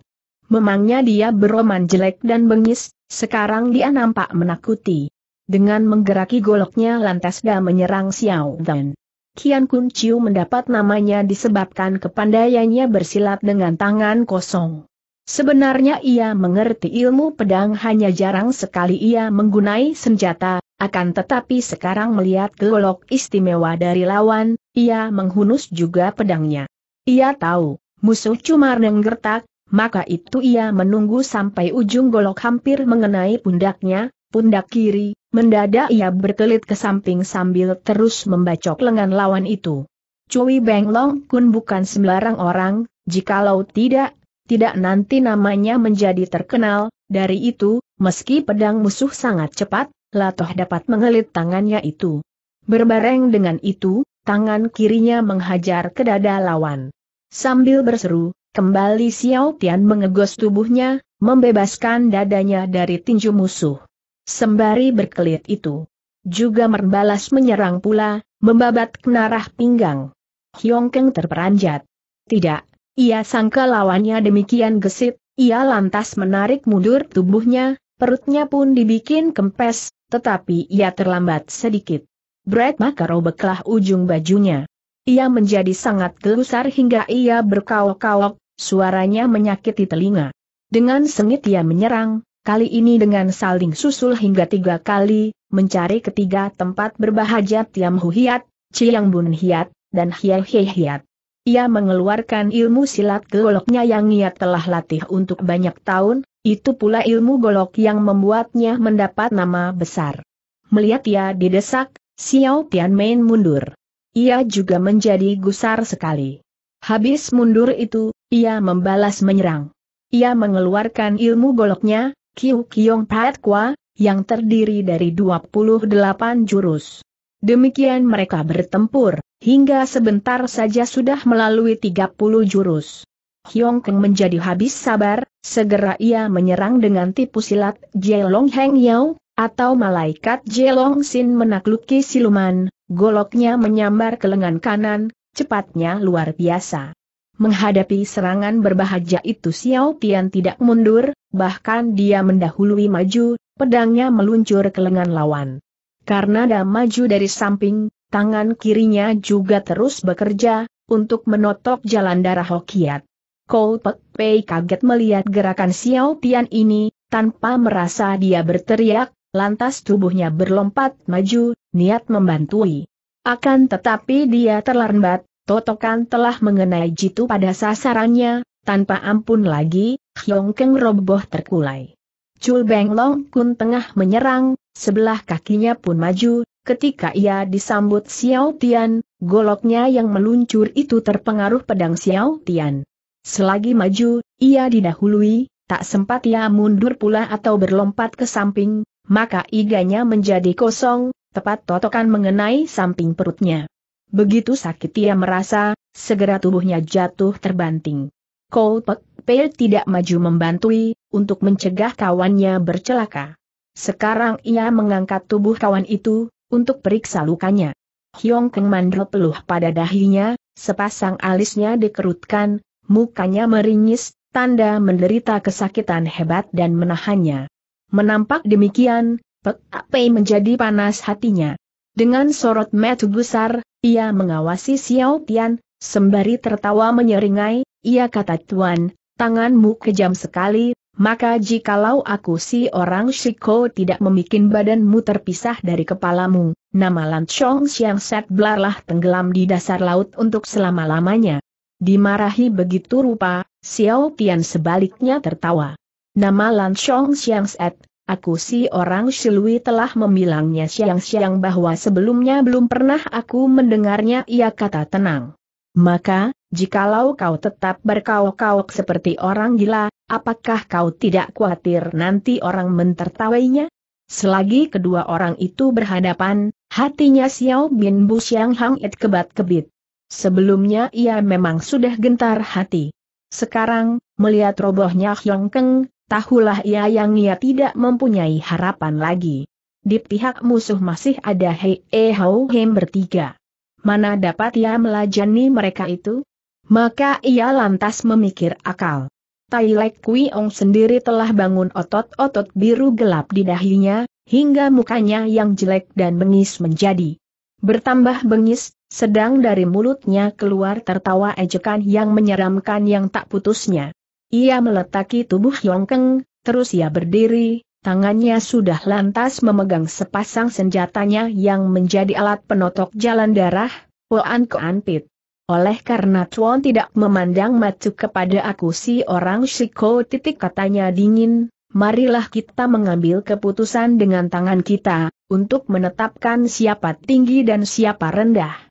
Memangnya dia beroman jelek dan bengis, sekarang dia nampak menakuti. Dengan menggeraki goloknya lantas dia menyerang Xiao Dan. Kian Kun Chiu mendapat namanya disebabkan kepandaiannya bersilat dengan tangan kosong. Sebenarnya ia mengerti ilmu pedang hanya jarang sekali ia menggunai senjata, akan tetapi sekarang melihat golok istimewa dari lawan, ia menghunus juga pedangnya. Ia tahu, musuh cuma nenggertak, maka itu ia menunggu sampai ujung golok hampir mengenai pundaknya, pundak kiri, mendadak ia berkelit ke samping sambil terus membacok lengan lawan itu. Cui Beng Long Kun bukan sembarang orang, jikalau tidak, tidak nanti namanya menjadi terkenal, dari itu, meski pedang musuh sangat cepat, Latoh dapat mengelit tangannya itu. Berbareng dengan itu, tangan kirinya menghajar ke dada lawan. Sambil berseru, Kembali Xiao Tian mengegos tubuhnya, membebaskan dadanya dari tinju musuh. Sembari berkelit itu, juga merbalas menyerang pula, membabat kenarah pinggang. Hyong Keng terperanjat. Tidak, ia sangka lawannya demikian gesit, ia lantas menarik mundur tubuhnya, perutnya pun dibikin kempes, tetapi ia terlambat sedikit. Brad Makaro beklah ujung bajunya. Ia menjadi sangat gelusar hingga ia berkaok-kaok, suaranya menyakiti telinga. Dengan sengit ia menyerang, kali ini dengan saling susul hingga tiga kali, mencari ketiga tempat berbahagia Tiam Hu Hiat, Chiang Bun Hiat, dan Hie Hie Hiat. Ia mengeluarkan ilmu silat goloknya yang ia telah latih untuk banyak tahun, itu pula ilmu golok yang membuatnya mendapat nama besar. Melihat ia didesak, Xiao Tian Main mundur. Ia juga menjadi gusar sekali. Habis mundur itu, ia membalas menyerang. Ia mengeluarkan ilmu goloknya, Kiu Kiong Pat Kwa, yang terdiri dari 28 jurus. Demikian mereka bertempur, hingga sebentar saja sudah melalui 30 jurus. Hyong Keng menjadi habis sabar, segera ia menyerang dengan tipu silat Jelong Heng Yao, atau malaikat Jelong Sin menakluki siluman, goloknya menyambar ke lengan kanan, cepatnya luar biasa. Menghadapi serangan berbahaja itu Xiao Tian tidak mundur, bahkan dia mendahului maju, pedangnya meluncur ke lengan lawan. Karena dia maju dari samping, tangan kirinya juga terus bekerja, untuk menotok jalan darah Hokiat. Kou Pek Pei kaget melihat gerakan Xiao Tian ini, tanpa merasa dia berteriak, lantas tubuhnya berlompat maju, niat membantui. Akan tetapi dia terlambat, totokan telah mengenai jitu pada sasarannya, tanpa ampun lagi, Hyong Keng roboh terkulai. Chul Beng Long Kun tengah menyerang, sebelah kakinya pun maju, ketika ia disambut Xiao Tian, goloknya yang meluncur itu terpengaruh pedang Xiao Tian. Selagi maju, ia didahului, tak sempat ia mundur pula atau berlompat ke samping, maka iganya menjadi kosong, tepat totokan mengenai samping perutnya. Begitu sakit ia merasa, segera tubuhnya jatuh terbanting. Cole Pek Pei tidak maju membantui, untuk mencegah kawannya bercelaka. Sekarang ia mengangkat tubuh kawan itu, untuk periksa lukanya. Hyong Keng Mandel peluh pada dahinya, sepasang alisnya dikerutkan, mukanya meringis, tanda menderita kesakitan hebat dan menahannya. Menampak demikian, Pek Pei menjadi panas hatinya. Dengan sorot mata besar, ia mengawasi Xiao Tian, sembari tertawa menyeringai, ia kata Tuan, tanganmu kejam sekali, maka jikalau aku si orang Shiko tidak memikin badanmu terpisah dari kepalamu, nama Lan Chong Xiang Set blarlah tenggelam di dasar laut untuk selama-lamanya. Dimarahi begitu rupa, Xiao Tian sebaliknya tertawa. Nama Lan Chong Xiang Set, Aku si orang Shilui telah membilangnya siang-siang bahwa sebelumnya belum pernah aku mendengarnya ia kata tenang. Maka, jikalau kau tetap berkauk-kauk seperti orang gila, apakah kau tidak khawatir nanti orang mentertawainya? Selagi kedua orang itu berhadapan, hatinya Xiao Bin Bu Xiang Hang Et kebat-kebit. Sebelumnya ia memang sudah gentar hati. Sekarang, melihat robohnya Hyong Keng, tahulah ia yang ia tidak mempunyai harapan lagi. Di pihak musuh masih ada Hei E eh Hou Hem bertiga. Mana dapat ia melajani mereka itu? Maka ia lantas memikir akal. Tai Lek Kui Ong sendiri telah bangun otot-otot biru gelap di dahinya, hingga mukanya yang jelek dan bengis menjadi bertambah bengis, sedang dari mulutnya keluar tertawa ejekan yang menyeramkan yang tak putusnya. Ia meletaki tubuh Yongkeng, terus ia berdiri, tangannya sudah lantas memegang sepasang senjatanya yang menjadi alat penotok jalan darah, Poan Koan Pit. Oleh karena Tuan tidak memandang matu kepada aku si orang Shiko titik katanya dingin, marilah kita mengambil keputusan dengan tangan kita, untuk menetapkan siapa tinggi dan siapa rendah.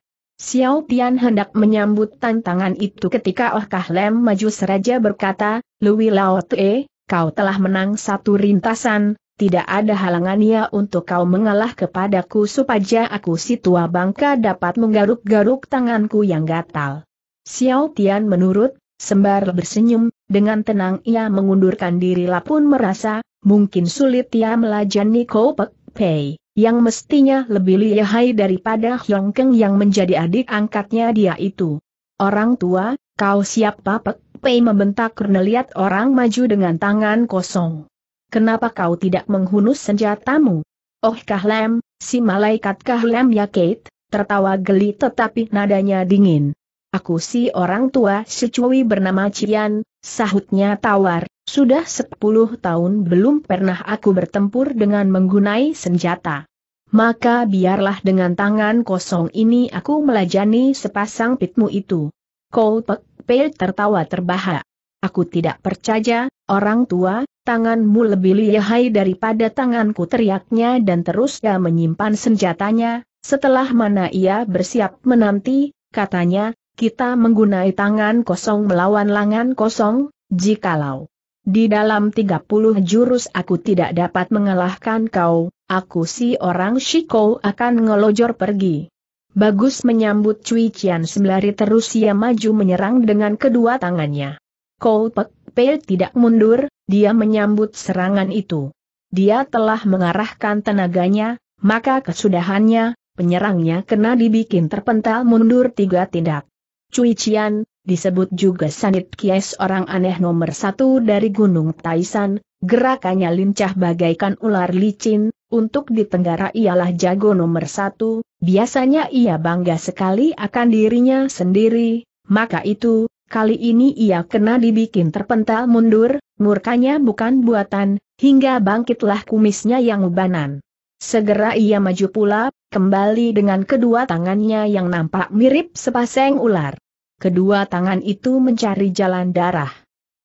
Xiao Tian hendak menyambut tantangan itu ketika Oh Kah maju seraja berkata, Lui Lao Tue, kau telah menang satu rintasan, tidak ada halangannya untuk kau mengalah kepadaku supaya aku si tua bangka dapat menggaruk-garuk tanganku yang gatal. Xiao Tian menurut, sembar bersenyum, dengan tenang ia mengundurkan diri pun merasa, mungkin sulit ia melajani Kau Pek Pei yang mestinya lebih lihai daripada Hyong Keng yang menjadi adik angkatnya dia itu. Orang tua, kau siap papek? Pei membentak karena lihat orang maju dengan tangan kosong. Kenapa kau tidak menghunus senjatamu? Oh Kahlem, si malaikat Kahlem ya Kate, tertawa geli tetapi nadanya dingin. Aku si orang tua secuwi bernama Cian, sahutnya tawar, sudah sepuluh tahun belum pernah aku bertempur dengan menggunai senjata. Maka biarlah dengan tangan kosong ini aku melajani sepasang pitmu itu. Kau Pek Pei tertawa terbahak. Aku tidak percaya, orang tua, tanganmu lebih lihai daripada tanganku teriaknya dan terus ia menyimpan senjatanya, setelah mana ia bersiap menanti, katanya, kita menggunai tangan kosong melawan langan kosong, jikalau di dalam 30 jurus aku tidak dapat mengalahkan kau, aku si orang Shiko akan ngelojor pergi. Bagus menyambut Cui Qian sembari terus ia maju menyerang dengan kedua tangannya. Kau Pek Pei tidak mundur, dia menyambut serangan itu. Dia telah mengarahkan tenaganya, maka kesudahannya, penyerangnya kena dibikin terpental mundur tiga tindak. Cui Qian, disebut juga Sanit Kies orang aneh nomor satu dari Gunung Taisan, gerakannya lincah bagaikan ular licin, untuk di Tenggara ialah jago nomor satu, biasanya ia bangga sekali akan dirinya sendiri, maka itu, kali ini ia kena dibikin terpental mundur, murkanya bukan buatan, hingga bangkitlah kumisnya yang ubanan. Segera ia maju pula, kembali dengan kedua tangannya yang nampak mirip sepasang ular kedua tangan itu mencari jalan darah.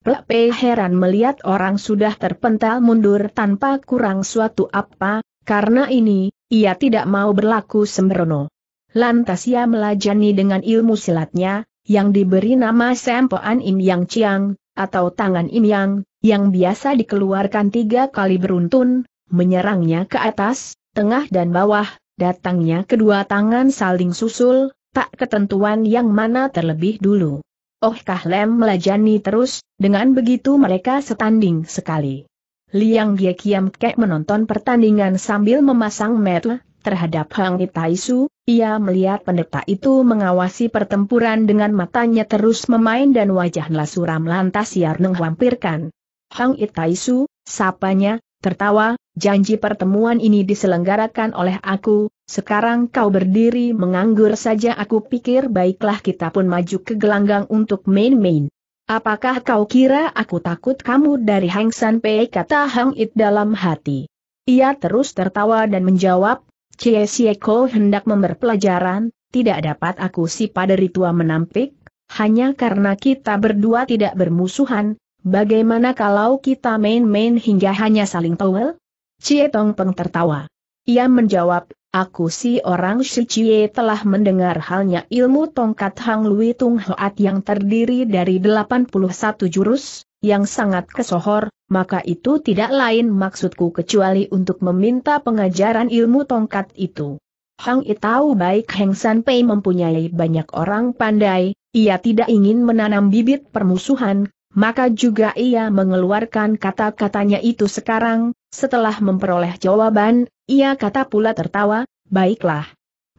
Pepe heran melihat orang sudah terpental mundur tanpa kurang suatu apa, karena ini, ia tidak mau berlaku sembrono. Lantas ia melajani dengan ilmu silatnya, yang diberi nama Sempoan Im Yang Chiang, atau tangan Im Yang, yang biasa dikeluarkan tiga kali beruntun, menyerangnya ke atas, tengah dan bawah, datangnya kedua tangan saling susul, tak ketentuan yang mana terlebih dulu. Oh Kahlem melajani terus, dengan begitu mereka setanding sekali. Liang Gie Kiam Kek menonton pertandingan sambil memasang mata terhadap Hang Itaisu, ia melihat pendeta itu mengawasi pertempuran dengan matanya terus memain dan wajah suram lantas Yarneng menghampirkan. Hang Itaisu, sapanya, tertawa, janji pertemuan ini diselenggarakan oleh aku, sekarang kau berdiri menganggur saja aku pikir baiklah kita pun maju ke gelanggang untuk main-main. Apakah kau kira aku takut kamu dari Hang San Pei kata Hang It dalam hati. Ia terus tertawa dan menjawab, Cie Ko hendak memberpelajaran, tidak dapat aku si paderi tua menampik, hanya karena kita berdua tidak bermusuhan, bagaimana kalau kita main-main hingga hanya saling towel? Cie Tong Peng tertawa. Ia menjawab, Aku si orang Shichie telah mendengar halnya ilmu tongkat Hang Lui Tung Hoat yang terdiri dari 81 jurus, yang sangat kesohor, maka itu tidak lain maksudku kecuali untuk meminta pengajaran ilmu tongkat itu. Hang I tahu baik Heng San Pei mempunyai banyak orang pandai, ia tidak ingin menanam bibit permusuhan, maka juga ia mengeluarkan kata-katanya itu sekarang, setelah memperoleh jawaban, ia kata pula tertawa, baiklah.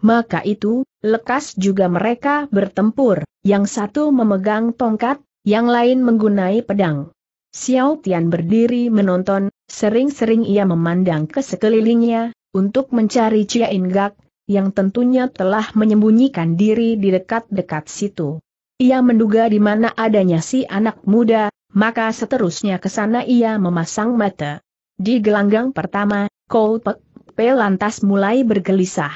Maka itu, lekas juga mereka bertempur, yang satu memegang tongkat, yang lain menggunai pedang. Xiao Tian berdiri menonton, sering-sering ia memandang ke sekelilingnya, untuk mencari Cia Ingak, yang tentunya telah menyembunyikan diri di dekat-dekat situ. Ia menduga di mana adanya si anak muda, maka seterusnya ke sana ia memasang mata. Di gelanggang pertama, Kou Pek lantas mulai bergelisah.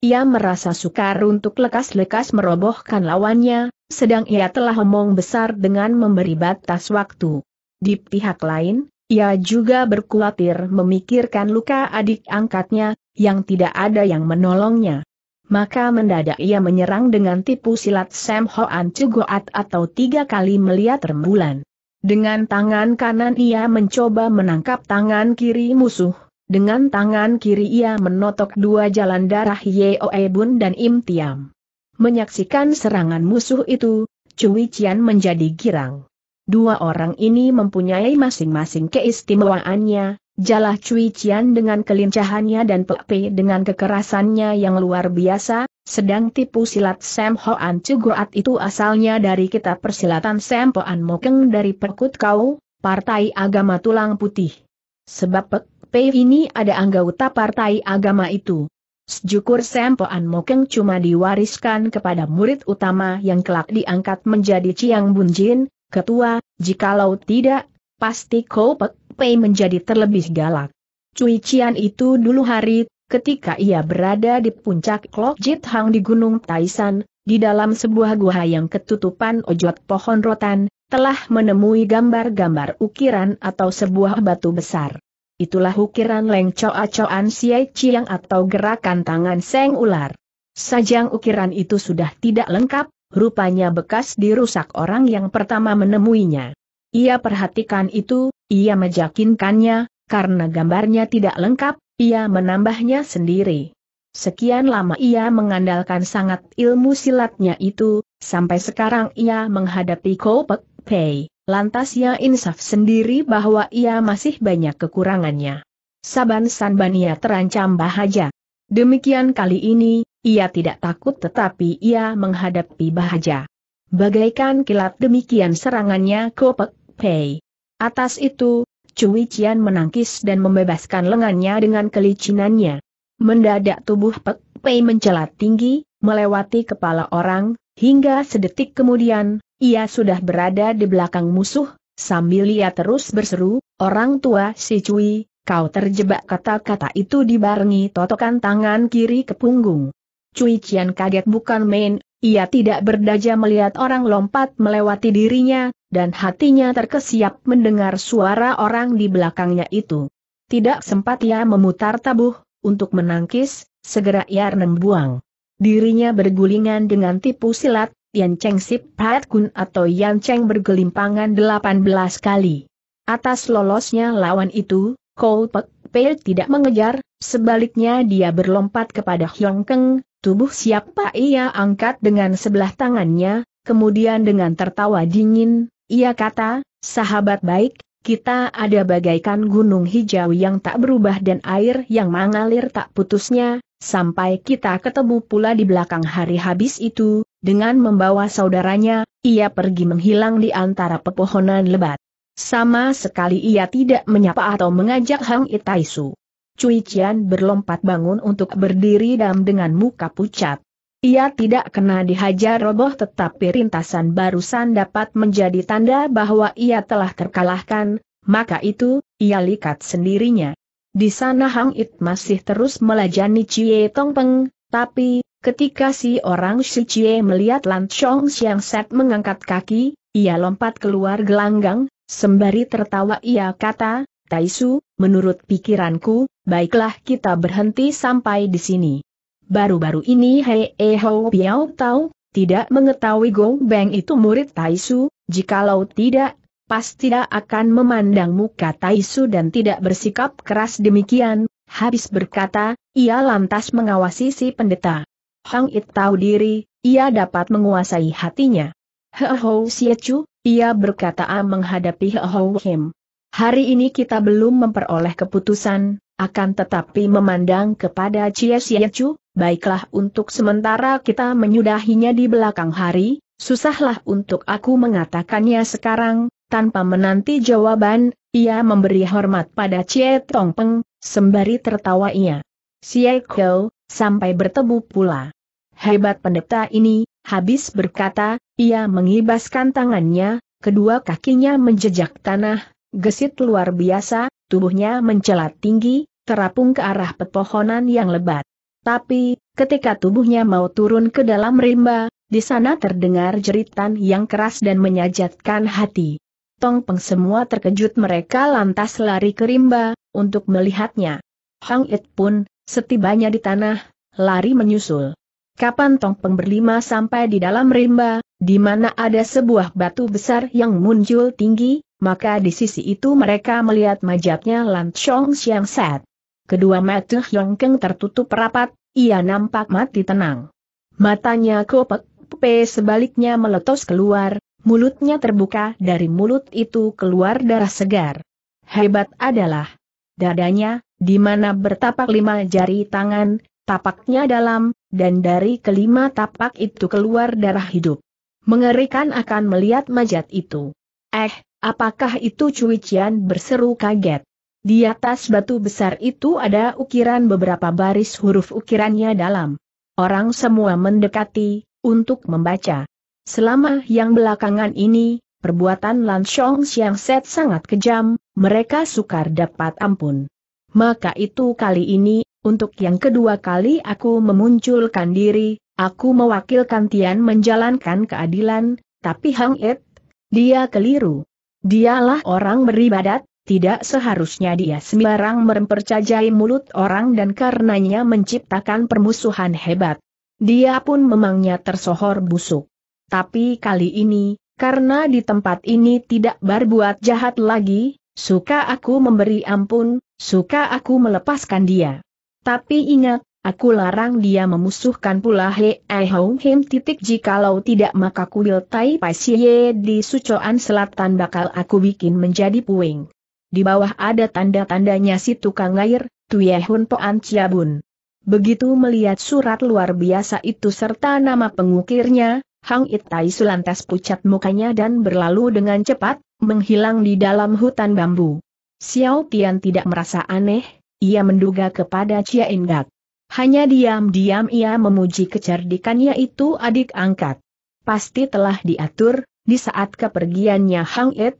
Ia merasa sukar untuk lekas-lekas merobohkan lawannya, sedang ia telah omong besar dengan memberi batas waktu. Di pihak lain, ia juga berkhawatir memikirkan luka adik angkatnya, yang tidak ada yang menolongnya maka mendadak ia menyerang dengan tipu silat Sam Hoan Cugoat atau tiga kali melihat rembulan. Dengan tangan kanan ia mencoba menangkap tangan kiri musuh, dengan tangan kiri ia menotok dua jalan darah Yeoe Bun dan Im Tiam. Menyaksikan serangan musuh itu, Cui Cian menjadi girang. Dua orang ini mempunyai masing-masing keistimewaannya, Jalah Cui Qian dengan kelincahannya dan Pepe dengan kekerasannya yang luar biasa, sedang tipu silat Sam Hoan Cugoat itu asalnya dari kitab persilatan Sam Hoan Mokeng dari Perkut Kau, Partai Agama Tulang Putih. Sebab Pepe ini ada anggota Partai Agama itu. Sejukur Sam Hoan Mokeng cuma diwariskan kepada murid utama yang kelak diangkat menjadi Ciang Bunjin, ketua, jikalau tidak, pasti Kopek Pei menjadi terlebih galak. Cui Cian itu dulu hari, ketika ia berada di puncak Klok Jit Hang di Gunung Taishan, di dalam sebuah gua yang ketutupan ojot pohon rotan, telah menemui gambar-gambar ukiran atau sebuah batu besar. Itulah ukiran Leng Coa-Coan Siai Ciang atau gerakan tangan Seng Ular. Sajang ukiran itu sudah tidak lengkap, rupanya bekas dirusak orang yang pertama menemuinya. Ia perhatikan itu, ia meyakinkannya, karena gambarnya tidak lengkap, ia menambahnya sendiri. Sekian lama ia mengandalkan sangat ilmu silatnya itu, sampai sekarang ia menghadapi Kopek Pei, lantas ia insaf sendiri bahwa ia masih banyak kekurangannya. Saban-sanban ia terancam bahaja. Demikian kali ini, ia tidak takut tetapi ia menghadapi bahaja. Bagaikan kilat demikian serangannya Kopek Pei. Atas itu, Cui Cian menangkis dan membebaskan lengannya dengan kelicinannya. Mendadak tubuh Pek Pei mencelat tinggi, melewati kepala orang, hingga sedetik kemudian, ia sudah berada di belakang musuh, sambil ia terus berseru, orang tua si Cui, kau terjebak kata-kata itu dibarengi totokan tangan kiri ke punggung. Cui Cian kaget bukan main, ia tidak berdaja melihat orang lompat melewati dirinya, dan hatinya terkesiap mendengar suara orang di belakangnya itu. Tidak sempat ia memutar tabuh, untuk menangkis, segera ia membuang. Dirinya bergulingan dengan tipu silat, Yan Cheng Sip Pat Kun atau Yan Cheng bergelimpangan 18 kali. Atas lolosnya lawan itu, Kou Pek Pei tidak mengejar, sebaliknya dia berlompat kepada Hyong Keng, tubuh siapa ia angkat dengan sebelah tangannya, kemudian dengan tertawa dingin, ia kata, sahabat baik, kita ada bagaikan gunung hijau yang tak berubah dan air yang mengalir tak putusnya, sampai kita ketemu pula di belakang hari habis itu, dengan membawa saudaranya, ia pergi menghilang di antara pepohonan lebat. Sama sekali ia tidak menyapa atau mengajak Hang Itaisu. Cui Qian berlompat bangun untuk berdiri dam dengan muka pucat. Ia tidak kena dihajar roboh tetapi rintasan barusan dapat menjadi tanda bahwa ia telah terkalahkan, maka itu, ia likat sendirinya. Di sana Hang It masih terus melajani Cie Tong Peng, tapi, ketika si orang si Cie melihat Lan Chong Siang Set mengangkat kaki, ia lompat keluar gelanggang, sembari tertawa ia kata, Taisu, menurut pikiranku, baiklah kita berhenti sampai di sini. Baru-baru ini Hei e eh, Piao tahu, tidak mengetahui Gong Beng itu murid Taisu, jikalau tidak, pasti tidak akan memandang muka Taisu dan tidak bersikap keras demikian, habis berkata, ia lantas mengawasi si pendeta. Hang It tahu diri, ia dapat menguasai hatinya. He ho Siechu, ia berkata menghadapi He ho Him. Hari ini kita belum memperoleh keputusan, akan tetapi memandang kepada Cie Siechu, baiklah untuk sementara kita menyudahinya di belakang hari, susahlah untuk aku mengatakannya sekarang, tanpa menanti jawaban, ia memberi hormat pada Cie Tong Peng, sembari tertawa ia. Cie Kou, sampai bertemu pula. Hebat pendeta ini, habis berkata, ia mengibaskan tangannya, kedua kakinya menjejak tanah, gesit luar biasa, tubuhnya mencelat tinggi, terapung ke arah pepohonan yang lebat. Tapi, ketika tubuhnya mau turun ke dalam rimba, di sana terdengar jeritan yang keras dan menyajatkan hati. Tong Peng semua terkejut mereka lantas lari ke rimba, untuk melihatnya. Hang It pun, setibanya di tanah, lari menyusul. Kapan Tong Peng berlima sampai di dalam rimba, di mana ada sebuah batu besar yang muncul tinggi, maka di sisi itu mereka melihat majapnya Lan Chong Siang Set. Kedua mata Keng tertutup rapat, ia nampak mati tenang. Matanya kopek, pe sebaliknya meletus keluar, mulutnya terbuka dari mulut itu keluar darah segar. Hebat adalah dadanya, di mana bertapak lima jari tangan, tapaknya dalam, dan dari kelima tapak itu keluar darah hidup. Mengerikan akan melihat majat itu. Eh, apakah itu Cui berseru kaget. Di atas batu besar itu ada ukiran beberapa baris huruf ukirannya dalam. Orang semua mendekati, untuk membaca. Selama yang belakangan ini, perbuatan Lan Shong Xiang Set sangat kejam, mereka sukar dapat ampun. Maka itu kali ini, untuk yang kedua kali aku memunculkan diri, aku mewakilkan Tian menjalankan keadilan, tapi Hang Et, dia keliru. Dialah orang beribadat, tidak seharusnya dia sembarang mempercayai mulut orang dan karenanya menciptakan permusuhan hebat. Dia pun memangnya tersohor busuk. Tapi kali ini, karena di tempat ini tidak berbuat jahat lagi, suka aku memberi ampun, suka aku melepaskan dia. Tapi ingat, aku larang dia memusuhkan pula Hei hou Him titik jikalau tidak maka kuil Tai pasie di Sucoan Selatan bakal aku bikin menjadi puing. Di bawah ada tanda-tandanya si tukang air, Tuyehun Poan Ciabun. Begitu melihat surat luar biasa itu serta nama pengukirnya, Hang Itai sulantas pucat mukanya dan berlalu dengan cepat, menghilang di dalam hutan bambu. Xiao Tian tidak merasa aneh, ia menduga kepada Chia Indak. Hanya diam-diam ia memuji kecerdikannya itu adik angkat. Pasti telah diatur, di saat kepergiannya Hang It,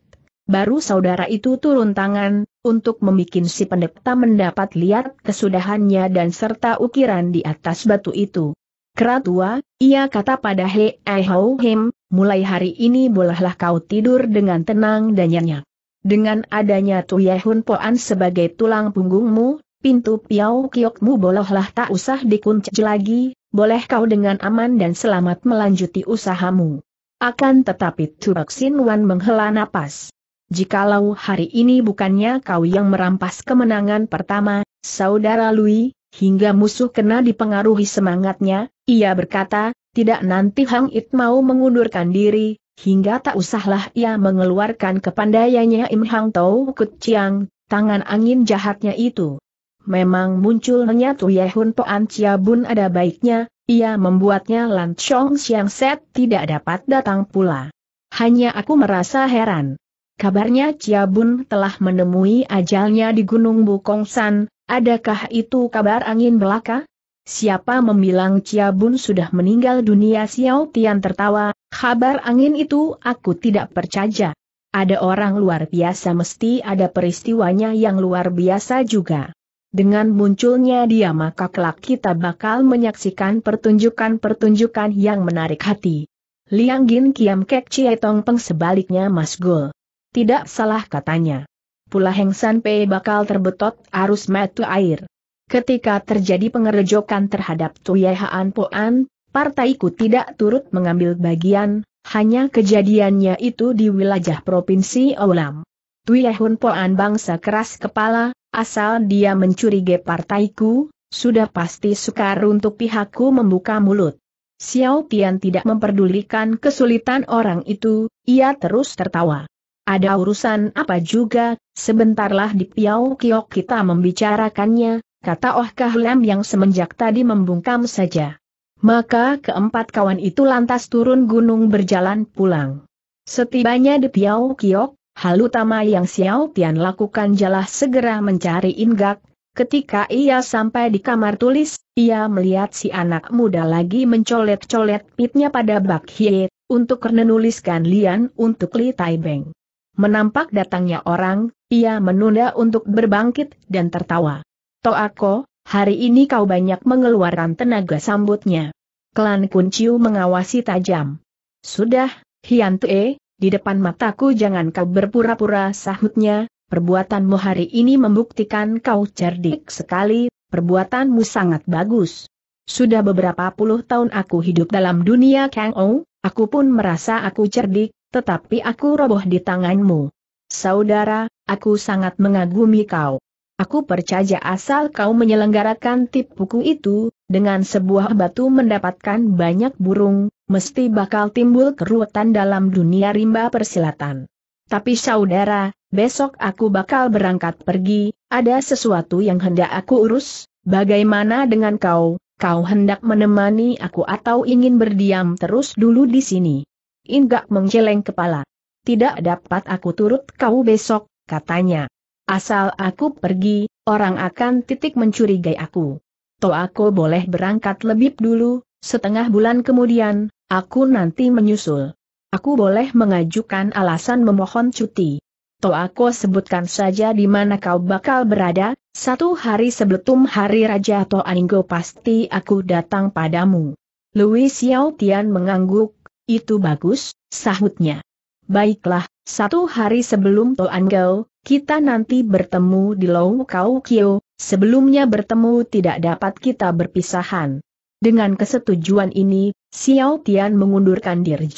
Baru saudara itu turun tangan, untuk membuat si pendekta mendapat lihat kesudahannya dan serta ukiran di atas batu itu. Keratua, ia kata pada Hei Him, mulai hari ini bolehlah kau tidur dengan tenang dan nyenyak. Dengan adanya Tuyehun Poan sebagai tulang punggungmu, pintu Piau Kiokmu bolehlah tak usah dikunci lagi, boleh kau dengan aman dan selamat melanjuti usahamu. Akan tetapi Tuak Wan menghela napas jikalau hari ini bukannya kau yang merampas kemenangan pertama, saudara Lui, hingga musuh kena dipengaruhi semangatnya, ia berkata, tidak nanti Hang It mau mengundurkan diri, hingga tak usahlah ia mengeluarkan kepandaiannya Im Hang Tau Kut Chiang, tangan angin jahatnya itu. Memang munculnya Tuye Hun Poan Chia Bun ada baiknya, ia membuatnya Lan Chong Siang Set tidak dapat datang pula. Hanya aku merasa heran. Kabarnya Chia Bun telah menemui ajalnya di Gunung Bukongsan, adakah itu kabar angin belaka? Siapa membilang Chia Bun sudah meninggal dunia Xiao Tian tertawa, kabar angin itu aku tidak percaya. Ada orang luar biasa mesti ada peristiwanya yang luar biasa juga. Dengan munculnya dia maka kelak kita bakal menyaksikan pertunjukan-pertunjukan yang menarik hati. Liang Gin Kiam Kek Cietong Peng sebaliknya Mas Gul. Tidak salah katanya. Pula Heng San Pei bakal terbetot arus metu air. Ketika terjadi pengerejokan terhadap Tuyehaan Poan, partaiku tidak turut mengambil bagian, hanya kejadiannya itu di wilayah Provinsi Olam. Tuyehun Poan bangsa keras kepala, asal dia mencurigai partaiku, sudah pasti sukar untuk pihakku membuka mulut. Xiao Tian tidak memperdulikan kesulitan orang itu, ia terus tertawa. Ada urusan apa juga, sebentarlah di Piau Kiok kita membicarakannya, kata Oh Kahlem yang semenjak tadi membungkam saja. Maka keempat kawan itu lantas turun gunung berjalan pulang. Setibanya di Piau Kiok, hal utama yang Xiao Tian lakukan jelas segera mencari Ingak, Ketika ia sampai di kamar tulis, ia melihat si anak muda lagi mencolet-colet pitnya pada bak hie, untuk menuliskan lian untuk Li Taibeng. Menampak datangnya orang, ia menunda untuk berbangkit dan tertawa. Toako, hari ini kau banyak mengeluarkan tenaga sambutnya. Klan Kunciu mengawasi tajam. Sudah, Hiantue, di depan mataku jangan kau berpura-pura sahutnya, perbuatanmu hari ini membuktikan kau cerdik sekali, perbuatanmu sangat bagus. Sudah beberapa puluh tahun aku hidup dalam dunia Kang Ou, aku pun merasa aku cerdik, tetapi aku roboh di tanganmu. Saudara, aku sangat mengagumi kau. Aku percaya asal kau menyelenggarakan tipuku itu, dengan sebuah batu mendapatkan banyak burung, mesti bakal timbul keruwetan dalam dunia rimba persilatan. Tapi saudara, besok aku bakal berangkat pergi, ada sesuatu yang hendak aku urus, bagaimana dengan kau, kau hendak menemani aku atau ingin berdiam terus dulu di sini? Inggak menggeleng kepala. Tidak dapat aku turut kau besok, katanya. Asal aku pergi, orang akan titik mencurigai aku. Toh aku boleh berangkat lebih dulu, setengah bulan kemudian, aku nanti menyusul. Aku boleh mengajukan alasan memohon cuti. Toh aku sebutkan saja di mana kau bakal berada, satu hari sebelum hari Raja Aninggo pasti aku datang padamu. Louis Xiao Tian mengangguk, itu bagus, sahutnya. Baiklah, satu hari sebelum Toan Gao, kita nanti bertemu di Long Kau Kyo, sebelumnya bertemu tidak dapat kita berpisahan. Dengan kesetujuan ini, Xiao Tian mengundurkan diri.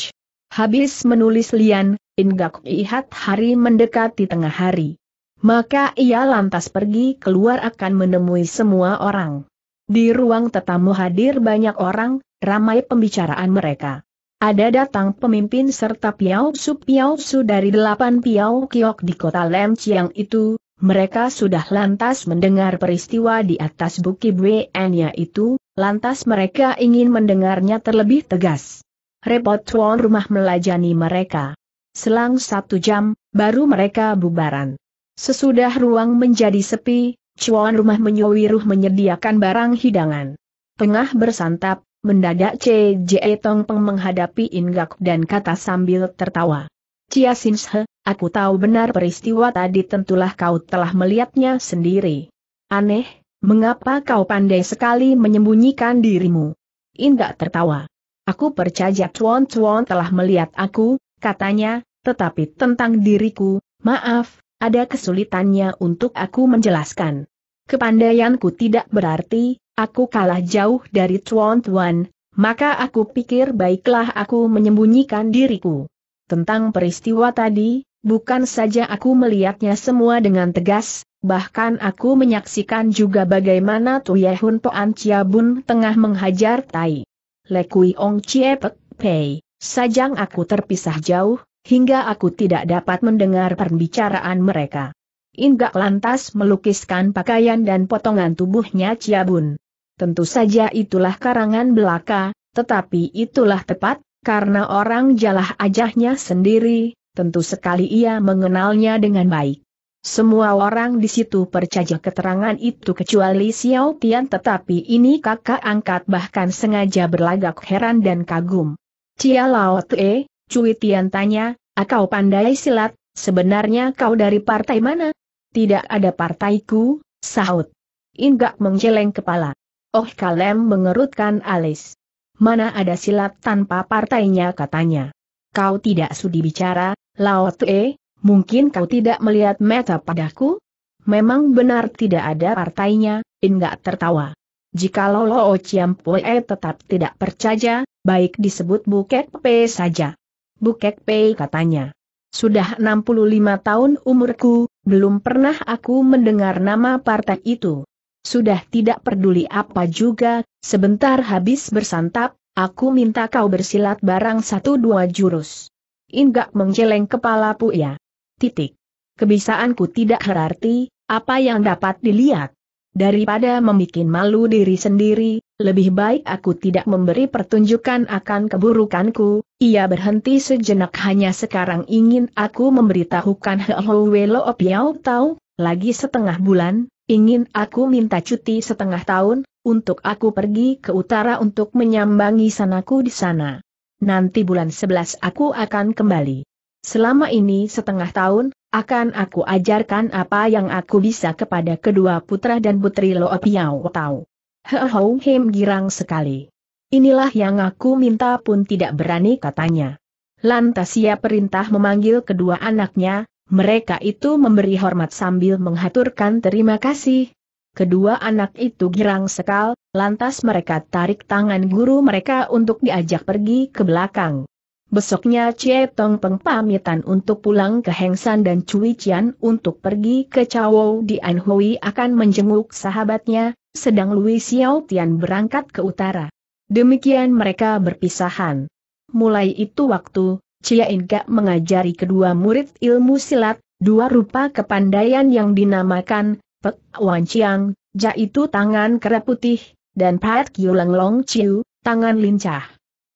Habis menulis Lian, Ingak Ihat hari mendekati tengah hari. Maka ia lantas pergi keluar akan menemui semua orang. Di ruang tetamu hadir banyak orang, ramai pembicaraan mereka. Ada datang pemimpin serta Piao Su Piao Su dari delapan Piao Kiok di kota Lem Chiang itu, mereka sudah lantas mendengar peristiwa di atas bukit Wen itu, lantas mereka ingin mendengarnya terlebih tegas. Repot tuan rumah melajani mereka. Selang satu jam, baru mereka bubaran. Sesudah ruang menjadi sepi, Cuan rumah menyewiruh menyediakan barang hidangan. Tengah bersantap, mendadak CJE Tong Peng menghadapi Inggak dan kata sambil tertawa. Cia Sinshe, aku tahu benar peristiwa tadi tentulah kau telah melihatnya sendiri. Aneh, mengapa kau pandai sekali menyembunyikan dirimu? Inggak tertawa. Aku percaya Chuan Chuan telah melihat aku, katanya, tetapi tentang diriku, maaf, ada kesulitannya untuk aku menjelaskan. Kepandaianku tidak berarti, aku kalah jauh dari Tuan Tuan, maka aku pikir baiklah aku menyembunyikan diriku. Tentang peristiwa tadi, bukan saja aku melihatnya semua dengan tegas, bahkan aku menyaksikan juga bagaimana Tuyehun Poan Bun tengah menghajar Tai. Lekui Ong Ciepek Pei, sajang aku terpisah jauh, hingga aku tidak dapat mendengar perbicaraan mereka. Inggak lantas melukiskan pakaian dan potongan tubuhnya Bun. Tentu saja itulah karangan belaka, tetapi itulah tepat, karena orang jalah ajahnya sendiri, tentu sekali ia mengenalnya dengan baik. Semua orang di situ percaya keterangan itu kecuali Xiao Tian tetapi ini kakak angkat bahkan sengaja berlagak heran dan kagum. Cia Lao Te, Cui Tian tanya, akau pandai silat, sebenarnya kau dari partai mana? Tidak ada partaiku, sahut. Inggak menggeleng kepala. Oh Kalem mengerutkan alis. Mana ada silat tanpa partainya katanya. Kau tidak sudi bicara, Lao Tue, mungkin kau tidak melihat meta padaku? Memang benar tidak ada partainya, enggak tertawa. Jikalau Loo Ciampue tetap tidak percaya, baik disebut Bukek Pe saja. Bukek Pe katanya. Sudah 65 tahun umurku, belum pernah aku mendengar nama partai itu sudah tidak peduli apa juga, sebentar habis bersantap, aku minta kau bersilat barang satu dua jurus. Inggak menggeleng kepala Puya. Titik. Kebisaanku tidak berarti, apa yang dapat dilihat. Daripada membuat malu diri sendiri, lebih baik aku tidak memberi pertunjukan akan keburukanku, ia berhenti sejenak hanya sekarang ingin aku memberitahukan hello hello tahu, Tau, lagi setengah bulan, Ingin aku minta cuti setengah tahun, untuk aku pergi ke utara untuk menyambangi sanaku di sana. Nanti bulan sebelas aku akan kembali. Selama ini setengah tahun, akan aku ajarkan apa yang aku bisa kepada kedua putra dan putri Loa Piau Tau. Heo Him girang sekali. Inilah yang aku minta pun tidak berani katanya. Lantas ia perintah memanggil kedua anaknya, mereka itu memberi hormat sambil menghaturkan terima kasih. Kedua anak itu girang sekal, lantas mereka tarik tangan guru mereka untuk diajak pergi ke belakang. Besoknya Cie Tong Peng pamitan untuk pulang ke Hengsan dan Cui Cian untuk pergi ke Chawou di Anhui akan menjenguk sahabatnya, sedang Louis Xiao Tian berangkat ke utara. Demikian mereka berpisahan. Mulai itu waktu, Cia Ingat mengajari kedua murid ilmu silat, dua rupa kepandaian yang dinamakan Pek Wan Chiang, yaitu tangan kera putih, dan Pat Kiulang Long Chiu, tangan lincah.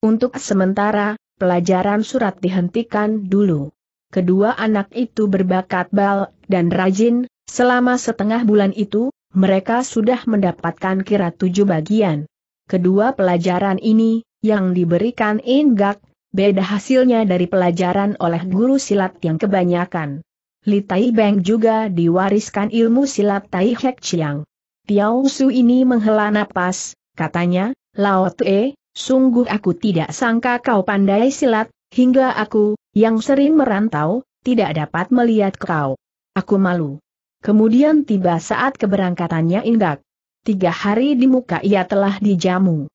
Untuk sementara, pelajaran surat dihentikan dulu. Kedua anak itu berbakat bal dan rajin, selama setengah bulan itu, mereka sudah mendapatkan kira tujuh bagian. Kedua pelajaran ini, yang diberikan Ingak, Beda hasilnya dari pelajaran oleh guru silat yang kebanyakan. Li Tai Beng juga diwariskan ilmu silat Tai Hek Chiang. Tiao Su ini menghela napas, katanya, Lao Tue, sungguh aku tidak sangka kau pandai silat, hingga aku, yang sering merantau, tidak dapat melihat kau. Aku malu. Kemudian tiba saat keberangkatannya Indak. Tiga hari di muka ia telah dijamu.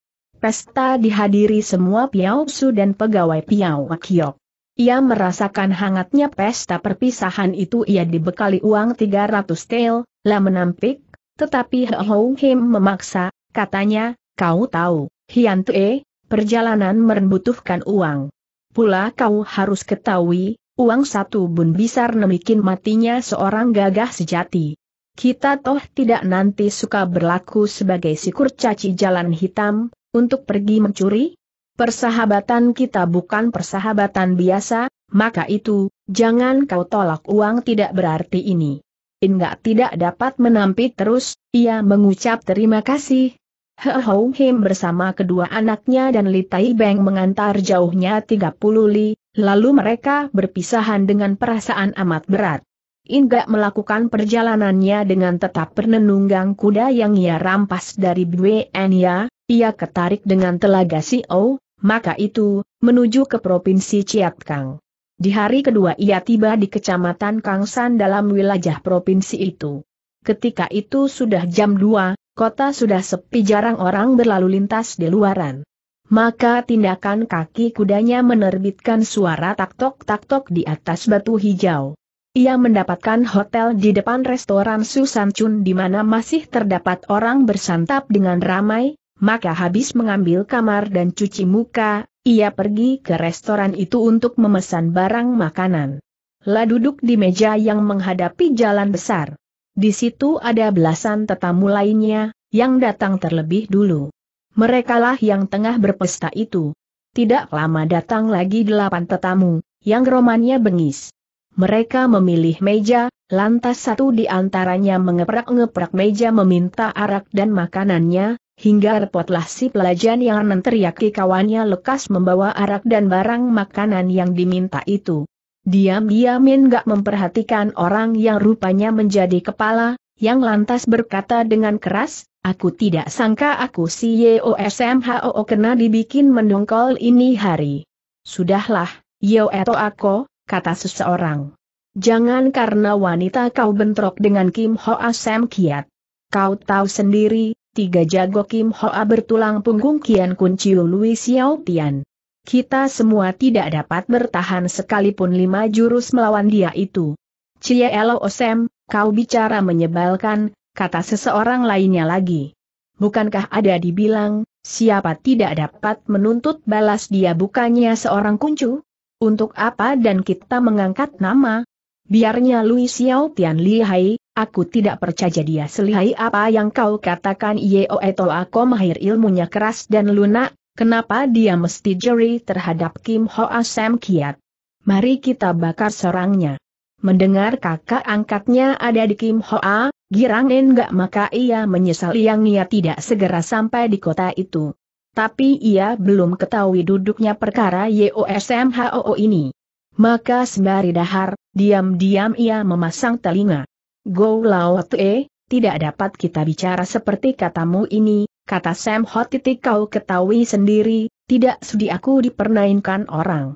Pesta dihadiri semua Piao Su dan pegawai Piao Kiok. Ia merasakan hangatnya pesta perpisahan itu ia dibekali uang 300 tel, lah menampik, tetapi Hou Him memaksa, katanya, kau tahu, Hian Tue, perjalanan membutuhkan uang. Pula kau harus ketahui, uang satu bun bisa nemikin matinya seorang gagah sejati. Kita toh tidak nanti suka berlaku sebagai si kurcaci jalan hitam, untuk pergi mencuri? Persahabatan kita bukan persahabatan biasa, maka itu, jangan kau tolak uang tidak berarti ini. Enggak tidak dapat menampik terus, ia mengucap terima kasih. Heo Him bersama kedua anaknya dan Li Tai Beng mengantar jauhnya 30 li, lalu mereka berpisahan dengan perasaan amat berat. Inggak melakukan perjalanannya dengan tetap penenunggang kuda yang ia rampas dari Buenia, ya. ia ketarik dengan telaga Sio, oh, maka itu, menuju ke Provinsi Ciatkang. Di hari kedua ia tiba di Kecamatan Kangsan dalam wilayah provinsi itu. Ketika itu sudah jam 2, kota sudah sepi jarang orang berlalu lintas di luaran. Maka tindakan kaki kudanya menerbitkan suara taktok-taktok di atas batu hijau. Ia mendapatkan hotel di depan restoran Susan Chun di mana masih terdapat orang bersantap dengan ramai, maka habis mengambil kamar dan cuci muka, ia pergi ke restoran itu untuk memesan barang makanan. La duduk di meja yang menghadapi jalan besar. Di situ ada belasan tetamu lainnya, yang datang terlebih dulu. Merekalah yang tengah berpesta itu. Tidak lama datang lagi delapan tetamu, yang romannya bengis. Mereka memilih meja, lantas satu di antaranya mengeprak-ngeprak meja meminta arak dan makanannya, hingga repotlah si pelajan yang menteriaki kawannya lekas membawa arak dan barang makanan yang diminta itu. Diam-diamin gak memperhatikan orang yang rupanya menjadi kepala, yang lantas berkata dengan keras, aku tidak sangka aku si YOSMHOO kena dibikin mendongkol ini hari. Sudahlah, Yo eto ako, kata seseorang. Jangan karena wanita kau bentrok dengan Kim Hoa Sam Kiat. Kau tahu sendiri, tiga jago Kim Hoa bertulang punggung Kian Kun Chiu Lui Xiao Tian. Kita semua tidak dapat bertahan sekalipun lima jurus melawan dia itu. Cie Elo Sam, kau bicara menyebalkan, kata seseorang lainnya lagi. Bukankah ada dibilang, siapa tidak dapat menuntut balas dia bukannya seorang kuncu? Untuk apa dan kita mengangkat nama? Biarnya Lui Xiao Tian lihai, aku tidak percaya dia selihai apa yang kau katakan Yeo Eto Ako mahir ilmunya keras dan lunak, kenapa dia mesti jeri terhadap Kim Hoa Sam Kiat? Mari kita bakar serangnya. Mendengar kakak angkatnya ada di Kim Hoa, Girang En gak maka ia menyesal yang ia tidak segera sampai di kota itu. Tapi ia belum ketahui duduknya perkara YOSMHOO ini. Maka sembari dahar, diam-diam ia memasang telinga. Go Lao Tue, tidak dapat kita bicara seperti katamu ini, kata Sam Hot titik kau ketahui sendiri, tidak sudi aku dipernainkan orang.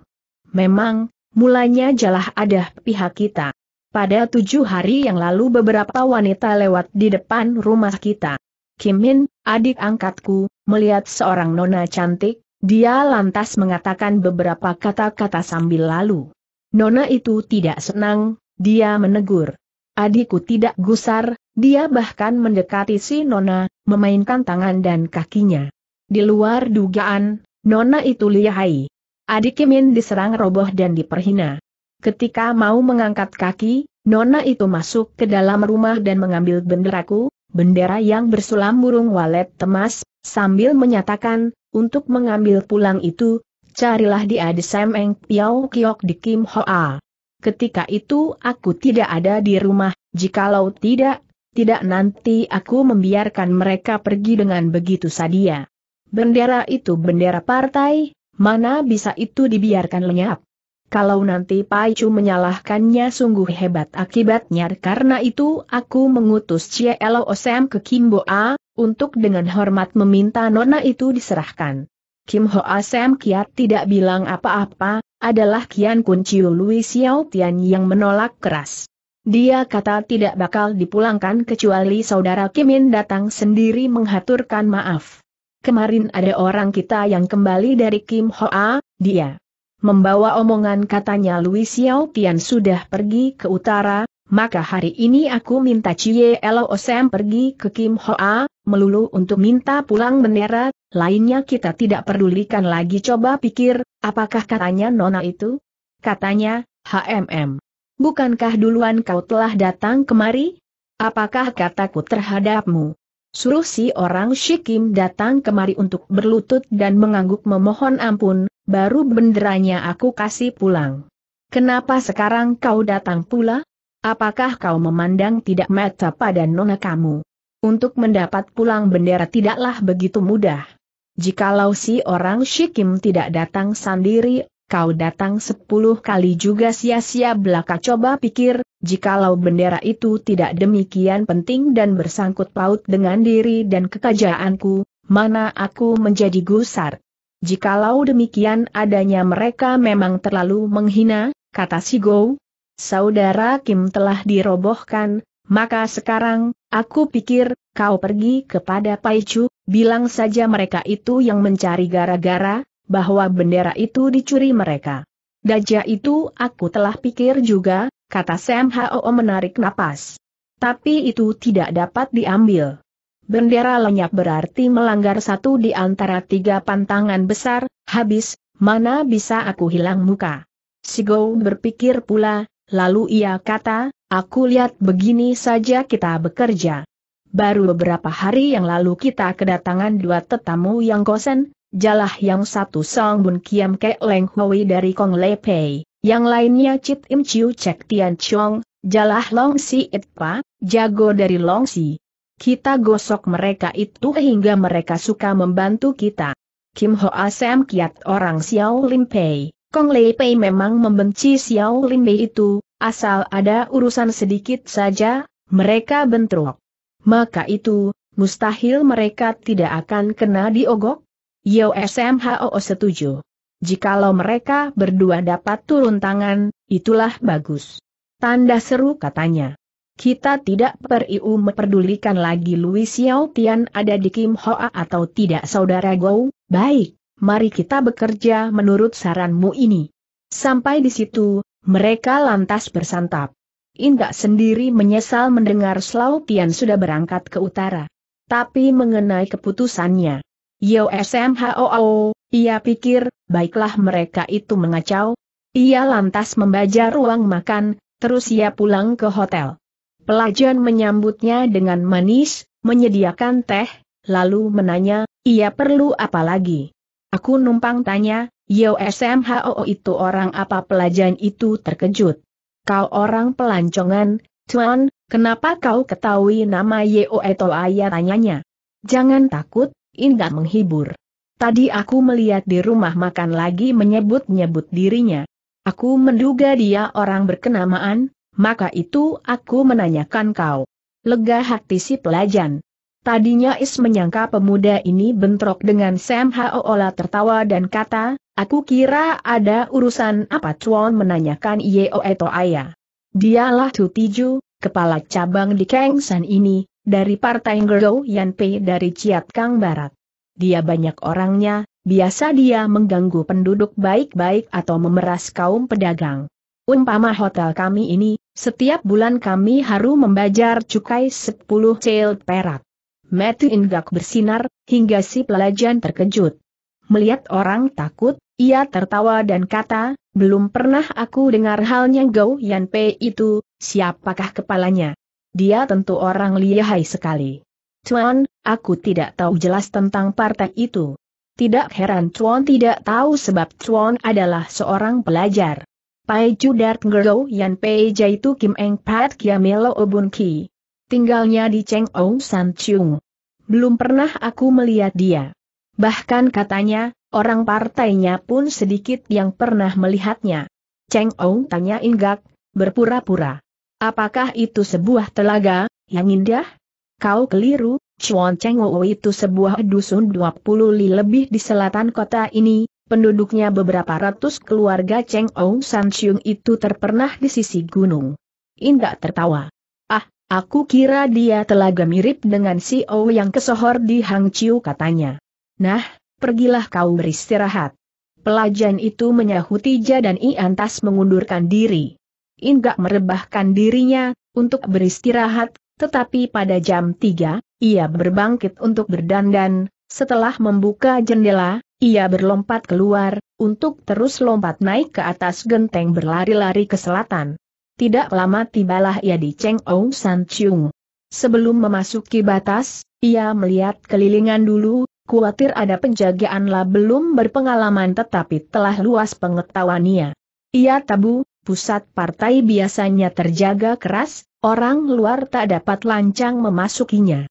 Memang, mulanya jalah ada pihak kita. Pada tujuh hari yang lalu beberapa wanita lewat di depan rumah kita. Kim Min, adik angkatku, melihat seorang nona cantik, dia lantas mengatakan beberapa kata-kata sambil lalu. Nona itu tidak senang, dia menegur. Adikku tidak gusar, dia bahkan mendekati si Nona, memainkan tangan dan kakinya. Di luar dugaan, Nona itu lihai. Adik Kimin diserang roboh dan diperhina. Ketika mau mengangkat kaki, Nona itu masuk ke dalam rumah dan mengambil benderaku, bendera yang bersulam burung walet temas, sambil menyatakan, untuk mengambil pulang itu, carilah dia di Semeng Piao Kiok di Kim Hoa. Ketika itu aku tidak ada di rumah, jikalau tidak, tidak nanti aku membiarkan mereka pergi dengan begitu sadia. Bendera itu bendera partai, mana bisa itu dibiarkan lenyap. Kalau nanti Pai Chu menyalahkannya sungguh hebat akibatnya karena itu aku mengutus Cie Elo Osem ke A untuk dengan hormat meminta nona itu diserahkan. Kim Ho Asem Kiat tidak bilang apa-apa, adalah Kian Kun Chiu Lui Xiao Tian yang menolak keras. Dia kata tidak bakal dipulangkan kecuali saudara Kimin datang sendiri menghaturkan maaf. Kemarin ada orang kita yang kembali dari Kim A, dia Membawa omongan katanya Louis Xiao Tian sudah pergi ke utara, maka hari ini aku minta Cie Elo Osem pergi ke Kim Hoa, melulu untuk minta pulang bendera, lainnya kita tidak pedulikan lagi coba pikir, apakah katanya Nona itu? Katanya, HMM. Bukankah duluan kau telah datang kemari? Apakah kataku terhadapmu? Suruh si orang Shikim datang kemari untuk berlutut dan mengangguk memohon ampun, baru benderanya aku kasih pulang. Kenapa sekarang kau datang pula? Apakah kau memandang tidak mata pada nona kamu? Untuk mendapat pulang bendera tidaklah begitu mudah. Jikalau si orang Shikim tidak datang sendiri, kau datang sepuluh kali juga sia-sia belaka coba pikir, jikalau bendera itu tidak demikian penting dan bersangkut paut dengan diri dan kekajaanku, mana aku menjadi gusar. Jikalau demikian adanya mereka memang terlalu menghina, kata Sigo. Saudara Kim telah dirobohkan, maka sekarang, aku pikir, kau pergi kepada Pai Chu, bilang saja mereka itu yang mencari gara-gara, bahwa bendera itu dicuri mereka. Dajah itu aku telah pikir juga, kata Sam Hao menarik napas. Tapi itu tidak dapat diambil bendera lenyap berarti melanggar satu di antara tiga pantangan besar, habis, mana bisa aku hilang muka. Si Gou berpikir pula, lalu ia kata, aku lihat begini saja kita bekerja. Baru beberapa hari yang lalu kita kedatangan dua tetamu yang kosen, jalah yang satu Song Bun Kiam Ke Leng Hui dari Kong Le Pei, yang lainnya Chit Im Chiu Chek Tian Chong, jalah Long Si It Pa, jago dari Long Si. Kita gosok mereka itu hingga mereka suka membantu kita. Kim Ho Asem Kiat orang Xiao Lim Pei, Kong Lei Pei memang membenci Xiao Lim Pei itu, asal ada urusan sedikit saja, mereka bentrok. Maka itu, mustahil mereka tidak akan kena diogok? Yo o setuju. Jikalau mereka berdua dapat turun tangan, itulah bagus. Tanda seru katanya. Kita tidak perlu memperdulikan lagi Louis Xiao Tian ada di Kim Hoa atau tidak saudara Gou, baik, mari kita bekerja menurut saranmu ini. Sampai di situ, mereka lantas bersantap. Indak sendiri menyesal mendengar Xiao Tian sudah berangkat ke utara. Tapi mengenai keputusannya, Yo SMHOO, ia pikir, baiklah mereka itu mengacau. Ia lantas membaca ruang makan, terus ia pulang ke hotel. Pelajan menyambutnya dengan manis, menyediakan teh, lalu menanya, ia perlu apa lagi? Aku numpang tanya, Yo SMHO itu orang apa pelajan itu terkejut. Kau orang pelancongan, Tuan, kenapa kau ketahui nama Yo ayah tanyanya? Jangan takut, Inga menghibur. Tadi aku melihat di rumah makan lagi menyebut-nyebut dirinya. Aku menduga dia orang berkenamaan, maka itu aku menanyakan kau. Lega hati si pelajan. Tadinya Is menyangka pemuda ini bentrok dengan Sam Haoola tertawa dan kata, aku kira ada urusan apa cuan menanyakan Yeo Eto Aya. Dialah Tiju, kepala cabang di Kengsan ini, dari Partai Yan Yanpei dari Ciat Kang Barat. Dia banyak orangnya, biasa dia mengganggu penduduk baik-baik atau memeras kaum pedagang. Umpama hotel kami ini, setiap bulan kami harus membajar cukai 10 cel perak. Matthew Ingak bersinar, hingga si pelajan terkejut. Melihat orang takut, ia tertawa dan kata, belum pernah aku dengar halnya Gou Yan Pei itu, siapakah kepalanya? Dia tentu orang lihai sekali. Cuan, aku tidak tahu jelas tentang partai itu. Tidak heran Cuan tidak tahu sebab Cuan adalah seorang pelajar. Pai Dat Ngero Yan Pei Tu Kim Eng Pat Kiamelo Obun Ki. Tinggalnya di Cheng Ong San Chung. Belum pernah aku melihat dia. Bahkan katanya, orang partainya pun sedikit yang pernah melihatnya. Cheng Ong tanya Inggak, berpura-pura. Apakah itu sebuah telaga, yang indah? Kau keliru, Chuan Cheng Ou itu sebuah dusun 20 li lebih di selatan kota ini, penduduknya beberapa ratus keluarga Cheng Ong San Xiong itu terpernah di sisi gunung. Indak tertawa. Ah, aku kira dia telaga mirip dengan si O yang kesohor di Hang Chiu katanya. Nah, pergilah kau beristirahat. Pelajan itu menyahuti Ja dan Ian Tas mengundurkan diri. Indak merebahkan dirinya, untuk beristirahat, tetapi pada jam 3, ia berbangkit untuk berdandan, setelah membuka jendela, ia berlompat keluar, untuk terus lompat naik ke atas genteng berlari-lari ke selatan. Tidak lama tibalah ia di Cheng Ou San Chung. Sebelum memasuki batas, ia melihat kelilingan dulu, khawatir ada penjagaan lah belum berpengalaman tetapi telah luas pengetahuannya. Ia tabu, pusat partai biasanya terjaga keras, orang luar tak dapat lancang memasukinya.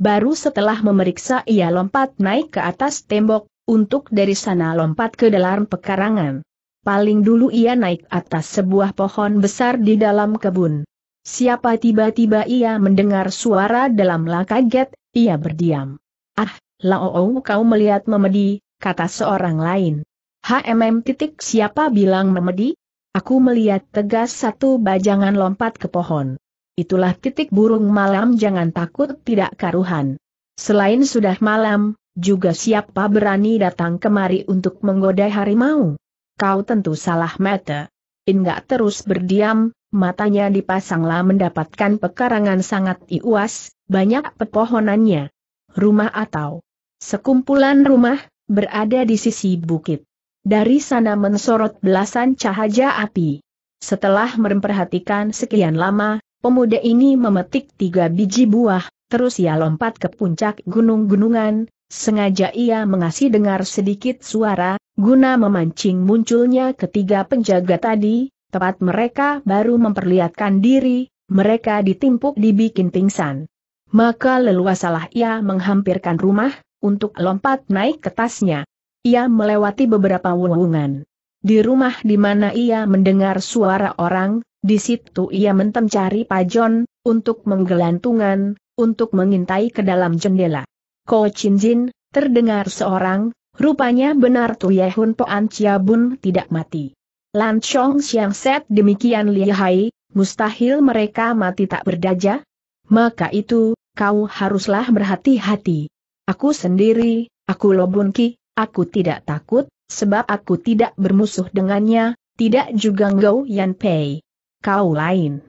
Baru setelah memeriksa ia lompat naik ke atas tembok, untuk dari sana lompat ke dalam pekarangan. Paling dulu ia naik atas sebuah pohon besar di dalam kebun. Siapa tiba-tiba ia mendengar suara dalam kaget, ia berdiam. Ah, Lao kau melihat memedi, kata seorang lain. HMM titik siapa bilang memedi? Aku melihat tegas satu bajangan lompat ke pohon. Itulah titik burung malam jangan takut tidak karuhan. Selain sudah malam, juga siapa berani datang kemari untuk menggoda harimau? Kau tentu salah mata. Inggak terus berdiam, matanya dipasanglah mendapatkan pekarangan sangat iuas, banyak pepohonannya. Rumah atau sekumpulan rumah, berada di sisi bukit. Dari sana mensorot belasan cahaya api. Setelah memperhatikan sekian lama, Pemuda ini memetik tiga biji buah, terus ia lompat ke puncak gunung-gunungan, sengaja ia mengasih dengar sedikit suara, guna memancing munculnya ketiga penjaga tadi, tepat mereka baru memperlihatkan diri, mereka ditimpuk dibikin pingsan. Maka leluasalah ia menghampirkan rumah, untuk lompat naik ke tasnya. Ia melewati beberapa wulungan. Di rumah di mana ia mendengar suara orang, di situ ia mencari pajon, untuk menggelantungan, untuk mengintai ke dalam jendela. Ko Chin Jin, terdengar seorang, rupanya benar Tu Yehun Poan Chia Bun tidak mati. Lan Chong Siang Set demikian lihai, mustahil mereka mati tak berdaja? Maka itu, kau haruslah berhati-hati. Aku sendiri, aku Lobun Ki, aku tidak takut, sebab aku tidak bermusuh dengannya, tidak juga Ngo Yan Pei kau lain.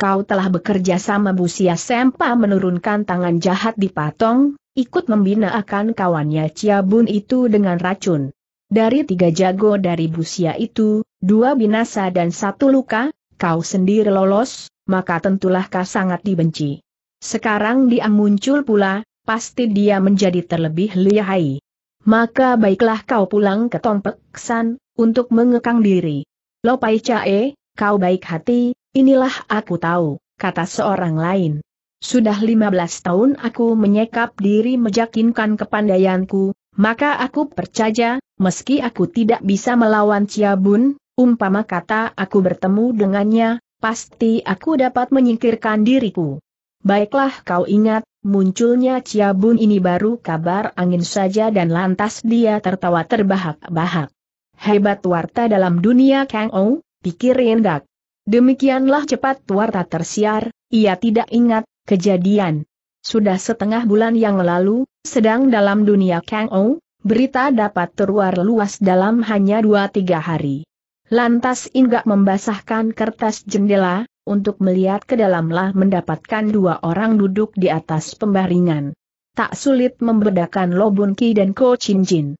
Kau telah bekerja sama Busia Sempa menurunkan tangan jahat di patong, ikut membina akan kawannya Ciabun itu dengan racun. Dari tiga jago dari Busia itu, dua binasa dan satu luka, kau sendiri lolos, maka tentulah kau sangat dibenci. Sekarang dia muncul pula, pasti dia menjadi terlebih lihai. Maka baiklah kau pulang ke Tompeksan, untuk mengekang diri. Lopai Cae, Kau baik hati, inilah aku tahu, kata seorang lain. Sudah 15 tahun aku menyekap diri meyakinkan kepandaianku, maka aku percaya, meski aku tidak bisa melawan Ciabun, umpama kata aku bertemu dengannya, pasti aku dapat menyingkirkan diriku. Baiklah kau ingat, munculnya Ciabun ini baru kabar angin saja dan lantas dia tertawa terbahak-bahak. Hebat warta dalam dunia Kang Ong, pikir Yendak. Demikianlah cepat warta tersiar, ia tidak ingat, kejadian. Sudah setengah bulan yang lalu, sedang dalam dunia Kang Ou, berita dapat terluar luas dalam hanya 2-3 hari. Lantas Inggak membasahkan kertas jendela, untuk melihat ke dalamlah mendapatkan dua orang duduk di atas pembaringan. Tak sulit membedakan Lo Bun Ki dan Ko Chin Jin.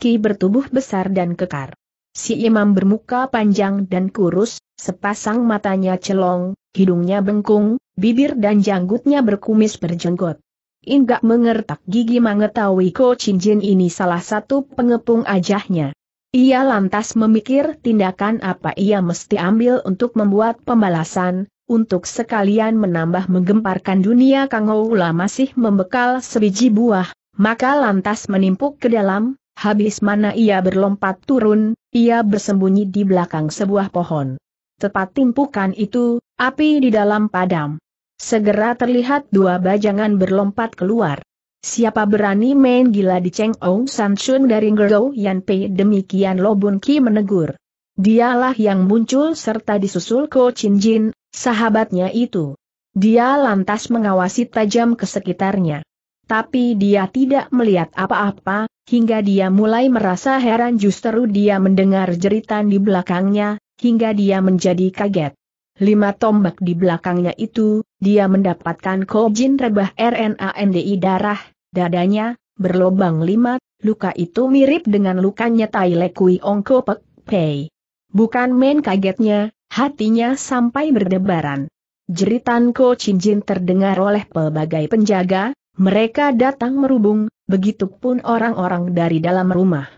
Ki bertubuh besar dan kekar. Si imam bermuka panjang dan kurus, sepasang matanya celong, hidungnya bengkung, bibir dan janggutnya berkumis berjenggot. Inggak mengertak gigi mengetahui Ko Jin ini salah satu pengepung ajahnya. Ia lantas memikir tindakan apa ia mesti ambil untuk membuat pembalasan, untuk sekalian menambah menggemparkan dunia Kang Oula masih membekal sebiji buah, maka lantas menimpuk ke dalam, Habis mana ia berlompat turun, ia bersembunyi di belakang sebuah pohon. Tepat timpukan itu, api di dalam padam. Segera terlihat dua bajangan berlompat keluar. Siapa berani main gila di Cheng Ong San Shun dari Ngero Yan Pei demikian Lobun Ki menegur. Dialah yang muncul serta disusul Ko Chin Jin, sahabatnya itu. Dia lantas mengawasi tajam ke sekitarnya. Tapi dia tidak melihat apa-apa, hingga dia mulai merasa heran justru dia mendengar jeritan di belakangnya, hingga dia menjadi kaget. Lima tombak di belakangnya itu, dia mendapatkan kojin rebah RNA RNANDI darah, dadanya, berlobang lima, luka itu mirip dengan lukanya Tai Lekui Ongko Pek Pei. Bukan main kagetnya, hatinya sampai berdebaran. Jeritan Ko Chin Jin terdengar oleh pelbagai penjaga, mereka datang merubung, begitupun orang-orang dari dalam rumah.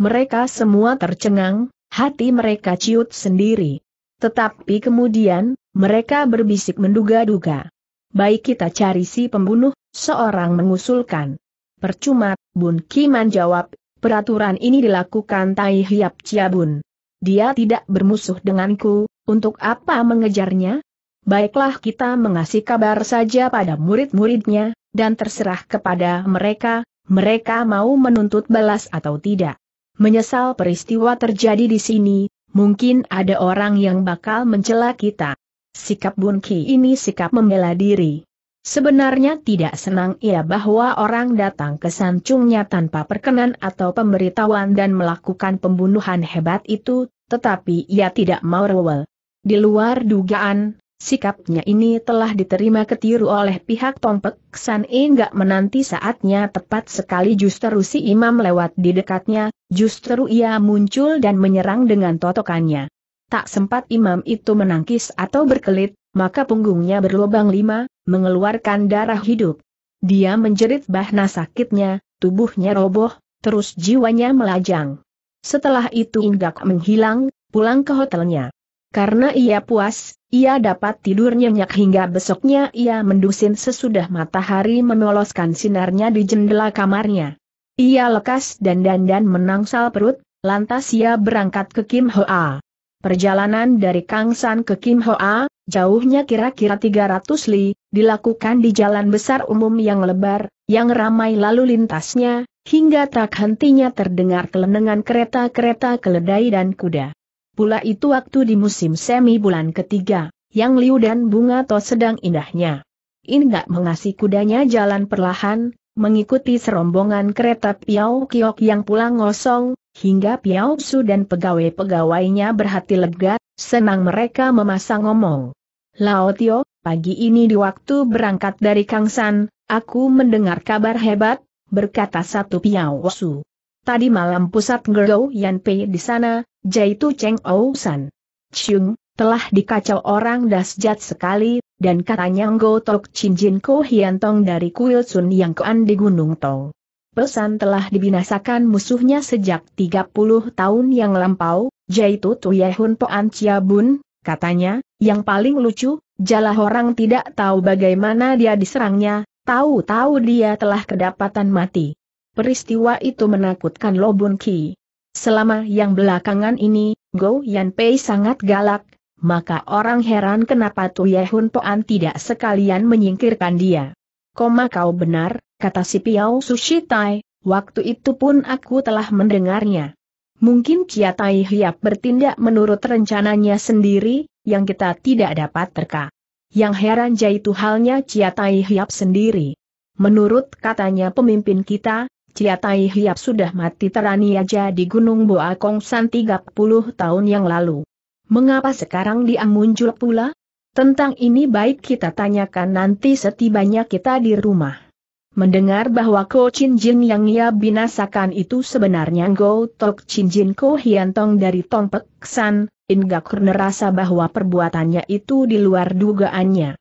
Mereka semua tercengang, hati mereka ciut sendiri. Tetapi kemudian, mereka berbisik menduga-duga. Baik kita cari si pembunuh, seorang mengusulkan. Percuma, Bun Kiman jawab, peraturan ini dilakukan Tai Hiap Bun. Dia tidak bermusuh denganku, untuk apa mengejarnya? Baiklah kita mengasih kabar saja pada murid-muridnya, dan terserah kepada mereka, mereka mau menuntut balas atau tidak. Menyesal peristiwa terjadi di sini, mungkin ada orang yang bakal mencela kita. Sikap Bun Ki ini sikap membela diri. Sebenarnya tidak senang ia bahwa orang datang ke sancungnya tanpa perkenan atau pemberitahuan dan melakukan pembunuhan hebat itu, tetapi ia tidak mau rewel. Di luar dugaan, Sikapnya ini telah diterima ketiru oleh pihak Tongpek, San E nggak menanti saatnya tepat sekali justru si imam lewat di dekatnya, justru ia muncul dan menyerang dengan totokannya. Tak sempat imam itu menangkis atau berkelit, maka punggungnya berlubang lima, mengeluarkan darah hidup. Dia menjerit bahna sakitnya, tubuhnya roboh, terus jiwanya melajang. Setelah itu Inggak menghilang, pulang ke hotelnya. Karena ia puas, ia dapat tidur nyenyak hingga besoknya ia mendusin sesudah matahari menoloskan sinarnya di jendela kamarnya. Ia lekas dan dandan menangsal perut, lantas ia berangkat ke Kim Hoa. Perjalanan dari Kangsan ke Kim Hoa, jauhnya kira-kira 300 li, dilakukan di jalan besar umum yang lebar, yang ramai lalu lintasnya, hingga tak hentinya terdengar kelenengan kereta-kereta keledai dan kuda pula itu waktu di musim semi bulan ketiga, yang liu dan bunga to sedang indahnya. Indah mengasih kudanya jalan perlahan, mengikuti serombongan kereta piao Kiok yang pulang ngosong, hingga piao Su dan pegawai-pegawainya berhati lega, senang mereka memasang ngomong. Lao Tio, pagi ini di waktu berangkat dari Kangsan, aku mendengar kabar hebat, berkata satu piao Su. Tadi malam pusat Gerou Yan Pei di sana, Jaitu Cheng San. Chung, telah dikacau orang dasjat sekali, dan katanya Ngo Tok Chin Jin Ko Tong dari Kuil Sun Yang Kuan di Gunung Tong. Pesan telah dibinasakan musuhnya sejak 30 tahun yang lampau, Jaitu Tuyehun Poan Chia Bun, katanya, yang paling lucu, jalah orang tidak tahu bagaimana dia diserangnya, tahu-tahu dia telah kedapatan mati. Peristiwa itu menakutkan Lobun Ki. Selama yang belakangan ini, Go Yan Pei sangat galak, maka orang heran kenapa Tu Hun Poan tidak sekalian menyingkirkan dia. Koma kau benar, kata si Piao Tai, waktu itu pun aku telah mendengarnya. Mungkin Chia Tai Hiap bertindak menurut rencananya sendiri, yang kita tidak dapat terka. Yang heran jaitu halnya Chia Tai Hiap sendiri. Menurut katanya pemimpin kita, Tai Hiap sudah mati teraniaja di Gunung Boa Kongsan 30 tahun yang lalu. Mengapa sekarang dia muncul pula? Tentang ini baik kita tanyakan nanti setibanya kita di rumah. Mendengar bahwa Ko Chin Jin yang ia binasakan itu sebenarnya Go Tok Chin Jin Ko Hian Tong dari Tong Pek San, Ingak merasa bahwa perbuatannya itu di luar dugaannya.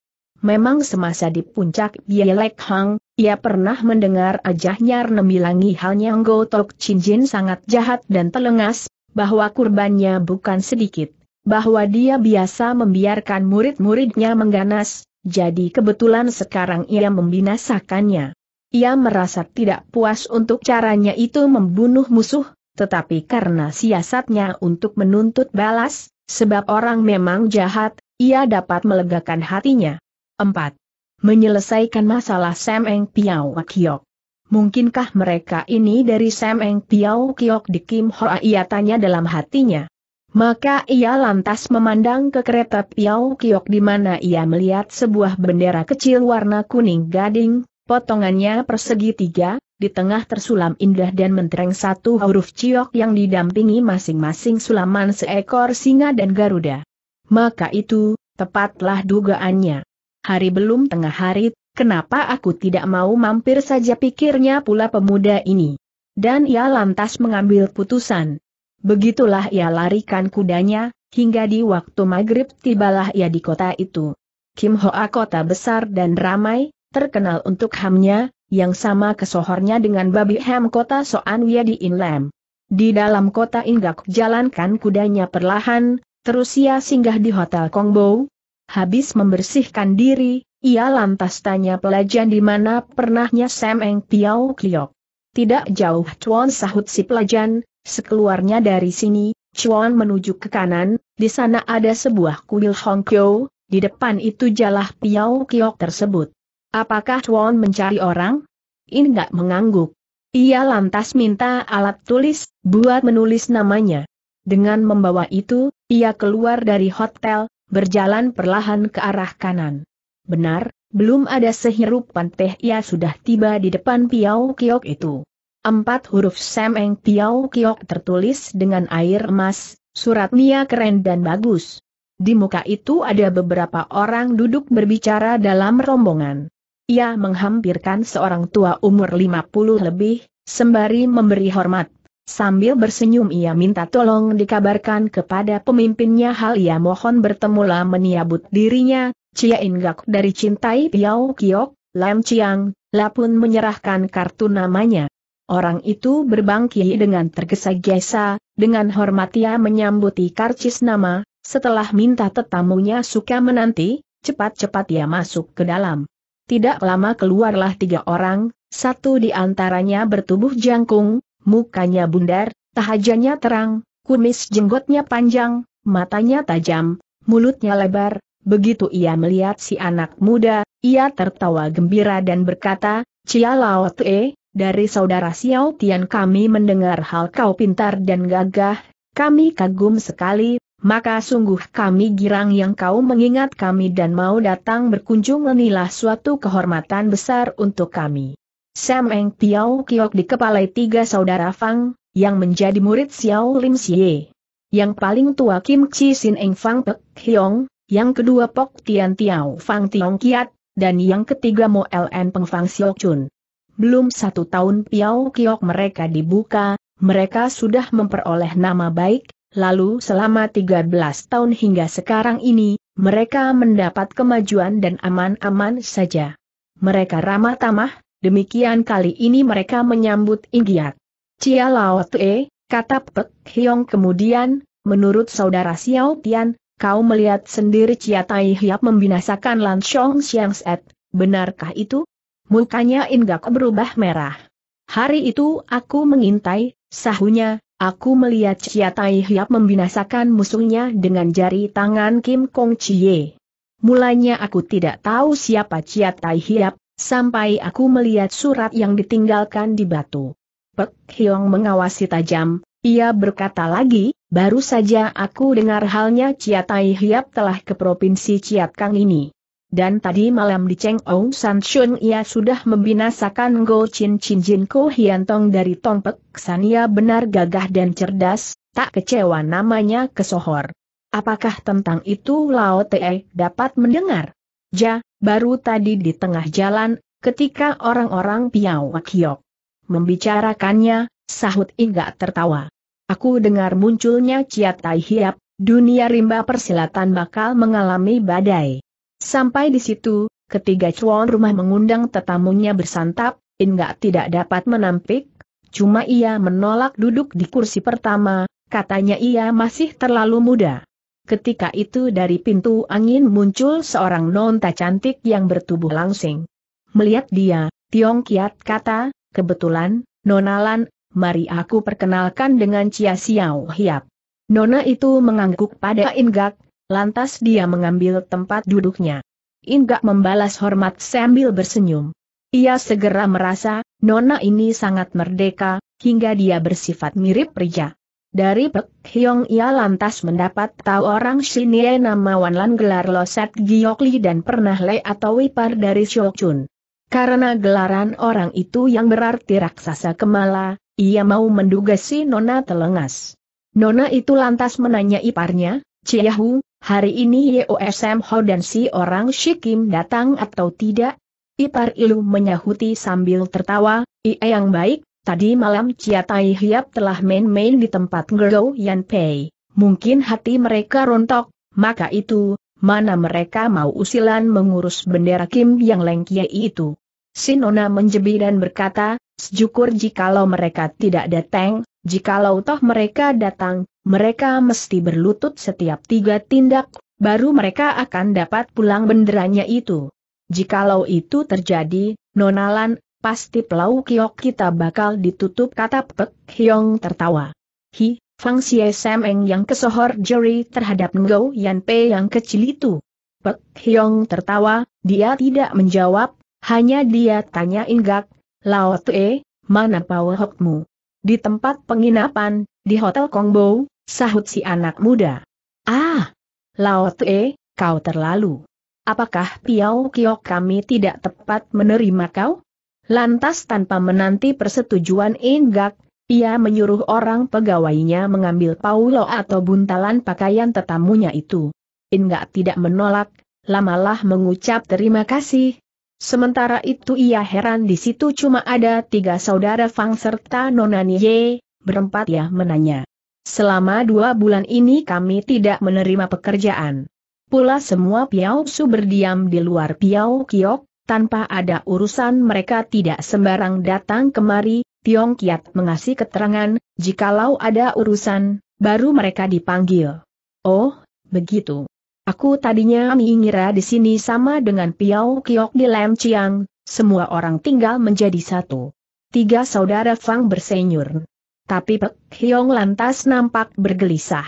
Memang semasa di puncak Bielek Hang, ia pernah mendengar ajahnya Renemilangi halnya Go Tok Chinjin sangat jahat dan telengas, bahwa kurbannya bukan sedikit, bahwa dia biasa membiarkan murid-muridnya mengganas, jadi kebetulan sekarang ia membinasakannya. Ia merasa tidak puas untuk caranya itu membunuh musuh, tetapi karena siasatnya untuk menuntut balas, sebab orang memang jahat, ia dapat melegakan hatinya. 4. Menyelesaikan masalah Sam Eng Piao Kiok. Mungkinkah mereka ini dari Sam Eng Piao Kiok di Kim Hoa ia tanya dalam hatinya. Maka ia lantas memandang ke kereta Piao Kiok di mana ia melihat sebuah bendera kecil warna kuning gading, potongannya persegi tiga, di tengah tersulam indah dan mentereng satu huruf ciok yang didampingi masing-masing sulaman seekor singa dan garuda. Maka itu, tepatlah dugaannya hari belum tengah hari, kenapa aku tidak mau mampir saja pikirnya pula pemuda ini. Dan ia lantas mengambil putusan. Begitulah ia larikan kudanya, hingga di waktu maghrib tibalah ia di kota itu. Kim Hoa kota besar dan ramai, terkenal untuk hamnya, yang sama kesohornya dengan babi ham kota Soan Wia di Inlam. Di dalam kota Inggak jalankan kudanya perlahan, terus ia singgah di Hotel Kongbow, Habis membersihkan diri, ia lantas tanya pelajan di mana pernahnya Sam Eng Tiao Kliok. Tidak jauh Chuan sahut si pelajan, sekeluarnya dari sini, Chuan menuju ke kanan, di sana ada sebuah kuil Hong Kyo, di depan itu jalah Piao kliok tersebut. Apakah Chuan mencari orang? In gak mengangguk. Ia lantas minta alat tulis, buat menulis namanya. Dengan membawa itu, ia keluar dari hotel, berjalan perlahan ke arah kanan. Benar, belum ada sehirup teh ia sudah tiba di depan Piau Kiok itu. Empat huruf Semeng Piau Kiok tertulis dengan air emas, suratnya keren dan bagus. Di muka itu ada beberapa orang duduk berbicara dalam rombongan. Ia menghampirkan seorang tua umur 50 lebih, sembari memberi hormat Sambil bersenyum ia minta tolong dikabarkan kepada pemimpinnya hal ia mohon bertemulah meniabut dirinya, Cia Ingak dari Cintai Piao Kiok, Lam Chiang, pun menyerahkan kartu namanya. Orang itu berbangki dengan tergesa-gesa, dengan hormat ia menyambuti karcis nama, setelah minta tetamunya suka menanti, cepat-cepat ia masuk ke dalam. Tidak lama keluarlah tiga orang, satu di antaranya bertubuh jangkung, mukanya bundar, tahajannya terang, kumis jenggotnya panjang, matanya tajam, mulutnya lebar, begitu ia melihat si anak muda, ia tertawa gembira dan berkata, Cia Lao Tue, dari saudara Xiao Tian kami mendengar hal kau pintar dan gagah, kami kagum sekali, maka sungguh kami girang yang kau mengingat kami dan mau datang berkunjung menilah suatu kehormatan besar untuk kami. Sam Eng Tiao Kiok dikepalai tiga saudara Fang, yang menjadi murid Xiao Lim Xie. Yang paling tua Kim Chi Sin Eng Fang Pek Hiong, yang kedua Pok Tian Tiao Fang Tiong Kiat, dan yang ketiga Mo LN Peng Fang Xiao Chun. Belum satu tahun Piao Kiok mereka dibuka, mereka sudah memperoleh nama baik, lalu selama 13 tahun hingga sekarang ini, mereka mendapat kemajuan dan aman-aman saja. Mereka ramah tamah, Demikian kali ini mereka menyambut Inggiat. Cia Lao Tue, kata Pek Hiong kemudian, menurut saudara Xiao Tian, kau melihat sendiri Cia Tai Hiap membinasakan Lan Shong Xiang Set, benarkah itu? Mukanya Inggak berubah merah. Hari itu aku mengintai, sahunya, aku melihat Cia Tai Hiap membinasakan musuhnya dengan jari tangan Kim Kong Chie. Mulanya aku tidak tahu siapa Cia Tai Hiap, Sampai aku melihat surat yang ditinggalkan di batu. Pek Hiong mengawasi tajam, ia berkata lagi, baru saja aku dengar halnya Tai Hiap telah ke Provinsi Kang ini. Dan tadi malam di Cheng Ong San Shun ia sudah membinasakan Go Chin Chin Jin Ko Hian Tong dari Tong Pek Sania benar gagah dan cerdas, tak kecewa namanya kesohor. Apakah tentang itu Lao Te dapat mendengar? Ja, baru tadi di tengah jalan, ketika orang-orang Piao Kiok membicarakannya, sahut Inga tertawa. Aku dengar munculnya Ciat Tai Hiap, dunia rimba persilatan bakal mengalami badai. Sampai di situ, ketiga cuan rumah mengundang tetamunya bersantap, Inga tidak dapat menampik, cuma ia menolak duduk di kursi pertama, katanya ia masih terlalu muda. Ketika itu dari pintu angin muncul seorang nonta cantik yang bertubuh langsing. Melihat dia, Tiong Kiat kata, kebetulan, Nona Lan, mari aku perkenalkan dengan Cia Xiao Hiap. Nona itu mengangguk pada Ingak, lantas dia mengambil tempat duduknya. Ingak membalas hormat sambil bersenyum. Ia segera merasa, Nona ini sangat merdeka, hingga dia bersifat mirip pria. Dari Pek Hiong ia lantas mendapat tahu orang Shinie nama Wanlan gelar Losat Giokli dan pernah Le atau Wipar dari Chun. Karena gelaran orang itu yang berarti raksasa kemala, ia mau menduga si Nona telengas. Nona itu lantas menanya iparnya, Ciahu, hari ini YOSM Ho dan si orang Shikim datang atau tidak? Ipar Ilu menyahuti sambil tertawa, iya yang baik, Tadi malam Chia Tai Hiap telah main-main di tempat Ngero Yan Pei. Mungkin hati mereka rontok, maka itu, mana mereka mau usilan mengurus bendera Kim yang lengkie itu. Sinona menjebi dan berkata, sejukur jikalau mereka tidak datang, jikalau toh mereka datang, mereka mesti berlutut setiap tiga tindak, baru mereka akan dapat pulang benderanya itu. Jikalau itu terjadi, Nonalan pasti pelau kiok kita bakal ditutup kata Pek Hyong tertawa. Hi, Fang Xie Semeng yang kesohor juri terhadap Ngo Yan Pe yang kecil itu. Pek Hyong tertawa, dia tidak menjawab, hanya dia tanya ingat Lao Tue, mana power Hokmu? Di tempat penginapan, di Hotel Kongbo, sahut si anak muda. Ah, Lao Tue, kau terlalu. Apakah Piao Kiok kami tidak tepat menerima kau? Lantas tanpa menanti persetujuan Inggak, ia menyuruh orang pegawainya mengambil paulo atau buntalan pakaian tetamunya itu. Inggak tidak menolak, lamalah mengucap terima kasih. Sementara itu ia heran di situ cuma ada tiga saudara Fang serta Nona Nye, berempat ya menanya. Selama dua bulan ini kami tidak menerima pekerjaan. Pula semua Piao Su berdiam di luar Piao Kiok, tanpa ada urusan mereka tidak sembarang datang kemari, Tiong Kiat mengasih keterangan, jikalau ada urusan, baru mereka dipanggil. Oh, begitu. Aku tadinya mengira di sini sama dengan Piao Kiok di Lam Chiang, semua orang tinggal menjadi satu. Tiga saudara Fang bersenyur. Tapi Pek Hyong lantas nampak bergelisah.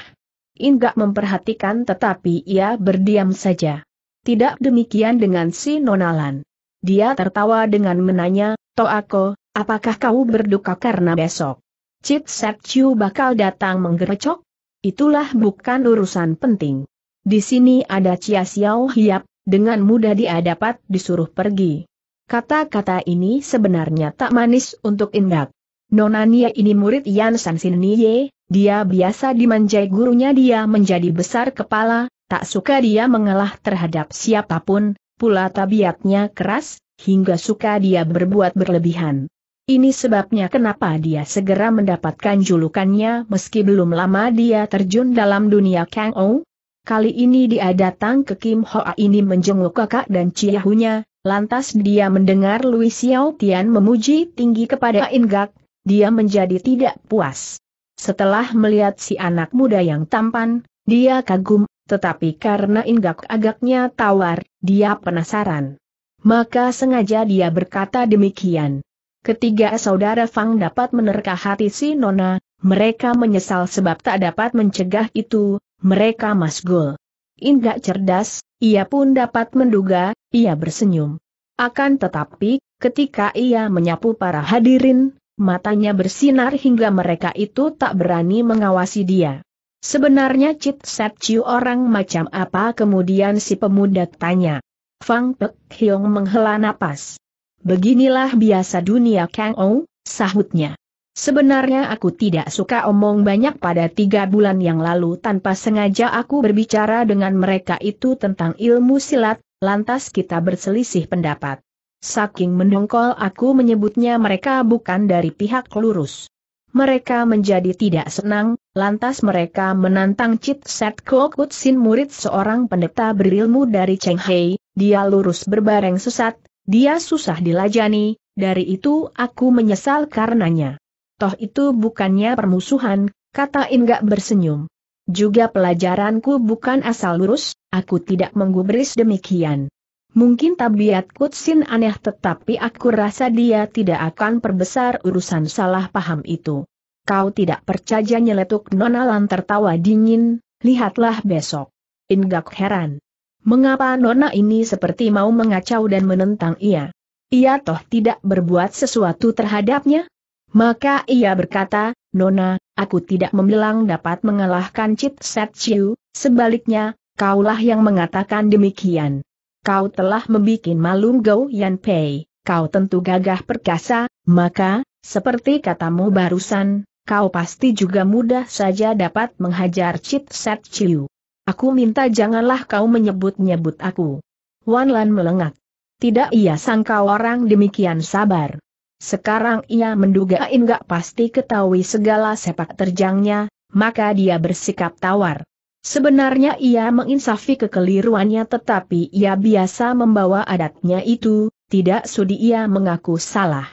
Inggak memperhatikan tetapi ia berdiam saja. Tidak demikian dengan si Nonalan. Dia tertawa dengan menanya, Toako, apakah kau berduka karena besok? Cit Sek bakal datang menggerecok? Itulah bukan urusan penting. Di sini ada Cia Xiao Hiap, dengan mudah dia dapat disuruh pergi. Kata-kata ini sebenarnya tak manis untuk Indak. Nona Nia ini murid Yan San Sin Nie, dia biasa dimanjai gurunya dia menjadi besar kepala, Tak suka dia mengalah terhadap siapapun, pula tabiatnya keras, hingga suka dia berbuat berlebihan. Ini sebabnya kenapa dia segera mendapatkan julukannya meski belum lama dia terjun dalam dunia Kang Ou. Kali ini dia datang ke Kim Hoa ini menjenguk kakak dan ciahunya, lantas dia mendengar Louis Xiao Tian memuji tinggi kepada Ingak, dia menjadi tidak puas. Setelah melihat si anak muda yang tampan, dia kagum tetapi karena inggak agaknya tawar, dia penasaran. Maka sengaja dia berkata demikian. Ketiga saudara Fang dapat menerka hati si Nona, mereka menyesal sebab tak dapat mencegah itu, mereka masgul. Inggak cerdas, ia pun dapat menduga, ia bersenyum. Akan tetapi, ketika ia menyapu para hadirin, matanya bersinar hingga mereka itu tak berani mengawasi dia. Sebenarnya Cit Set Chiu orang macam apa kemudian si pemuda tanya. Fang Pek Hiong menghela napas. Beginilah biasa dunia Kang Ou, sahutnya. Sebenarnya aku tidak suka omong banyak pada tiga bulan yang lalu tanpa sengaja aku berbicara dengan mereka itu tentang ilmu silat, lantas kita berselisih pendapat. Saking mendongkol aku menyebutnya mereka bukan dari pihak lurus. Mereka menjadi tidak senang, lantas mereka menantang Chit Set Kutsin murid seorang pendeta berilmu dari Cheng Hei, dia lurus berbareng sesat, dia susah dilajani, dari itu aku menyesal karenanya. Toh itu bukannya permusuhan, kata Inggak bersenyum. Juga pelajaranku bukan asal lurus, aku tidak menggubris demikian. Mungkin tabiat Kutsin aneh tetapi aku rasa dia tidak akan perbesar urusan salah paham itu. Kau tidak percaya nyeletuk Nona Lan tertawa dingin, lihatlah besok. Ingak heran. Mengapa Nona ini seperti mau mengacau dan menentang ia? Ia toh tidak berbuat sesuatu terhadapnya? Maka ia berkata, Nona, aku tidak membelang dapat mengalahkan Cit Set Chiu, sebaliknya, kaulah yang mengatakan demikian kau telah membuat malu Gou Yan Pei, kau tentu gagah perkasa, maka, seperti katamu barusan, kau pasti juga mudah saja dapat menghajar Chit Set Chiu. Aku minta janganlah kau menyebut-nyebut aku. Wan Lan melengak. Tidak ia sangka orang demikian sabar. Sekarang ia menduga enggak pasti ketahui segala sepak terjangnya, maka dia bersikap tawar. Sebenarnya ia menginsafi kekeliruannya tetapi ia biasa membawa adatnya itu, tidak sudi ia mengaku salah.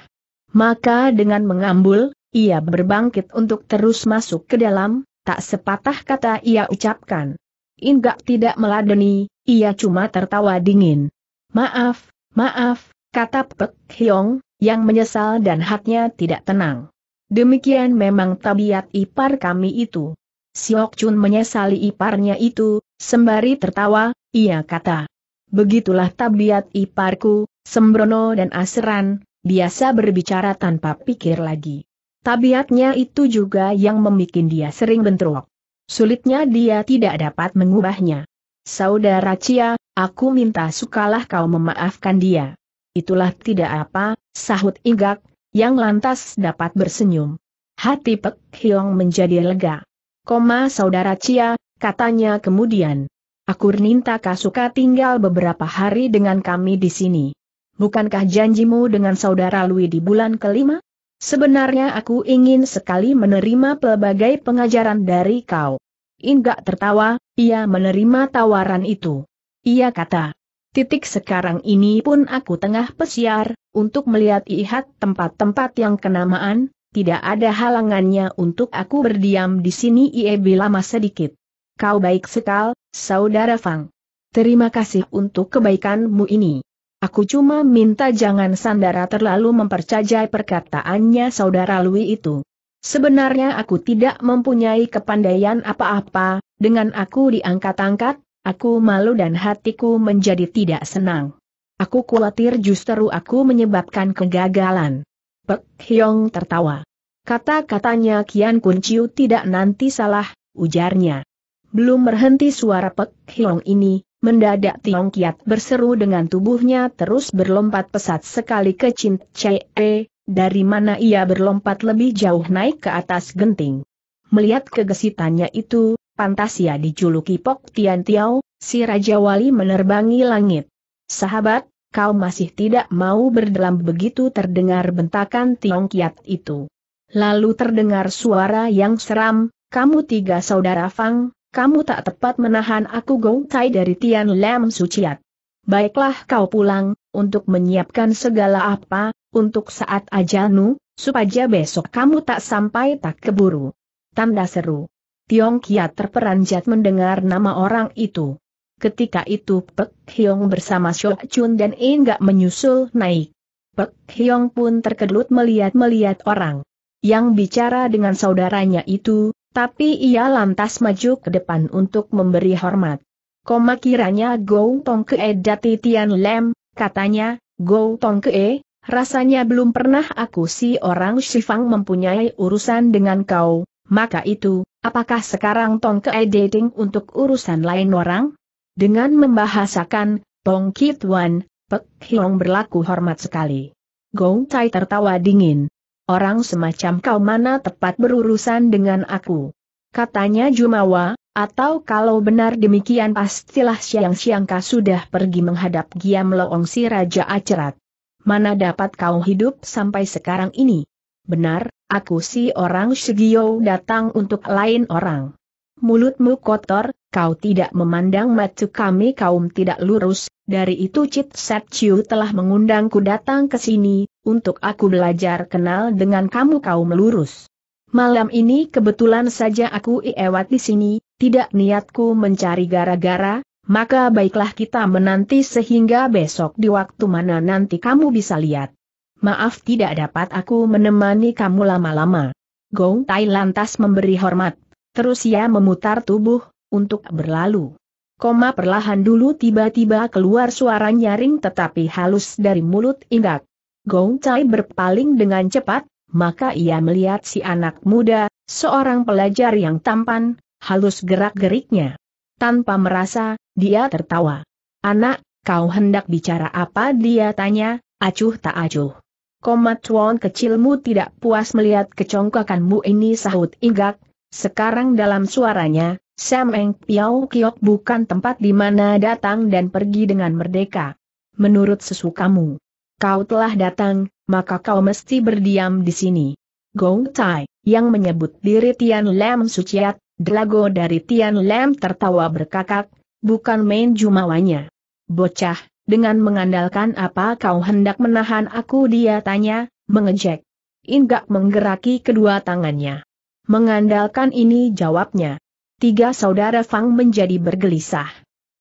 Maka dengan mengambul, ia berbangkit untuk terus masuk ke dalam, tak sepatah kata ia ucapkan. Inggak tidak meladeni, ia cuma tertawa dingin. Maaf, maaf, kata Pek Hyong, yang menyesal dan hatinya tidak tenang. Demikian memang tabiat ipar kami itu. Siok Chun menyesali iparnya itu, sembari tertawa, ia kata. Begitulah tabiat iparku, sembrono dan aseran, biasa berbicara tanpa pikir lagi. Tabiatnya itu juga yang membuat dia sering bentrok. Sulitnya dia tidak dapat mengubahnya. Saudara Cia, aku minta sukalah kau memaafkan dia. Itulah tidak apa, sahut Igak, yang lantas dapat bersenyum. Hati Pek Hiong menjadi lega koma saudara Cia, katanya kemudian. Aku ninta Kasuka tinggal beberapa hari dengan kami di sini. Bukankah janjimu dengan saudara Lui di bulan kelima? Sebenarnya aku ingin sekali menerima pelbagai pengajaran dari kau. Inggak tertawa, ia menerima tawaran itu. Ia kata, titik sekarang ini pun aku tengah pesiar, untuk melihat ihat tempat-tempat yang kenamaan, tidak ada halangannya untuk aku berdiam di sini IEB lama sedikit. Kau baik sekal, saudara Fang. Terima kasih untuk kebaikanmu ini. Aku cuma minta jangan Sandara terlalu mempercayai perkataannya saudara Lui itu. Sebenarnya aku tidak mempunyai kepandaian apa-apa, dengan aku diangkat-angkat, aku malu dan hatiku menjadi tidak senang. Aku khawatir justru aku menyebabkan kegagalan. Pek Hyong tertawa. Kata-katanya Kian Kun Chiu tidak nanti salah, ujarnya. Belum berhenti suara Pek Hyong ini, mendadak Tiong Kiat berseru dengan tubuhnya terus berlompat pesat sekali ke Chin Chee, e, dari mana ia berlompat lebih jauh naik ke atas genting. Melihat kegesitannya itu, pantas ia dijuluki Pok Tian Tiao, si Raja Wali menerbangi langit. Sahabat, kau masih tidak mau berdalam begitu terdengar bentakan Tiong Kiat itu. Lalu terdengar suara yang seram, kamu tiga saudara Fang, kamu tak tepat menahan aku Gong Tai dari Tian Lam Suciat. Baiklah kau pulang, untuk menyiapkan segala apa, untuk saat ajalmu, supaya besok kamu tak sampai tak keburu. Tanda seru. Tiong Kiat terperanjat mendengar nama orang itu. Ketika itu Pek Hyong bersama Syok Chun dan Enggak menyusul naik. Pek Hyong pun terkedut melihat-melihat orang yang bicara dengan saudaranya itu, tapi ia lantas maju ke depan untuk memberi hormat. Koma kiranya Go Tong Kee Dati Tian Lem, katanya, Go Tong Kee, rasanya belum pernah aku si orang Shifang mempunyai urusan dengan kau, maka itu, apakah sekarang Tong Kee dating untuk urusan lain orang? Dengan membahasakan, Tong Kit Wan, Pek Hiong berlaku hormat sekali. Gong Tai tertawa dingin. Orang semacam kau mana tepat berurusan dengan aku. Katanya Jumawa, atau kalau benar demikian pastilah siang-siang kau sudah pergi menghadap Giam Loong si Raja Acerat. Mana dapat kau hidup sampai sekarang ini? Benar, aku si orang Shigio datang untuk lain orang mulutmu kotor, kau tidak memandang macu kami kaum tidak lurus, dari itu Cit Set Chiu telah mengundangku datang ke sini, untuk aku belajar kenal dengan kamu kaum lurus. Malam ini kebetulan saja aku iewat di sini, tidak niatku mencari gara-gara, maka baiklah kita menanti sehingga besok di waktu mana nanti kamu bisa lihat. Maaf tidak dapat aku menemani kamu lama-lama. Gong Tai lantas memberi hormat. Terus ia memutar tubuh, untuk berlalu. Koma perlahan dulu tiba-tiba keluar suara nyaring tetapi halus dari mulut Indak. Gong Chai berpaling dengan cepat, maka ia melihat si anak muda, seorang pelajar yang tampan, halus gerak-geriknya. Tanpa merasa, dia tertawa. Anak, kau hendak bicara apa dia tanya, acuh tak acuh. Komat tuan kecilmu tidak puas melihat kecongkakanmu ini sahut ingat? Sekarang dalam suaranya, Sam Eng Piao Kiok bukan tempat di mana datang dan pergi dengan merdeka. Menurut sesukamu, kau telah datang, maka kau mesti berdiam di sini. Gong Tai, yang menyebut diri Tian Lam Suciat, Drago dari Tian Lam tertawa berkakak, bukan main jumawanya. Bocah, dengan mengandalkan apa kau hendak menahan aku dia tanya, mengejek. Ingak menggeraki kedua tangannya. Mengandalkan ini jawabnya. Tiga saudara Fang menjadi bergelisah.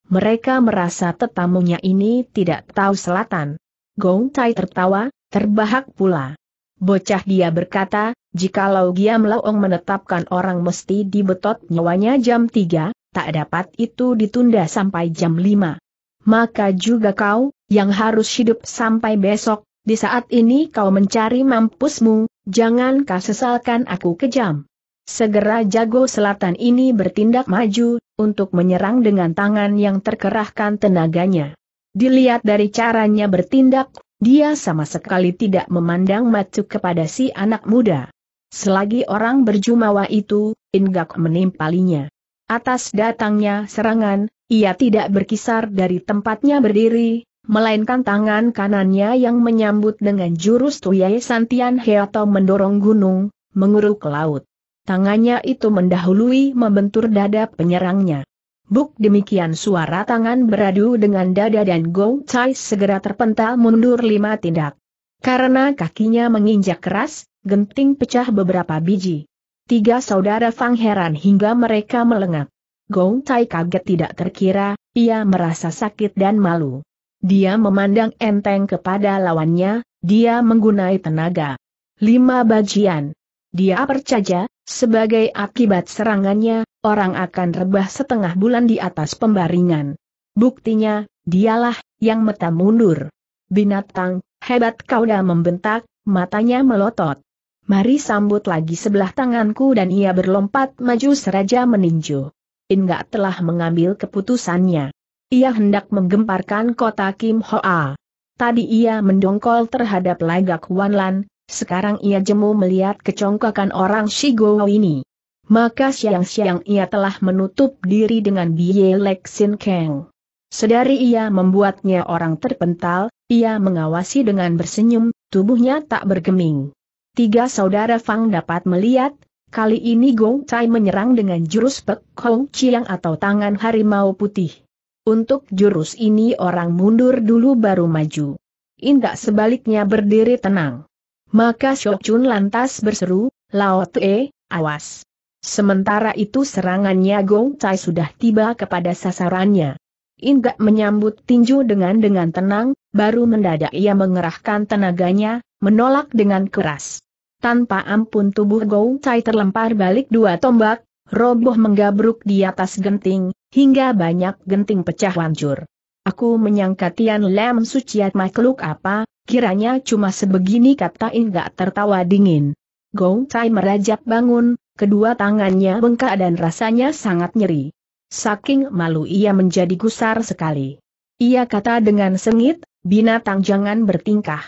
Mereka merasa tetamunya ini tidak tahu selatan. Gong Tai tertawa, terbahak pula. Bocah dia berkata, jikalau Giam Laong menetapkan orang mesti dibetot nyawanya jam 3, tak dapat itu ditunda sampai jam 5. Maka juga kau, yang harus hidup sampai besok, di saat ini kau mencari mampusmu, jangan kau sesalkan aku kejam. Segera jago selatan ini bertindak maju, untuk menyerang dengan tangan yang terkerahkan tenaganya. Dilihat dari caranya bertindak, dia sama sekali tidak memandang macu kepada si anak muda. Selagi orang berjumawa itu, Ingak menimpalinya. Atas datangnya serangan, ia tidak berkisar dari tempatnya berdiri, melainkan tangan kanannya yang menyambut dengan jurus Tuyai Santian Heato mendorong gunung, menguruk laut tangannya itu mendahului membentur dada penyerangnya. Buk demikian suara tangan beradu dengan dada dan Gong Chai segera terpental mundur lima tindak. Karena kakinya menginjak keras, genting pecah beberapa biji. Tiga saudara Fang heran hingga mereka melengak. Gong Chai kaget tidak terkira, ia merasa sakit dan malu. Dia memandang enteng kepada lawannya, dia menggunai tenaga. Lima bajian. Dia percaya, sebagai akibat serangannya, orang akan rebah setengah bulan di atas pembaringan. Buktinya, dialah yang meta mundur. Binatang, hebat kau dah membentak, matanya melotot. Mari sambut lagi sebelah tanganku dan ia berlompat maju seraja meninju. Ingat telah mengambil keputusannya. Ia hendak menggemparkan kota Kim Hoa. Tadi ia mendongkol terhadap lagak Wanlan, sekarang ia jemu melihat kecongkakan orang Shigo ini. Maka siang-siang ia telah menutup diri dengan Biye Lexin Kang. Sedari ia membuatnya orang terpental, ia mengawasi dengan bersenyum, tubuhnya tak bergeming. Tiga saudara Fang dapat melihat, kali ini Gong Cai menyerang dengan jurus Pek Hong Chiang atau tangan harimau putih. Untuk jurus ini orang mundur dulu baru maju. Indak sebaliknya berdiri tenang. Maka Chun lantas berseru, Lao Tue, awas. Sementara itu serangannya Gong Tai sudah tiba kepada sasarannya. Inggak menyambut tinju dengan dengan tenang, baru mendadak ia mengerahkan tenaganya, menolak dengan keras. Tanpa ampun tubuh Gong Tai terlempar balik dua tombak, roboh menggabruk di atas genting, hingga banyak genting pecah hancur. Aku menyangka Tian Lam suciat makhluk apa, Kiranya cuma sebegini kata Inga tertawa dingin. Gong Cai merajap bangun, kedua tangannya bengkak dan rasanya sangat nyeri. Saking malu ia menjadi gusar sekali. Ia kata dengan sengit, binatang jangan bertingkah.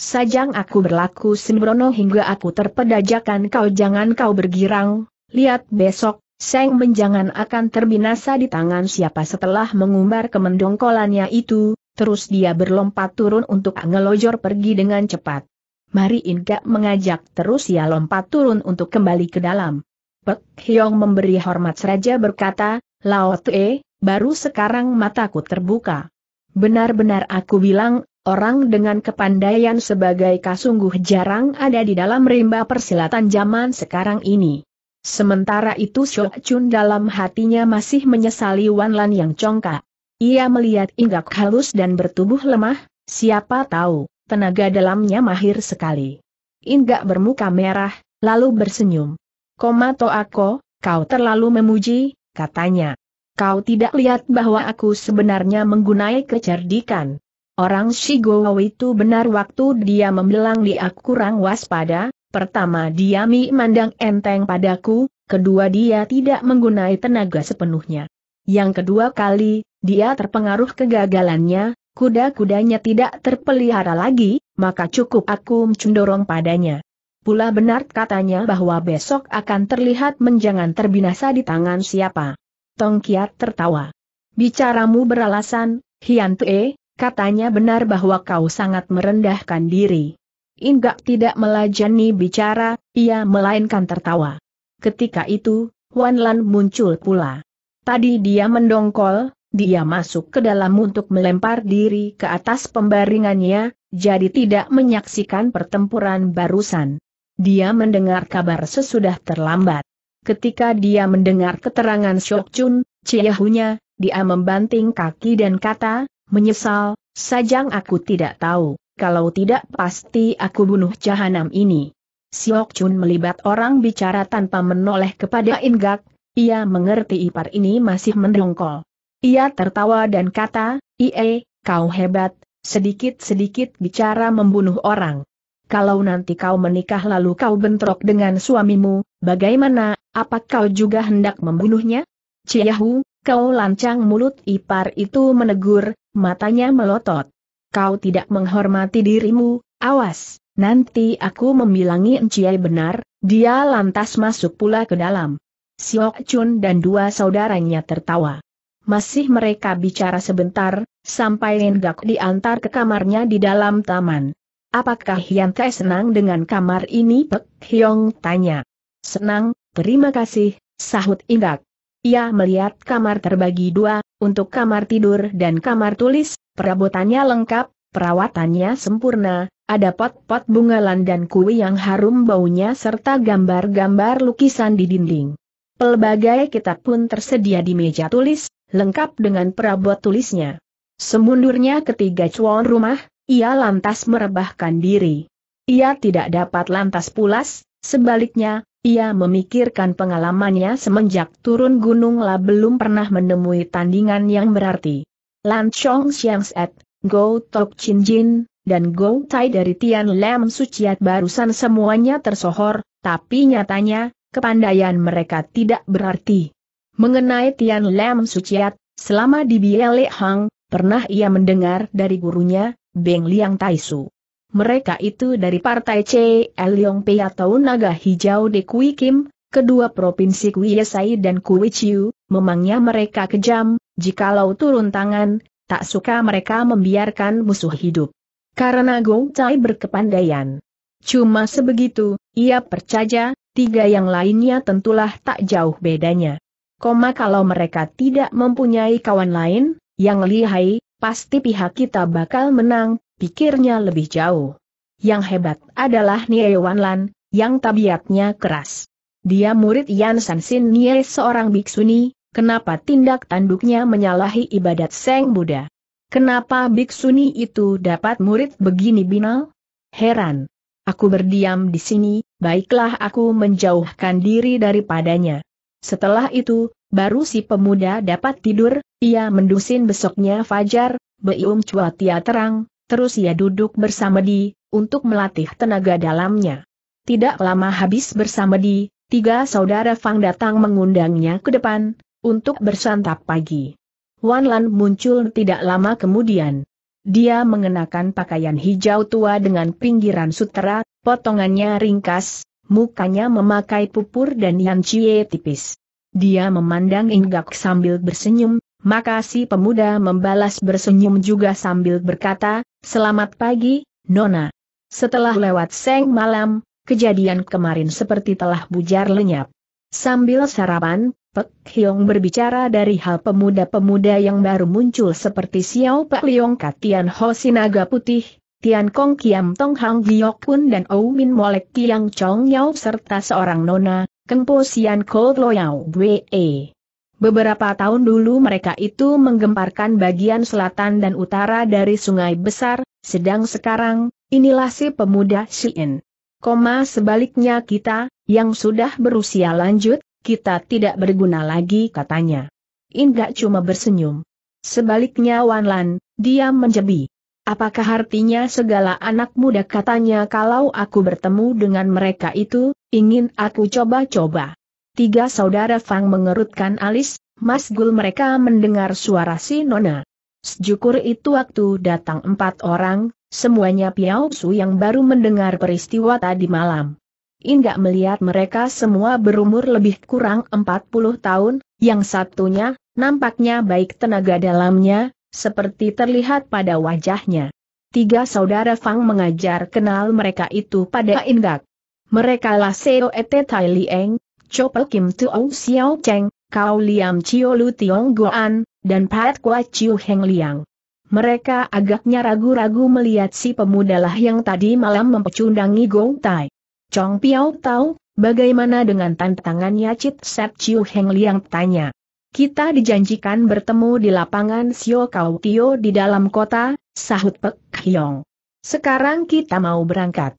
Sajang aku berlaku sembrono hingga aku terpedajakan kau jangan kau bergirang, lihat besok, Seng menjangan akan terbinasa di tangan siapa setelah mengumbar kemendongkolannya itu, Terus dia berlompat turun untuk ngelojor pergi dengan cepat. Mari Inka mengajak terus ia lompat turun untuk kembali ke dalam. Pek Hyong memberi hormat seraja berkata, Lao Tue, baru sekarang mataku terbuka. Benar-benar aku bilang, orang dengan kepandaian sebagai kasungguh jarang ada di dalam rimba persilatan zaman sekarang ini. Sementara itu Shok Chun dalam hatinya masih menyesali Wan Lan yang congkak. Ia melihat inggak halus dan bertubuh lemah, siapa tahu, tenaga dalamnya mahir sekali. Inggak bermuka merah, lalu bersenyum. Komato aku, kau terlalu memuji, katanya. Kau tidak lihat bahwa aku sebenarnya menggunai kecerdikan. Orang Shigowo itu benar waktu dia membelang aku kurang waspada, pertama dia memandang enteng padaku, kedua dia tidak menggunai tenaga sepenuhnya. Yang kedua kali, dia terpengaruh kegagalannya, kuda-kudanya tidak terpelihara lagi, maka cukup aku mencundorong padanya. Pula benar katanya bahwa besok akan terlihat menjangan terbinasa di tangan siapa. Tong Kiat tertawa. Bicaramu beralasan, Hian Tue, katanya benar bahwa kau sangat merendahkan diri. Inggak tidak melajani bicara, ia melainkan tertawa. Ketika itu, Wan Lan muncul pula. Tadi dia mendongkol, dia masuk ke dalam untuk melempar diri ke atas pembaringannya, jadi tidak menyaksikan pertempuran barusan. Dia mendengar kabar sesudah terlambat. Ketika dia mendengar keterangan Syok Chun, Ciyahunya, dia membanting kaki dan kata, menyesal, sajang aku tidak tahu, kalau tidak pasti aku bunuh jahanam ini. Siok Chun melibat orang bicara tanpa menoleh kepada Ingak, ia mengerti ipar ini masih mendongkol. Ia tertawa dan kata, Ie, kau hebat, sedikit-sedikit bicara membunuh orang. Kalau nanti kau menikah lalu kau bentrok dengan suamimu, bagaimana, apa kau juga hendak membunuhnya? Ciyahu, kau lancang mulut ipar itu menegur, matanya melotot. Kau tidak menghormati dirimu, awas, nanti aku membilangi Ciyai benar, dia lantas masuk pula ke dalam. Siok Chun dan dua saudaranya tertawa. Masih mereka bicara sebentar, sampai Lenggak diantar ke kamarnya di dalam taman. Apakah Hian Tae senang dengan kamar ini? Pek Hyong tanya. Senang, terima kasih, sahut Indak. Ia melihat kamar terbagi dua, untuk kamar tidur dan kamar tulis, perabotannya lengkap, perawatannya sempurna, ada pot-pot bungalan dan kue yang harum baunya serta gambar-gambar lukisan di dinding. Pelbagai kitab pun tersedia di meja tulis, lengkap dengan perabot tulisnya. Semundurnya ketiga cuan rumah, ia lantas merebahkan diri. Ia tidak dapat lantas pulas, sebaliknya, ia memikirkan pengalamannya semenjak turun gunung lah belum pernah menemui tandingan yang berarti. Lan Chong Xiang Set, Go Tok Chin Jin, dan Go Tai dari Tian Lam Suciat barusan semuanya tersohor, tapi nyatanya, kepandaian mereka tidak berarti. Mengenai Tian Lam Suciat, selama di Biele Hang, pernah ia mendengar dari gurunya, Beng Liang Taisu. Mereka itu dari Partai C. Yong Pei atau Naga Hijau di Kui Kim, kedua provinsi Kui Yesai dan Kui Chiu, memangnya mereka kejam, jikalau turun tangan, tak suka mereka membiarkan musuh hidup. Karena Gong Cai berkepandaian. Cuma sebegitu, ia percaya, tiga yang lainnya tentulah tak jauh bedanya. Koma kalau mereka tidak mempunyai kawan lain, yang lihai, pasti pihak kita bakal menang, pikirnya lebih jauh. Yang hebat adalah Nie Wanlan, yang tabiatnya keras. Dia murid Yan Sansin Nie seorang biksuni, kenapa tindak tanduknya menyalahi ibadat Seng Buddha? Kenapa biksuni itu dapat murid begini binal? Heran. Aku berdiam di sini, baiklah aku menjauhkan diri daripadanya. Setelah itu, baru si pemuda dapat tidur, ia mendusin besoknya fajar, beium Cuatia terang, terus ia duduk bersama Di, untuk melatih tenaga dalamnya. Tidak lama habis bersama Di, tiga saudara Fang datang mengundangnya ke depan, untuk bersantap pagi. Wan Lan muncul tidak lama kemudian. Dia mengenakan pakaian hijau tua dengan pinggiran sutera, potongannya ringkas, mukanya memakai pupur dan yang cie tipis. Dia memandang Inggak sambil bersenyum, maka si pemuda membalas bersenyum juga sambil berkata, Selamat pagi, Nona. Setelah lewat seng malam, kejadian kemarin seperti telah bujar lenyap. Sambil sarapan, Pek Hiong berbicara dari hal pemuda-pemuda yang baru muncul seperti Xiao Pak Liong Katian Ho Sinaga Putih, Tian Kong Kiam Tong Hang Giok pun dan Ou Min Molek Tiang Chong Yao serta seorang nona, Kempo Sian Ko Loyao Wee. Beberapa tahun dulu mereka itu menggemparkan bagian selatan dan utara dari sungai besar, sedang sekarang, inilah si pemuda Shien. Koma sebaliknya kita, yang sudah berusia lanjut, kita tidak berguna lagi katanya. Ingat cuma bersenyum. Sebaliknya Wanlan, dia menjebi. Apakah artinya segala anak muda katanya kalau aku bertemu dengan mereka itu, ingin aku coba-coba. Tiga saudara Fang mengerutkan alis, masgul mereka mendengar suara si Nona. Sejukur itu waktu datang empat orang, semuanya Piao Su yang baru mendengar peristiwa tadi malam. Indah melihat mereka semua berumur lebih kurang 40 tahun, yang satunya, nampaknya baik tenaga dalamnya, seperti terlihat pada wajahnya. Tiga saudara Fang mengajar kenal mereka itu pada Indak. Mereka lah Seo Ete Tai Lieng, Chopel Kim Tuo Xiao Cheng, Kau Liam Chio Lu Tiong Guan, dan Pat Kwa Chiu Heng Liang. Mereka agaknya ragu-ragu melihat si pemuda lah yang tadi malam mempecundangi Gong Tai. Chong Piao tahu, bagaimana dengan tantangannya Chit Set Chiu Heng Liang tanya kita dijanjikan bertemu di lapangan Sio Kau Tio di dalam kota, sahut Pek Hiong. Sekarang kita mau berangkat.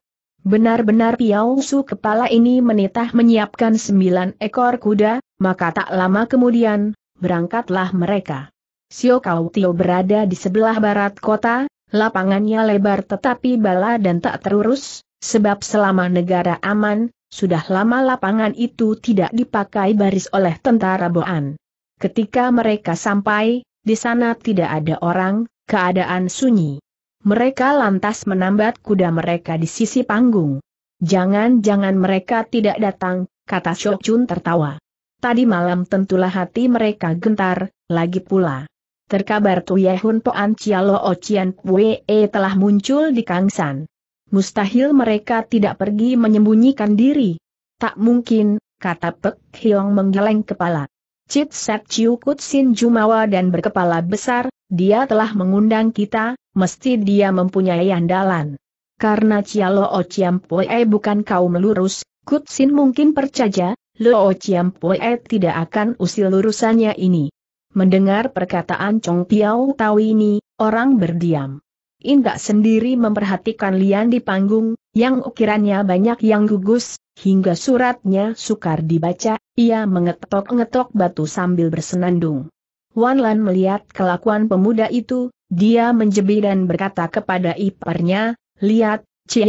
Benar-benar Piao Su kepala ini menitah menyiapkan sembilan ekor kuda, maka tak lama kemudian, berangkatlah mereka. Sio Kau Tio berada di sebelah barat kota, lapangannya lebar tetapi bala dan tak terurus, sebab selama negara aman, sudah lama lapangan itu tidak dipakai baris oleh tentara Boan. Ketika mereka sampai, di sana tidak ada orang, keadaan sunyi. Mereka lantas menambat kuda mereka di sisi panggung. Jangan-jangan mereka tidak datang, kata Chun tertawa. Tadi malam tentulah hati mereka gentar, lagi pula. Terkabar Tuyehun Poan Cialo Ocian Pue e telah muncul di Kangsan. Mustahil mereka tidak pergi menyembunyikan diri. Tak mungkin, kata Pek Hiong menggeleng kepala. Chit Set Chiu Kut Jumawa dan berkepala besar, dia telah mengundang kita, mesti dia mempunyai andalan. Karena Cialo Lo Chiam bukan kaum lurus, kutsin mungkin percaya, Lo Chiam Poe tidak akan usil lurusannya ini. Mendengar perkataan Chong Piao Tau ini, orang berdiam. Indak sendiri memperhatikan Lian di panggung, yang ukirannya banyak yang gugus, Hingga suratnya sukar dibaca, ia mengetok-ngetok batu sambil bersenandung. Wan Lan melihat kelakuan pemuda itu, dia menjebi dan berkata kepada iparnya, Lihat, si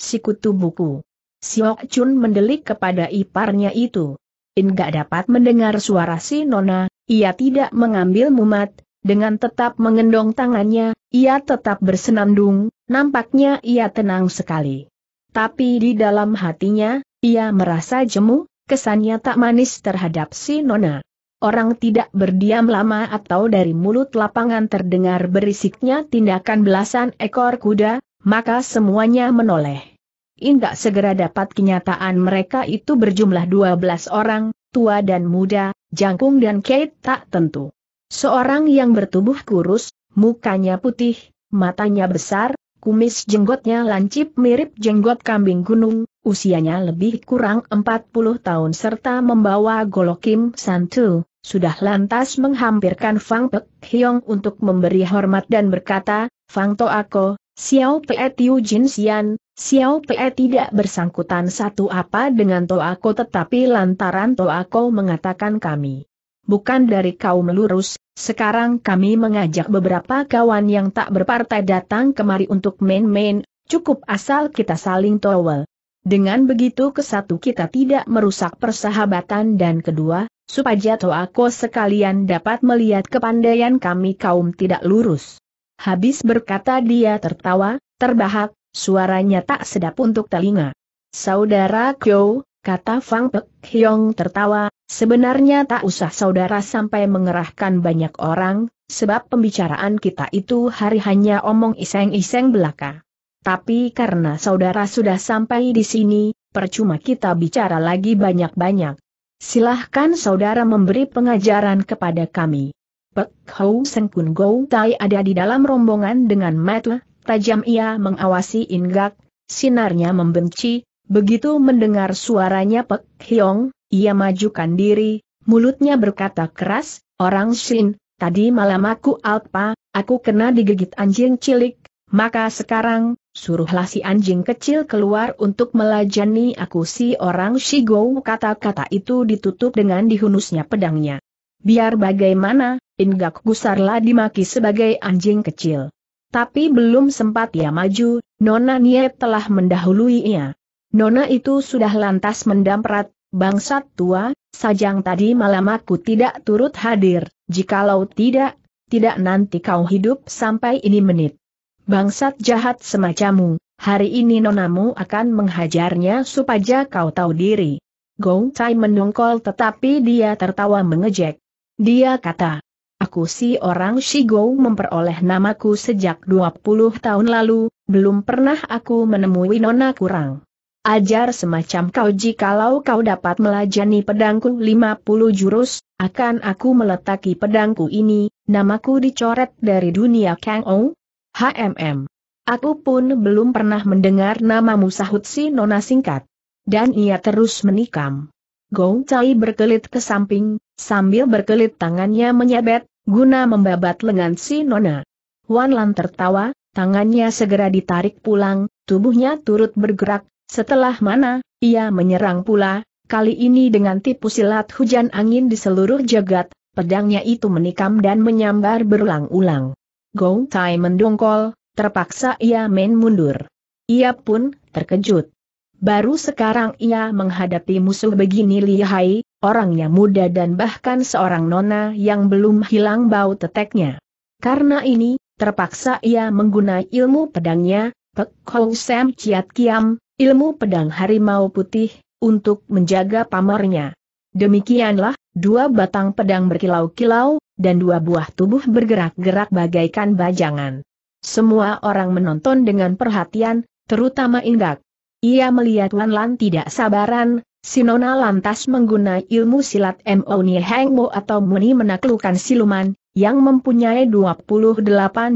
sikutu buku. Siok Chun mendelik kepada iparnya itu. Enggak dapat mendengar suara si Nona, ia tidak mengambil mumat, dengan tetap mengendong tangannya, ia tetap bersenandung, nampaknya ia tenang sekali. Tapi di dalam hatinya, ia merasa jemu, kesannya tak manis terhadap si Nona. Orang tidak berdiam lama atau dari mulut lapangan terdengar berisiknya tindakan belasan ekor kuda, maka semuanya menoleh. Indak segera dapat kenyataan mereka itu berjumlah 12 orang, tua dan muda, jangkung dan Kate tak tentu. Seorang yang bertubuh kurus, mukanya putih, matanya besar, Kumis jenggotnya lancip mirip jenggot kambing gunung, usianya lebih kurang 40 tahun serta membawa golok Kim Santu, sudah lantas menghampirkan Fang Pek Hiong untuk memberi hormat dan berkata, Fang To Ako, Xiao Pe Tiu Jin Xian, Xiao Pei tidak bersangkutan satu apa dengan To Ako tetapi lantaran To Ako mengatakan kami bukan dari kaum lurus, sekarang kami mengajak beberapa kawan yang tak berpartai datang kemari untuk main-main, cukup asal kita saling towel. Dengan begitu kesatu kita tidak merusak persahabatan dan kedua, supaya aku sekalian dapat melihat kepandaian kami kaum tidak lurus. Habis berkata dia tertawa, terbahak, suaranya tak sedap untuk telinga. Saudara Kyo, kata Fang Pek Hyong tertawa, Sebenarnya tak usah saudara sampai mengerahkan banyak orang, sebab pembicaraan kita itu hari hanya omong iseng-iseng belaka. Tapi karena saudara sudah sampai di sini, percuma kita bicara lagi banyak-banyak. Silahkan saudara memberi pengajaran kepada kami. Pek Hou Sengkun Gou Tai ada di dalam rombongan dengan mata tajam ia mengawasi Ingak, sinarnya membenci, Begitu mendengar suaranya Pek Hyong, ia majukan diri, mulutnya berkata keras, Orang Shin, tadi malam aku alpa, aku kena digigit anjing cilik, maka sekarang, suruhlah si anjing kecil keluar untuk melajani aku si orang Shigo. kata-kata itu ditutup dengan dihunusnya pedangnya. Biar bagaimana, Ingak Gusarlah dimaki sebagai anjing kecil. Tapi belum sempat ia maju, Nona Nie telah mendahului ia. Nona itu sudah lantas mendamprat, bangsat tua, sajang tadi malam aku tidak turut hadir, jikalau tidak, tidak nanti kau hidup sampai ini menit. Bangsat jahat semacammu, hari ini nonamu akan menghajarnya supaya kau tahu diri. Gong Cai menungkol tetapi dia tertawa mengejek. Dia kata, aku si orang Shigou memperoleh namaku sejak 20 tahun lalu, belum pernah aku menemui nona kurang ajar semacam kau jikalau kau dapat melajani pedangku 50 jurus, akan aku meletaki pedangku ini, namaku dicoret dari dunia Kang Ong. HMM. Aku pun belum pernah mendengar namamu sahut si nona singkat. Dan ia terus menikam. Gong Cai berkelit ke samping, sambil berkelit tangannya menyabet, guna membabat lengan si nona. Wan Lan tertawa, tangannya segera ditarik pulang, tubuhnya turut bergerak, setelah mana, ia menyerang pula, kali ini dengan tipu silat hujan angin di seluruh jagat, pedangnya itu menikam dan menyambar berulang-ulang. Gong Tai mendongkol, terpaksa ia main mundur. Ia pun terkejut. Baru sekarang ia menghadapi musuh begini lihai, orangnya muda dan bahkan seorang nona yang belum hilang bau teteknya. Karena ini, terpaksa ia menggunakan ilmu pedangnya, Pek Kou Sam Chiat Kiam, ilmu pedang harimau putih, untuk menjaga pamarnya. Demikianlah, dua batang pedang berkilau-kilau, dan dua buah tubuh bergerak-gerak bagaikan bajangan. Semua orang menonton dengan perhatian, terutama Inggak. Ia melihat Wan Lan tidak sabaran, Sinona lantas menggunakan ilmu silat M.O. Mo atau Muni menaklukkan siluman, yang mempunyai 28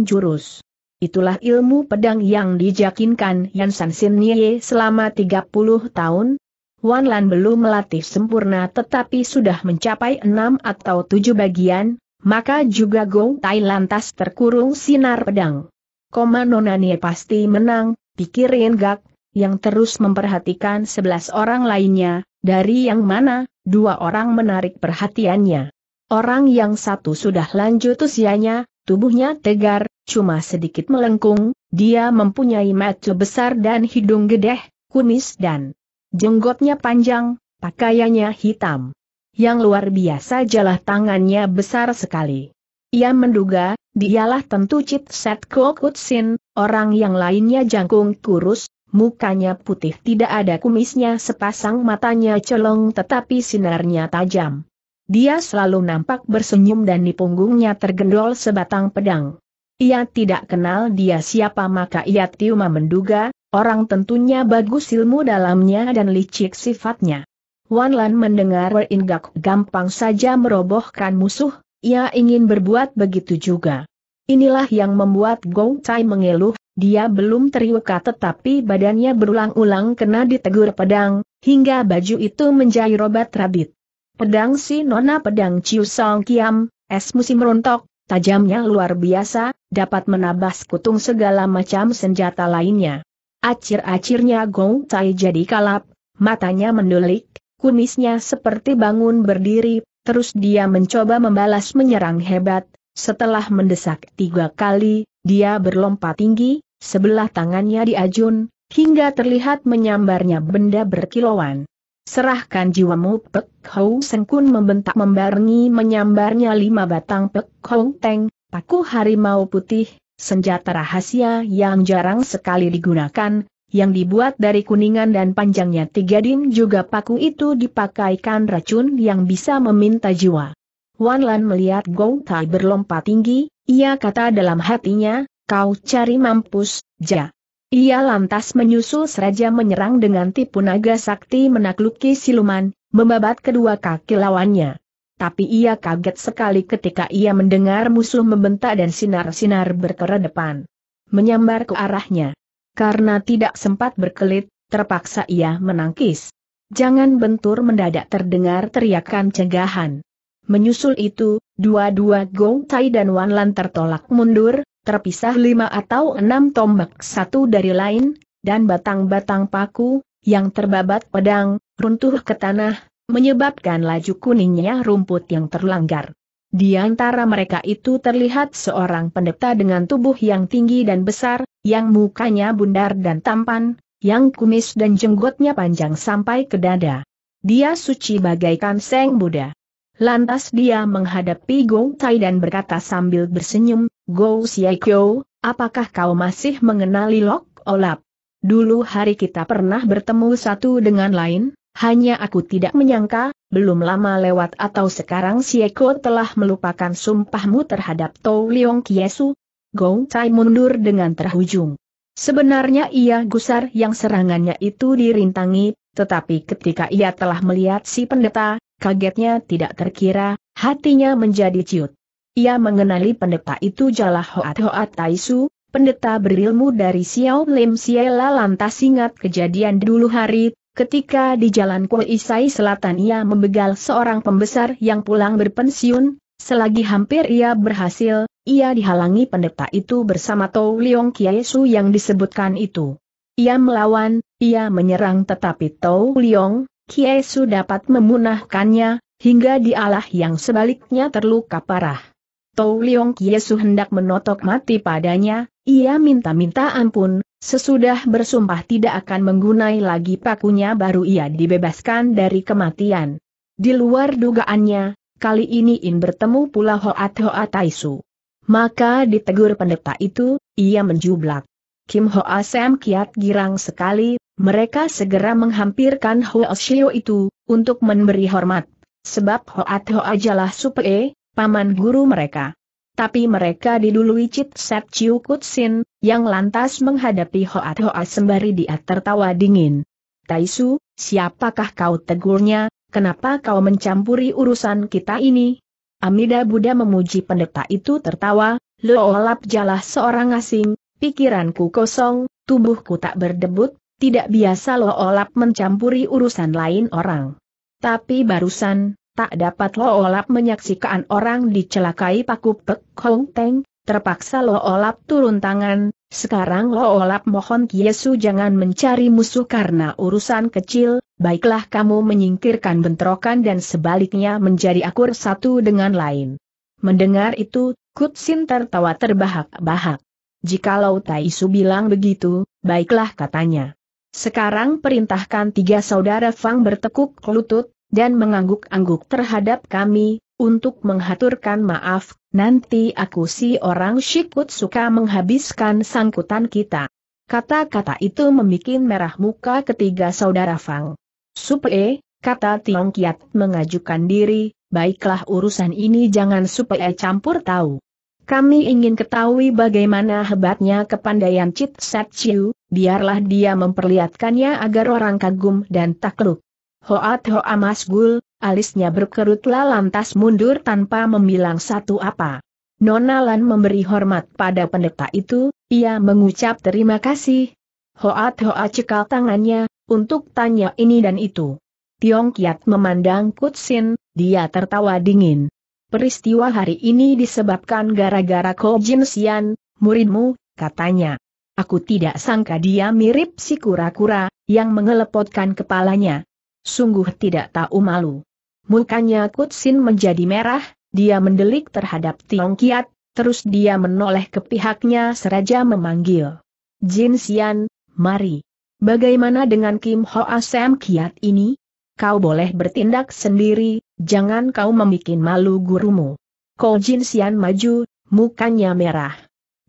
jurus. Itulah ilmu pedang yang dijakinkan Yan San Sin Nye selama 30 tahun. Wan Lan belum melatih sempurna tetapi sudah mencapai enam atau tujuh bagian, maka juga Gong Tai lantas terkurung sinar pedang. Koma Nonanie pasti menang, pikir Yen Gak, yang terus memperhatikan sebelas orang lainnya, dari yang mana, dua orang menarik perhatiannya. Orang yang satu sudah lanjut usianya, Tubuhnya tegar, cuma sedikit melengkung, dia mempunyai mata besar dan hidung gedeh, kumis dan jenggotnya panjang, pakaiannya hitam. Yang luar biasa jalah tangannya besar sekali. Ia menduga, dialah tentu Chit Set Kokutsin, orang yang lainnya jangkung kurus, mukanya putih tidak ada kumisnya sepasang matanya colong tetapi sinarnya tajam. Dia selalu nampak bersenyum dan di punggungnya tergendol sebatang pedang. Ia tidak kenal dia siapa maka ia tiuma menduga, orang tentunya bagus ilmu dalamnya dan licik sifatnya. Wan Lan mendengar Ingak gampang saja merobohkan musuh, ia ingin berbuat begitu juga. Inilah yang membuat Gong Cai mengeluh, dia belum teriuka tetapi badannya berulang-ulang kena ditegur pedang, hingga baju itu menjadi robat rabit. Pedang si Nona Pedang Ciu Song Kiam, es musim rontok, tajamnya luar biasa, dapat menabas kutung segala macam senjata lainnya. Acir-acirnya Gong Tai jadi kalap, matanya mendulik, kunisnya seperti bangun berdiri, terus dia mencoba membalas menyerang hebat, setelah mendesak tiga kali, dia berlompat tinggi, sebelah tangannya diajun, hingga terlihat menyambarnya benda berkilauan. Serahkan jiwamu Pek Hou Sengkun membentak membarengi menyambarnya lima batang Pek Hou Teng, paku harimau putih, senjata rahasia yang jarang sekali digunakan, yang dibuat dari kuningan dan panjangnya tiga dim juga paku itu dipakaikan racun yang bisa meminta jiwa. Wan Lan melihat Gong Tai berlompat tinggi, ia kata dalam hatinya, kau cari mampus, jah. Ia lantas menyusul seraja menyerang dengan tipu naga sakti menakluki siluman, membabat kedua kaki lawannya. Tapi ia kaget sekali ketika ia mendengar musuh membentak dan sinar-sinar berkera depan. Menyambar ke arahnya. Karena tidak sempat berkelit, terpaksa ia menangkis. Jangan bentur mendadak terdengar teriakan cegahan. Menyusul itu, dua-dua Gong Tai dan Wan Lan tertolak mundur, terpisah lima atau enam tombak satu dari lain, dan batang-batang paku, yang terbabat pedang, runtuh ke tanah, menyebabkan laju kuningnya rumput yang terlanggar. Di antara mereka itu terlihat seorang pendeta dengan tubuh yang tinggi dan besar, yang mukanya bundar dan tampan, yang kumis dan jenggotnya panjang sampai ke dada. Dia suci bagaikan Seng Buddha. Lantas dia menghadapi Gong Tai dan berkata sambil bersenyum, Go Siekyo, apakah kau masih mengenali Lok Olap? Dulu hari kita pernah bertemu satu dengan lain, hanya aku tidak menyangka, belum lama lewat atau sekarang Sieko telah melupakan sumpahmu terhadap Tou Leong Kiesu. Go Chai mundur dengan terhujung. Sebenarnya ia gusar yang serangannya itu dirintangi, tetapi ketika ia telah melihat si pendeta, kagetnya tidak terkira, hatinya menjadi ciut. Ia mengenali pendeta itu jalah Hoat Hoat Taisu, pendeta berilmu dari Xiao Lim Siela lantas ingat kejadian dulu hari, ketika di jalan Kuei Isai Selatan ia membegal seorang pembesar yang pulang berpensiun, selagi hampir ia berhasil, ia dihalangi pendeta itu bersama Tou Leong Kiesu yang disebutkan itu. Ia melawan, ia menyerang tetapi Tou Leong, Kiesu dapat memunahkannya, hingga dialah yang sebaliknya terluka parah. Tou Liong Kiesu hendak menotok mati padanya, ia minta-minta ampun, sesudah bersumpah tidak akan menggunai lagi pakunya baru ia dibebaskan dari kematian. Di luar dugaannya, kali ini In bertemu pula Hoat Hoat Taisu. Maka ditegur pendeta itu, ia menjublak. Kim Hoa Sam kiat girang sekali, mereka segera menghampirkan Hoa Shio itu, untuk memberi hormat. Sebab Hoat Hoa jalah supee, paman guru mereka. Tapi mereka didului Chit Set Chiu Kutsin, yang lantas menghadapi Hoat hoa sembari dia tertawa dingin. Taisu, siapakah kau tegurnya, kenapa kau mencampuri urusan kita ini? Amida Buddha memuji pendeta itu tertawa, olap jalah seorang asing, pikiranku kosong, tubuhku tak berdebut, tidak biasa olap mencampuri urusan lain orang. Tapi barusan, tak dapat Lo Olap menyaksikan orang dicelakai paku Pek Hong Teng, terpaksa Lo Olap turun tangan, sekarang Lo Olap mohon Yesu jangan mencari musuh karena urusan kecil, baiklah kamu menyingkirkan bentrokan dan sebaliknya menjadi akur satu dengan lain. Mendengar itu, Kutsin tertawa terbahak-bahak. Jikalau Taisu bilang begitu, baiklah katanya. Sekarang perintahkan tiga saudara Fang bertekuk lutut, dan mengangguk-angguk terhadap kami, untuk menghaturkan maaf, nanti aku si orang Shikut suka menghabiskan sangkutan kita. Kata-kata itu membuat merah muka ketiga saudara Fang. Supee, kata Tiong Kiat mengajukan diri, baiklah urusan ini jangan Supee campur tahu. Kami ingin ketahui bagaimana hebatnya kepandaian Chit Set Chiu, biarlah dia memperlihatkannya agar orang kagum dan takluk. Hoat Hoa Masgul, alisnya berkerutlah lantas mundur tanpa membilang satu apa. Nona Lan memberi hormat pada pendeta itu, ia mengucap terima kasih. Hoat Hoa cekal tangannya, untuk tanya ini dan itu. Tiong Kiat memandang Kutsin, dia tertawa dingin. Peristiwa hari ini disebabkan gara-gara Ko Jin Xian, muridmu, katanya. Aku tidak sangka dia mirip si kura-kura, yang mengelepotkan kepalanya. Sungguh tidak tahu malu. Mukanya Kutsin menjadi merah, dia mendelik terhadap Tiong Kiat, terus dia menoleh ke pihaknya seraja memanggil. Jin Xian, mari. Bagaimana dengan Kim Ho Sam Kiat ini? Kau boleh bertindak sendiri, jangan kau membuat malu gurumu. Ko Jin Xian maju, mukanya merah.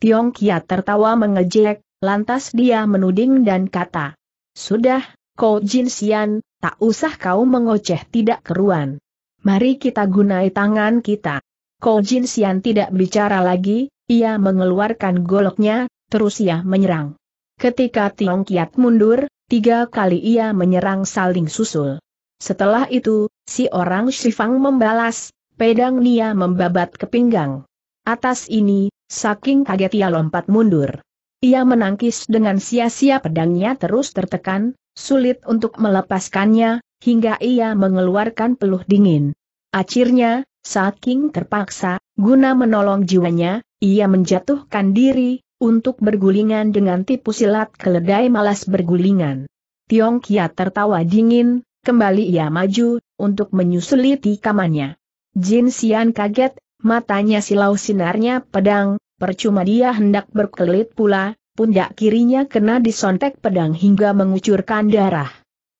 Tiong Kiat tertawa mengejek, lantas dia menuding dan kata. Sudah, Ko Jin Xian, Tak usah kau mengoceh tidak keruan. Mari kita gunai tangan kita. Ko Jin Sian tidak bicara lagi, ia mengeluarkan goloknya, terus ia menyerang. Ketika Tiong Kiat mundur, tiga kali ia menyerang saling susul. Setelah itu, si orang Shifang membalas, pedang Nia membabat ke pinggang. Atas ini, saking kaget ia lompat mundur. Ia menangkis dengan sia-sia pedangnya terus tertekan, Sulit untuk melepaskannya, hingga ia mengeluarkan peluh dingin. Akhirnya, saking terpaksa, guna menolong jiwanya, ia menjatuhkan diri, untuk bergulingan dengan tipu silat keledai malas bergulingan. Tiong Kia tertawa dingin, kembali ia maju, untuk menyusuli tikamannya. Jin Xian kaget, matanya silau sinarnya pedang, percuma dia hendak berkelit pula, pundak kirinya kena disontek pedang hingga mengucurkan darah.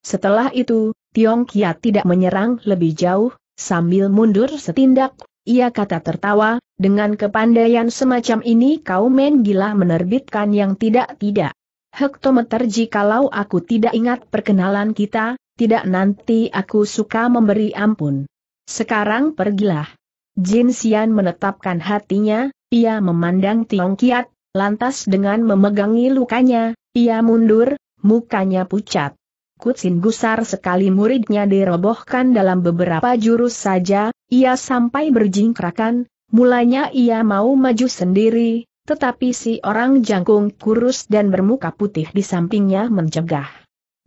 Setelah itu, Tiong Kiat tidak menyerang lebih jauh, sambil mundur setindak, ia kata tertawa, dengan kepandaian semacam ini kau men gila menerbitkan yang tidak-tidak. Hektometer jikalau aku tidak ingat perkenalan kita, tidak nanti aku suka memberi ampun. Sekarang pergilah. Jin Xian menetapkan hatinya, ia memandang Tiong Kiat, Lantas dengan memegangi lukanya, ia mundur, mukanya pucat. Kutsin gusar sekali muridnya dirobohkan dalam beberapa jurus saja, ia sampai berjingkrakan, mulanya ia mau maju sendiri, tetapi si orang jangkung kurus dan bermuka putih di sampingnya mencegah.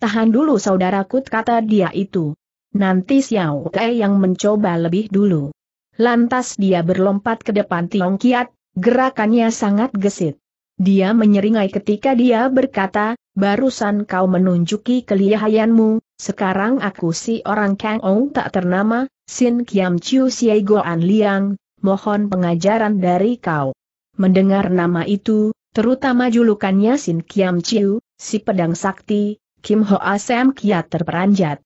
Tahan dulu saudaraku kata dia itu. Nanti Xiao Ke yang mencoba lebih dulu. Lantas dia berlompat ke depan Tiong Kiat, Gerakannya sangat gesit. Dia menyeringai ketika dia berkata, barusan kau menunjuki kelihayanmu, sekarang aku si orang Kang Ong tak ternama, Sin Kiam Chiu Siai Goan Liang, mohon pengajaran dari kau. Mendengar nama itu, terutama julukannya Sin Kiam Chiu, si pedang sakti, Kim Ho Sam Kiat terperanjat.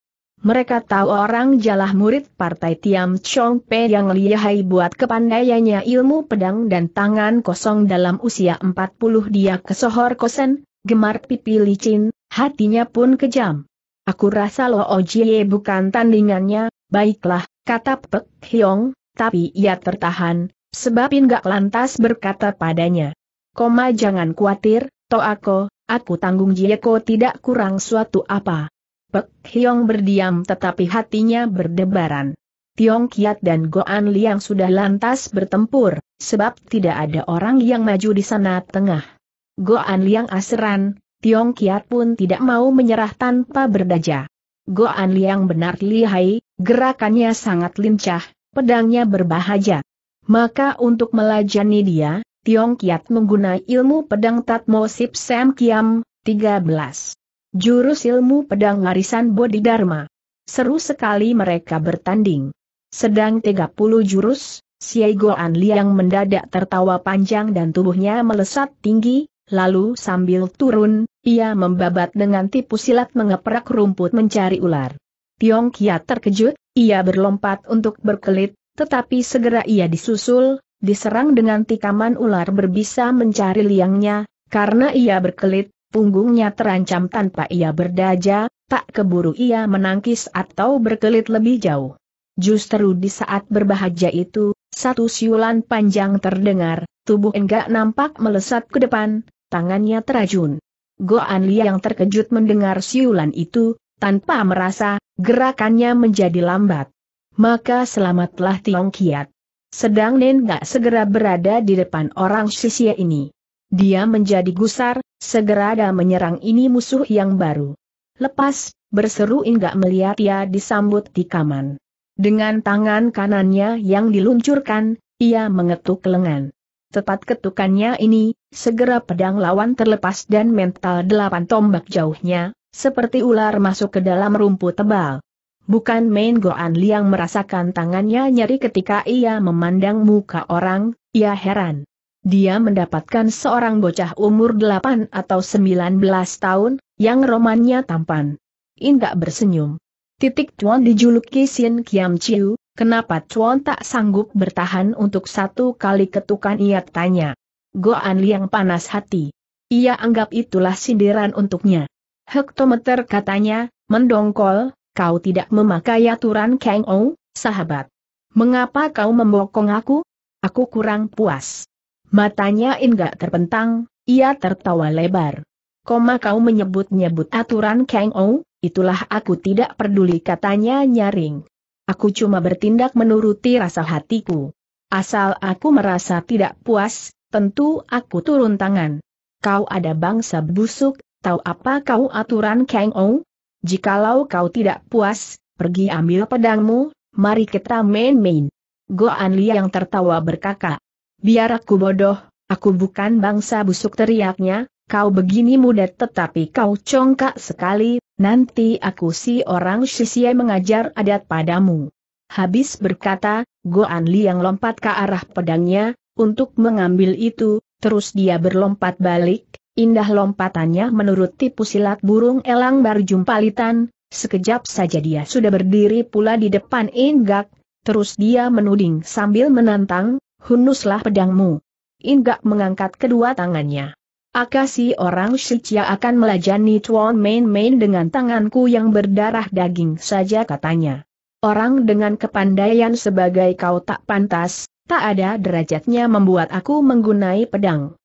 Mereka tahu orang jalah murid partai Tiam Chong Pe yang lihai buat kepandaiannya ilmu pedang dan tangan kosong dalam usia 40 dia kesohor kosen, gemar pipi licin, hatinya pun kejam. Aku rasa Lo Ojie bukan tandingannya, baiklah, kata Pek Hyong, tapi ia tertahan, sebab gak lantas berkata padanya. Koma jangan khawatir, Toako, aku tanggung Jieko tidak kurang suatu apa. Pek Hiong berdiam tetapi hatinya berdebaran. Tiong Kiat dan Goan Liang sudah lantas bertempur, sebab tidak ada orang yang maju di sana tengah. Goan Liang aseran, Tiong Kiat pun tidak mau menyerah tanpa berdaja. Goan Liang benar lihai, gerakannya sangat lincah, pedangnya berbahaja. Maka untuk melajani dia, Tiong Kiat menggunakan ilmu pedang Tatmo Sip Sam Kiam, 13. Jurus ilmu pedang warisan Bodhidharma. Seru sekali mereka bertanding. Sedang 30 jurus, Siai Goan Liang mendadak tertawa panjang dan tubuhnya melesat tinggi, lalu sambil turun, ia membabat dengan tipu silat mengeprak rumput mencari ular. Tiong Kia terkejut, ia berlompat untuk berkelit, tetapi segera ia disusul, diserang dengan tikaman ular berbisa mencari liangnya, karena ia berkelit, punggungnya terancam tanpa ia berdaja, tak keburu ia menangkis atau berkelit lebih jauh. Justru di saat berbahagia itu, satu siulan panjang terdengar, tubuh enggak nampak melesat ke depan, tangannya terajun. Go Li yang terkejut mendengar siulan itu, tanpa merasa, gerakannya menjadi lambat. Maka selamatlah Tiong Kiat. Sedang Nen gak segera berada di depan orang sisia ini. Dia menjadi gusar, Segera ada menyerang ini musuh yang baru. Lepas, berseru Inggak melihat ia disambut tikaman. Dengan tangan kanannya yang diluncurkan, ia mengetuk lengan. Tepat ketukannya ini, segera pedang lawan terlepas dan mental delapan tombak jauhnya, seperti ular masuk ke dalam rumput tebal. Bukan main Goan Liang merasakan tangannya nyeri ketika ia memandang muka orang, ia heran dia mendapatkan seorang bocah umur 8 atau 19 tahun, yang romannya tampan. Indah bersenyum. Titik Chuan dijuluki Sin Kiam Chiu, kenapa Chuan tak sanggup bertahan untuk satu kali ketukan ia tanya. Goan Liang panas hati. Ia anggap itulah sindiran untuknya. Hektometer katanya, mendongkol, kau tidak memakai aturan Kang Ou, sahabat. Mengapa kau membokong aku? Aku kurang puas. Matanya enggak terpentang, ia tertawa lebar. Koma kau menyebut-nyebut aturan Kang O, itulah aku tidak peduli katanya nyaring. Aku cuma bertindak menuruti rasa hatiku. Asal aku merasa tidak puas, tentu aku turun tangan. Kau ada bangsa busuk, tahu apa kau aturan Kang O? Jikalau kau tidak puas, pergi ambil pedangmu, mari kita main-main. Goan Li yang tertawa berkakak. Biar aku bodoh, aku bukan bangsa busuk teriaknya, kau begini muda tetapi kau congkak sekali, nanti aku si orang sisiai mengajar adat padamu. Habis berkata, go Anli yang lompat ke arah pedangnya, untuk mengambil itu, terus dia berlompat balik, indah lompatannya menurut menuruti silat burung elang baru barjumpalitan, sekejap saja dia sudah berdiri pula di depan Ingak, terus dia menuding sambil menantang, hunuslah pedangmu. Inggak mengangkat kedua tangannya. Akasi orang Shichia akan melajani Tuan main-main dengan tanganku yang berdarah daging saja katanya. Orang dengan kepandaian sebagai kau tak pantas, tak ada derajatnya membuat aku menggunai pedang.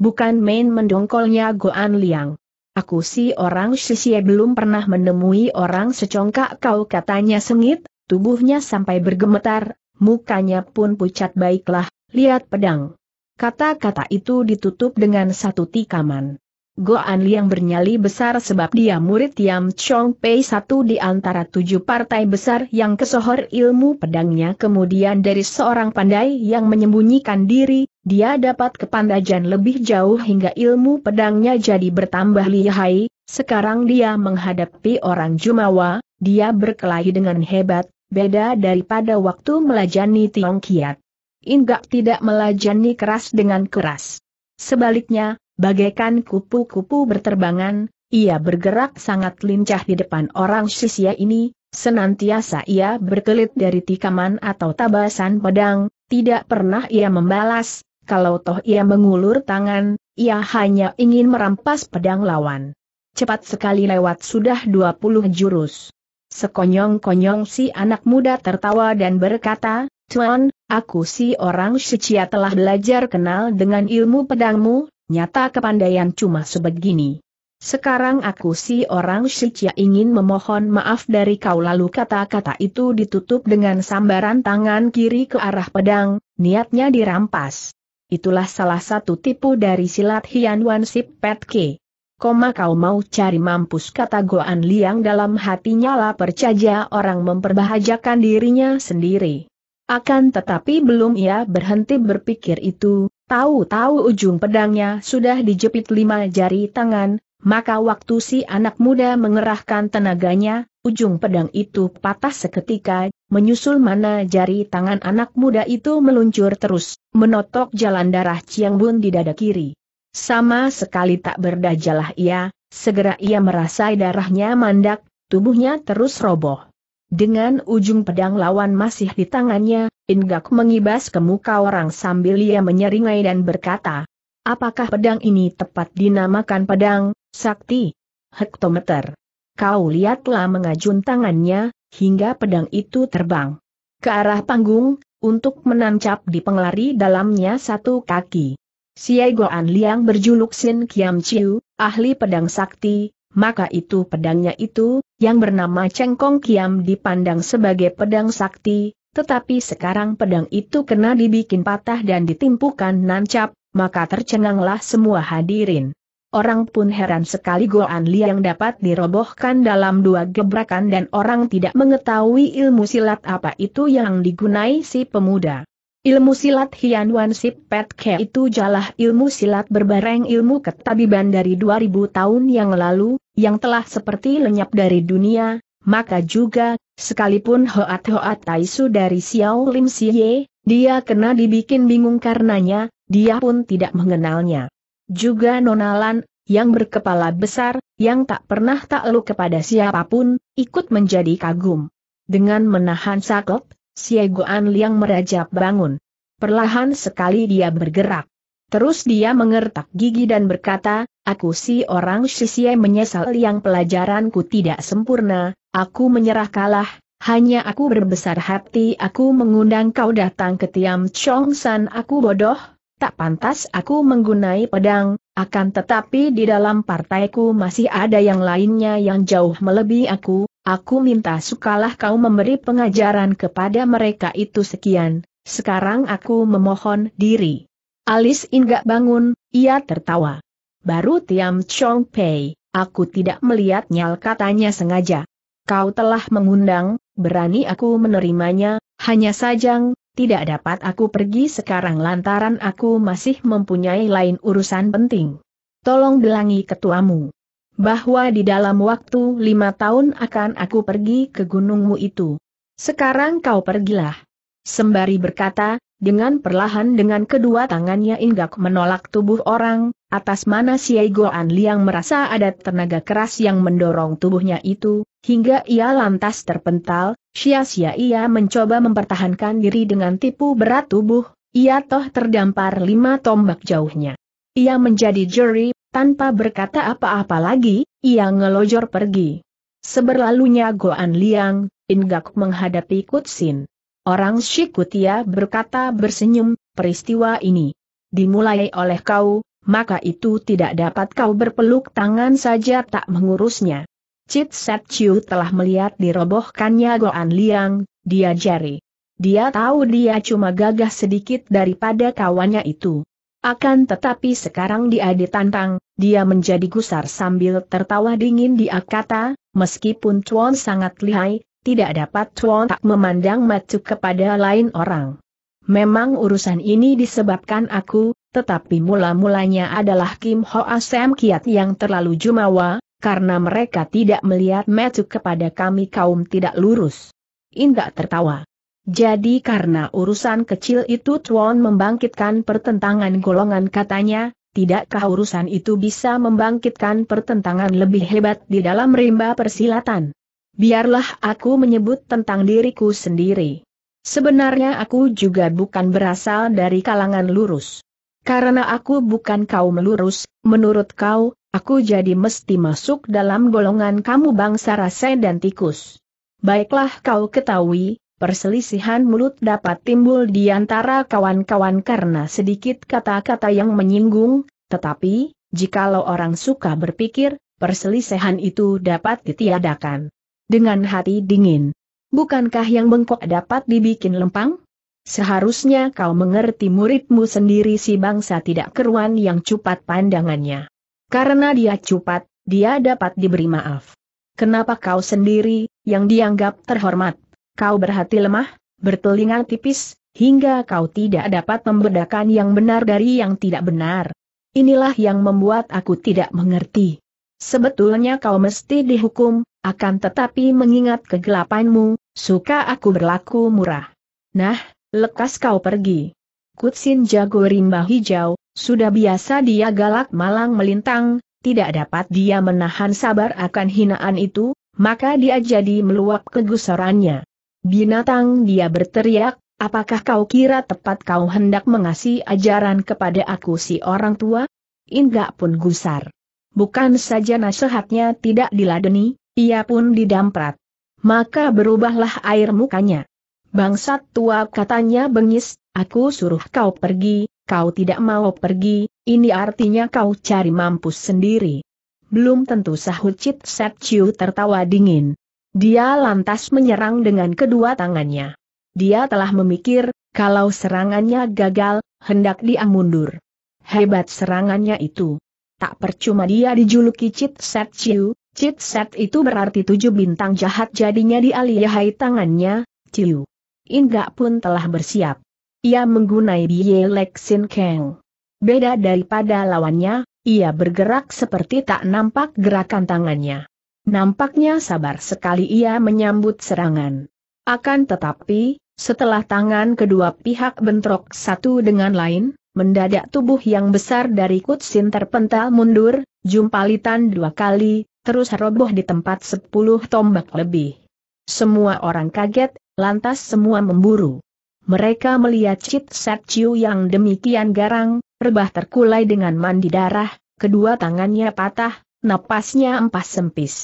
Bukan main mendongkolnya Goan Liang. Aku si orang Shichia belum pernah menemui orang secongkak kau katanya sengit, tubuhnya sampai bergemetar, mukanya pun pucat baiklah, lihat pedang. Kata-kata itu ditutup dengan satu tikaman. Goan Liang bernyali besar sebab dia murid Yam Chong Pei satu di antara tujuh partai besar yang kesohor ilmu pedangnya kemudian dari seorang pandai yang menyembunyikan diri, dia dapat kepandajan lebih jauh hingga ilmu pedangnya jadi bertambah lihai, sekarang dia menghadapi orang Jumawa, dia berkelahi dengan hebat, beda daripada waktu melajani Tiong Kiat. Inggak tidak melajani keras dengan keras. Sebaliknya, bagaikan kupu-kupu berterbangan, ia bergerak sangat lincah di depan orang sisia ini, senantiasa ia berkelit dari tikaman atau tabasan pedang, tidak pernah ia membalas, kalau toh ia mengulur tangan, ia hanya ingin merampas pedang lawan. Cepat sekali lewat sudah 20 jurus. Sekonyong-konyong si anak muda tertawa dan berkata, Tuan, aku si orang Shichia telah belajar kenal dengan ilmu pedangmu, nyata kepandaian cuma sebegini. Sekarang aku si orang Shichia ingin memohon maaf dari kau lalu kata-kata itu ditutup dengan sambaran tangan kiri ke arah pedang, niatnya dirampas. Itulah salah satu tipu dari silat Hian Wan Sip Pet Ke. Koma kau mau cari mampus kata Goan Liang dalam hatinya lah percaya orang memperbahajakan dirinya sendiri. Akan tetapi belum ia berhenti berpikir itu, tahu-tahu ujung pedangnya sudah dijepit lima jari tangan, maka waktu si anak muda mengerahkan tenaganya, ujung pedang itu patah seketika, menyusul mana jari tangan anak muda itu meluncur terus, menotok jalan darah Bun di dada kiri. Sama sekali tak berdajalah ia, segera ia merasai darahnya mandak, tubuhnya terus roboh. Dengan ujung pedang lawan masih di tangannya, Ingak mengibas ke muka orang sambil ia menyeringai dan berkata, Apakah pedang ini tepat dinamakan pedang, sakti? Hektometer. Kau lihatlah mengajun tangannya, hingga pedang itu terbang ke arah panggung, untuk menancap di penglari dalamnya satu kaki. Siai Goan Liang berjuluk Sin Kiam Chiu, ahli pedang sakti, maka itu pedangnya itu, yang bernama Cheng Kong Kiam dipandang sebagai pedang sakti, tetapi sekarang pedang itu kena dibikin patah dan ditimpukan nancap, maka tercenganglah semua hadirin. Orang pun heran sekali Goan Liang dapat dirobohkan dalam dua gebrakan dan orang tidak mengetahui ilmu silat apa itu yang digunai si pemuda. Ilmu silat Hian Wan Sip Pet Ke itu jalah ilmu silat berbareng ilmu ketabiban dari 2000 tahun yang lalu, yang telah seperti lenyap dari dunia, maka juga, sekalipun Hoat-Hoat Taisu dari Xiao Lim Siye, dia kena dibikin bingung karenanya, dia pun tidak mengenalnya. Juga Nonalan, yang berkepala besar, yang tak pernah takluk kepada siapapun, ikut menjadi kagum. Dengan menahan saklek, Siegoan Liang merajap bangun. Perlahan sekali dia bergerak. Terus dia mengertak gigi dan berkata, aku si orang Sisie menyesal yang pelajaranku tidak sempurna, aku menyerah kalah, hanya aku berbesar hati aku mengundang kau datang ke Tiam Chong San aku bodoh, tak pantas aku menggunai pedang, akan tetapi di dalam partaiku masih ada yang lainnya yang jauh melebihi aku, Aku minta sukalah kau memberi pengajaran kepada mereka itu sekian, sekarang aku memohon diri. Alis Inggak bangun, ia tertawa. Baru Tiam Chong Pei, aku tidak melihat nyal katanya sengaja. Kau telah mengundang, berani aku menerimanya, hanya sajang, tidak dapat aku pergi sekarang lantaran aku masih mempunyai lain urusan penting. Tolong belangi ketuamu bahwa di dalam waktu lima tahun akan aku pergi ke gunungmu itu. Sekarang kau pergilah. Sembari berkata, dengan perlahan dengan kedua tangannya Inggak menolak tubuh orang, atas mana Siai Goan Liang merasa ada tenaga keras yang mendorong tubuhnya itu, hingga ia lantas terpental, sia-sia ia mencoba mempertahankan diri dengan tipu berat tubuh, ia toh terdampar lima tombak jauhnya. Ia menjadi juri, tanpa berkata apa-apa lagi, ia ngelojor pergi. Seberlalunya Goan Liang, Ingak menghadapi Kutsin. Orang Shikutia berkata bersenyum, peristiwa ini dimulai oleh kau, maka itu tidak dapat kau berpeluk tangan saja tak mengurusnya. Chit Set Chiu telah melihat dirobohkannya Goan Liang, dia jari. Dia tahu dia cuma gagah sedikit daripada kawannya itu. Akan tetapi sekarang dia ditantang, dia menjadi gusar sambil tertawa dingin dia kata, meskipun Chuan sangat lihai, tidak dapat Chuan tak memandang matu kepada lain orang. Memang urusan ini disebabkan aku, tetapi mula-mulanya adalah Kim Ho Asem Kiat yang terlalu jumawa, karena mereka tidak melihat matu kepada kami kaum tidak lurus. Indah tertawa. Jadi karena urusan kecil itu Tuan membangkitkan pertentangan golongan katanya, tidakkah urusan itu bisa membangkitkan pertentangan lebih hebat di dalam rimba persilatan? Biarlah aku menyebut tentang diriku sendiri. Sebenarnya aku juga bukan berasal dari kalangan lurus. Karena aku bukan kaum lurus, menurut kau, aku jadi mesti masuk dalam golongan kamu bangsa rase dan tikus. Baiklah kau ketahui, Perselisihan mulut dapat timbul di antara kawan-kawan karena sedikit kata-kata yang menyinggung, tetapi, jikalau orang suka berpikir, perselisihan itu dapat ditiadakan. Dengan hati dingin. Bukankah yang bengkok dapat dibikin lempang? Seharusnya kau mengerti muridmu sendiri si bangsa tidak keruan yang cupat pandangannya. Karena dia cupat, dia dapat diberi maaf. Kenapa kau sendiri, yang dianggap terhormat kau berhati lemah, bertelinga tipis, hingga kau tidak dapat membedakan yang benar dari yang tidak benar. Inilah yang membuat aku tidak mengerti. Sebetulnya kau mesti dihukum, akan tetapi mengingat kegelapanmu, suka aku berlaku murah. Nah, lekas kau pergi. Kutsin jago rimba hijau, sudah biasa dia galak malang melintang, tidak dapat dia menahan sabar akan hinaan itu, maka dia jadi meluap kegusarannya. Binatang dia berteriak, apakah kau kira tepat kau hendak mengasih ajaran kepada aku si orang tua? Inggak pun gusar. Bukan saja nasihatnya tidak diladeni, ia pun didamprat. Maka berubahlah air mukanya. Bangsat tua katanya bengis, aku suruh kau pergi, kau tidak mau pergi, ini artinya kau cari mampus sendiri. Belum tentu sahucit. Set tertawa dingin. Dia lantas menyerang dengan kedua tangannya. Dia telah memikir, kalau serangannya gagal, hendak dia mundur. Hebat serangannya itu. Tak percuma dia dijuluki Chit Set Chiu, Chit Set itu berarti tujuh bintang jahat jadinya dialihai tangannya, Chiu. Inga pun telah bersiap. Ia menggunai lek sin Kang. Beda daripada lawannya, ia bergerak seperti tak nampak gerakan tangannya. Nampaknya sabar sekali ia menyambut serangan. Akan tetapi, setelah tangan kedua pihak bentrok satu dengan lain, mendadak tubuh yang besar dari Kutsin terpental mundur, jumpalitan dua kali, terus roboh di tempat sepuluh tombak lebih. Semua orang kaget, lantas semua memburu. Mereka melihat Cit Set yang demikian garang, rebah terkulai dengan mandi darah, kedua tangannya patah, napasnya empas sempis.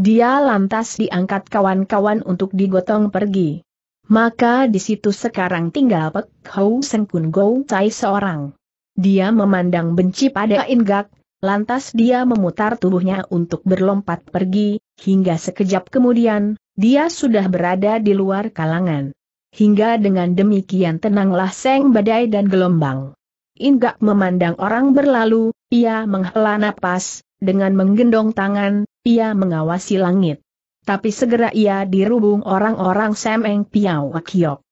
Dia lantas diangkat kawan-kawan untuk digotong pergi. Maka di situ sekarang tinggal Pek Hou Sengkun Gou Tai seorang. Dia memandang benci pada Ingak, lantas dia memutar tubuhnya untuk berlompat pergi, hingga sekejap kemudian, dia sudah berada di luar kalangan. Hingga dengan demikian tenanglah seng badai dan gelombang. Ingak memandang orang berlalu, ia menghela napas, dengan menggendong tangan, ia mengawasi langit. Tapi segera ia dirubung orang-orang Semeng Piao Akiok.